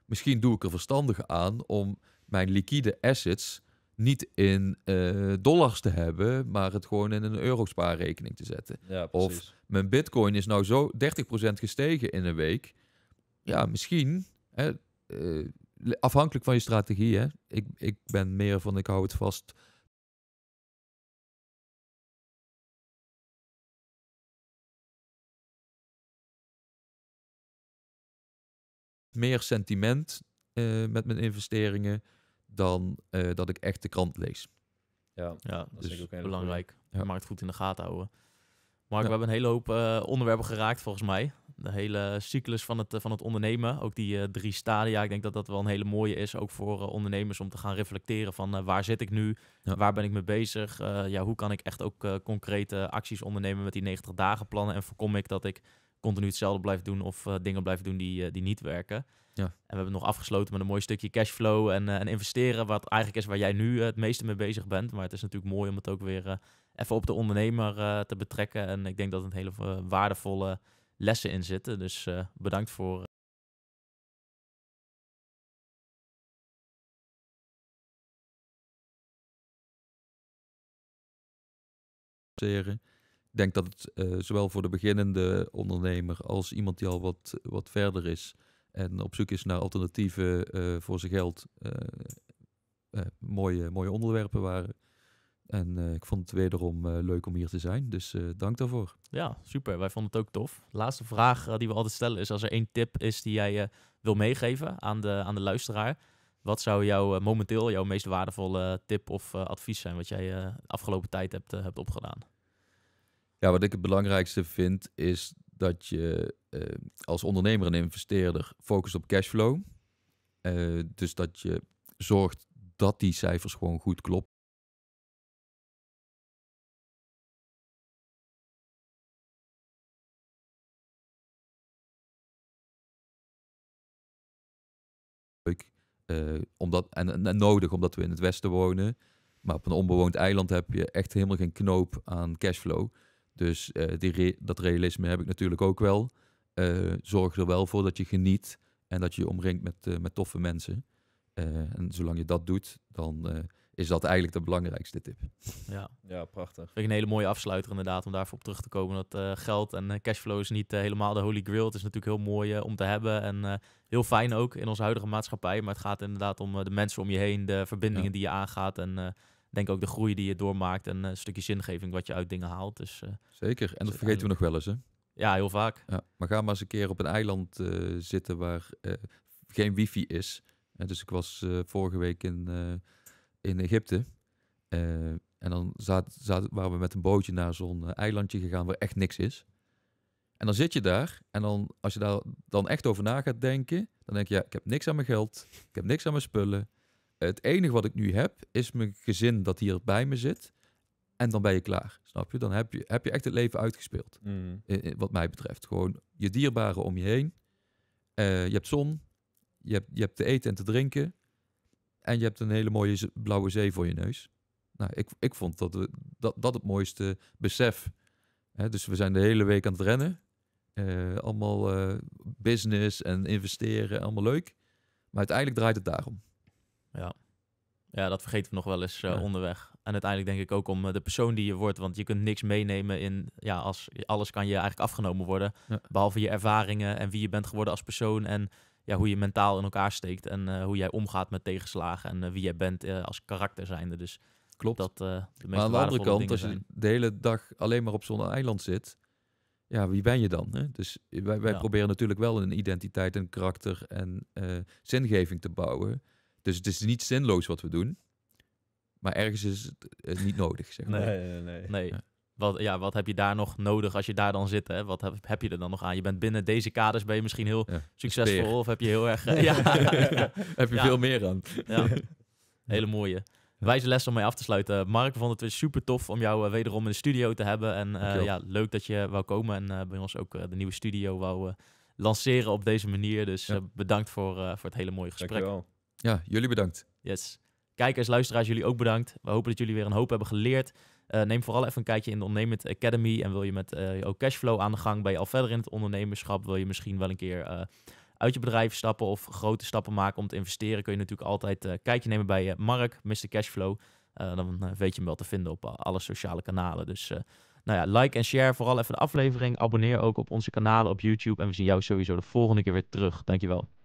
misschien doe ik er verstandig aan om mijn liquide assets niet in eh, dollars te hebben, maar het gewoon in een euro spaarrekening te zetten. Ja, of mijn bitcoin is nou zo 30% gestegen in een week. Ja, misschien. Hè, eh, afhankelijk van je strategie. Hè. Ik, ik ben meer van ik hou het vast meer sentiment eh, met mijn investeringen dan eh, dat ik echt de krant lees. Ja, ja dat dus is ook belangrijk. Ja. Markt goed in de gaten houden. Maar we hebben een hele hoop eh, onderwerpen geraakt volgens mij. De hele cyclus van het, van het ondernemen. Ook die drie stadia. Ik denk dat dat wel een hele mooie is. Ook voor ondernemers om te gaan reflecteren van waar zit ik nu? Waar ben ik mee bezig? ja, hoe kan ik echt ook concrete acties ondernemen met die 90 dagen plannen? En voorkom ik dat ik continu hetzelfde blijft doen of eh, dingen blijft doen die, eh, die niet werken. Ja. En we hebben het nog afgesloten met een mooi stukje cashflow en, eh, en investeren, wat eigenlijk is waar jij nu het meeste mee bezig bent. Maar het is natuurlijk mooi om het ook weer even op de ondernemer te betrekken. En ik denk dat het hele waardevolle lessen in zitten. Dus bedankt voor denk dat het eh, zowel voor de beginnende ondernemer als iemand die al wat, wat verder is en op zoek is naar alternatieven eh, voor zijn geld, eh, mooie, mooie onderwerpen waren. En ik vond het wederom uh, leuk om hier te zijn. Dus dank daarvoor. Ja, super. Wij vonden het ook tof. Laatste vraag die we altijd stellen is: als er één tip is die jij wil meegeven aan de, aan de luisteraar, wat zou jouw momenteel jouw meest waardevolle tip of advies zijn wat jij de afgelopen tijd hebt, hebt opgedaan? Ja, wat ik het belangrijkste vind is dat je eh, als ondernemer en investeerder focust op cashflow. Eh, dus dat je zorgt dat die cijfers gewoon goed kloppen. Uh, omdat, en, nodig omdat we in het westen wonen. Maar op een onbewoond eiland heb je echt helemaal geen knoop aan cashflow. Dus eh, die dat realisme heb ik natuurlijk ook wel. Eh, zorg er wel voor dat je geniet en dat je je omringt met, eh, met toffe mensen. en zolang je dat doet, dan is dat eigenlijk de belangrijkste tip. Ja, ja prachtig. Vind een hele mooie afsluiter inderdaad, om daarvoor op terug te komen. Dat geld en cashflow is niet helemaal de holy grail. Het is natuurlijk heel mooi om te hebben en heel fijn ook in onze huidige maatschappij. Maar het gaat inderdaad om de mensen om je heen, de verbindingen die je aangaat en denk ook de groei die je doormaakt en eh, een stukje zingeving wat je uit dingen haalt. Dus, eh, Zeker, en dat dus, eh, vergeten we nog wel eens hè? Ja, heel vaak. Ja, maar ga maar eens een keer op een eiland zitten waar geen wifi is. dus ik was vorige week in, in Egypte. En dan zat zat waren we met een bootje naar zo'n eilandje gegaan waar echt niks is. En dan zit je daar en dan, als je daar dan echt over na gaat denken, dan denk je, ja, ik heb niks aan mijn geld, ik heb niks aan mijn spullen, het enige wat ik nu heb, is mijn gezin dat hier bij me zit. En dan ben je klaar, snap je? Dan heb je, heb je echt het leven uitgespeeld, mm. wat mij betreft. Gewoon je dierbaren om je heen. Eh, je hebt zon, je hebt, je hebt te eten en te drinken. En je hebt een hele mooie blauwe zee voor je neus. Nou, ik, ik vond dat, dat, dat het mooiste besef. Hè? Dus we zijn de hele week aan het rennen. Eh, allemaal eh, business en investeren, allemaal leuk. Maar uiteindelijk draait het daarom. Ja. ja, dat vergeten we nog wel eens eh, onderweg. En uiteindelijk denk ik ook om eh, de persoon die je wordt. Want je kunt niks meenemen in... Ja, als, alles kan je eigenlijk afgenomen worden. Behalve je ervaringen en wie je bent geworden als persoon. En ja, hoe je mentaal in elkaar steekt. En eh, hoe jij omgaat met tegenslagen. En wie jij bent als karakter zijnde. Dus Klopt. Dat, de maar aan de andere kant, als je de hele dag alleen maar op zo'n eiland zit ja, wie ben je dan? Hè? Dus wij, wij proberen natuurlijk wel een identiteit en karakter en zingeving te bouwen. Dus het is niet zinloos wat we doen. Maar ergens is het niet nodig, zeg maar. Nee, nee, nee. nee. Wat, ja, wat heb je daar nog nodig als je daar dan zit? Hè? Wat heb, heb je er dan nog aan? Je bent binnen deze kaders ben je misschien heel succesvol of heb je heel erg... <laughs> <laughs> heb je veel meer aan. ja. <laughs> Hele mooie. Wijze les om mee af te sluiten. Mark, we vonden het weer super tof om jou eh, wederom in de studio te hebben. En eh, ja, leuk dat je wou komen en eh, bij ons ook de nieuwe studio wou lanceren op deze manier. Dus bedankt voor, voor het hele mooie gesprek. Dankjewel. Ja, jullie bedankt. Yes. Kijkers, luisteraars, jullie ook bedankt. We hopen dat jullie weer een hoop hebben geleerd. Eh, neem vooral even een kijkje in de Ondernemend Academy. En wil je met uh, ook cashflow aan de gang? Ben je al verder in het ondernemerschap? Wil je misschien wel een keer eh, uit je bedrijf stappen of grote stappen maken om te investeren? Kun je natuurlijk altijd een kijkje nemen bij Mark, Mr. Cashflow. dan weet je hem wel te vinden op alle sociale kanalen. Dus nou ja, like en share vooral even de aflevering. Abonneer ook op onze kanalen op YouTube. En we zien jou sowieso de volgende keer weer terug. Dankjewel.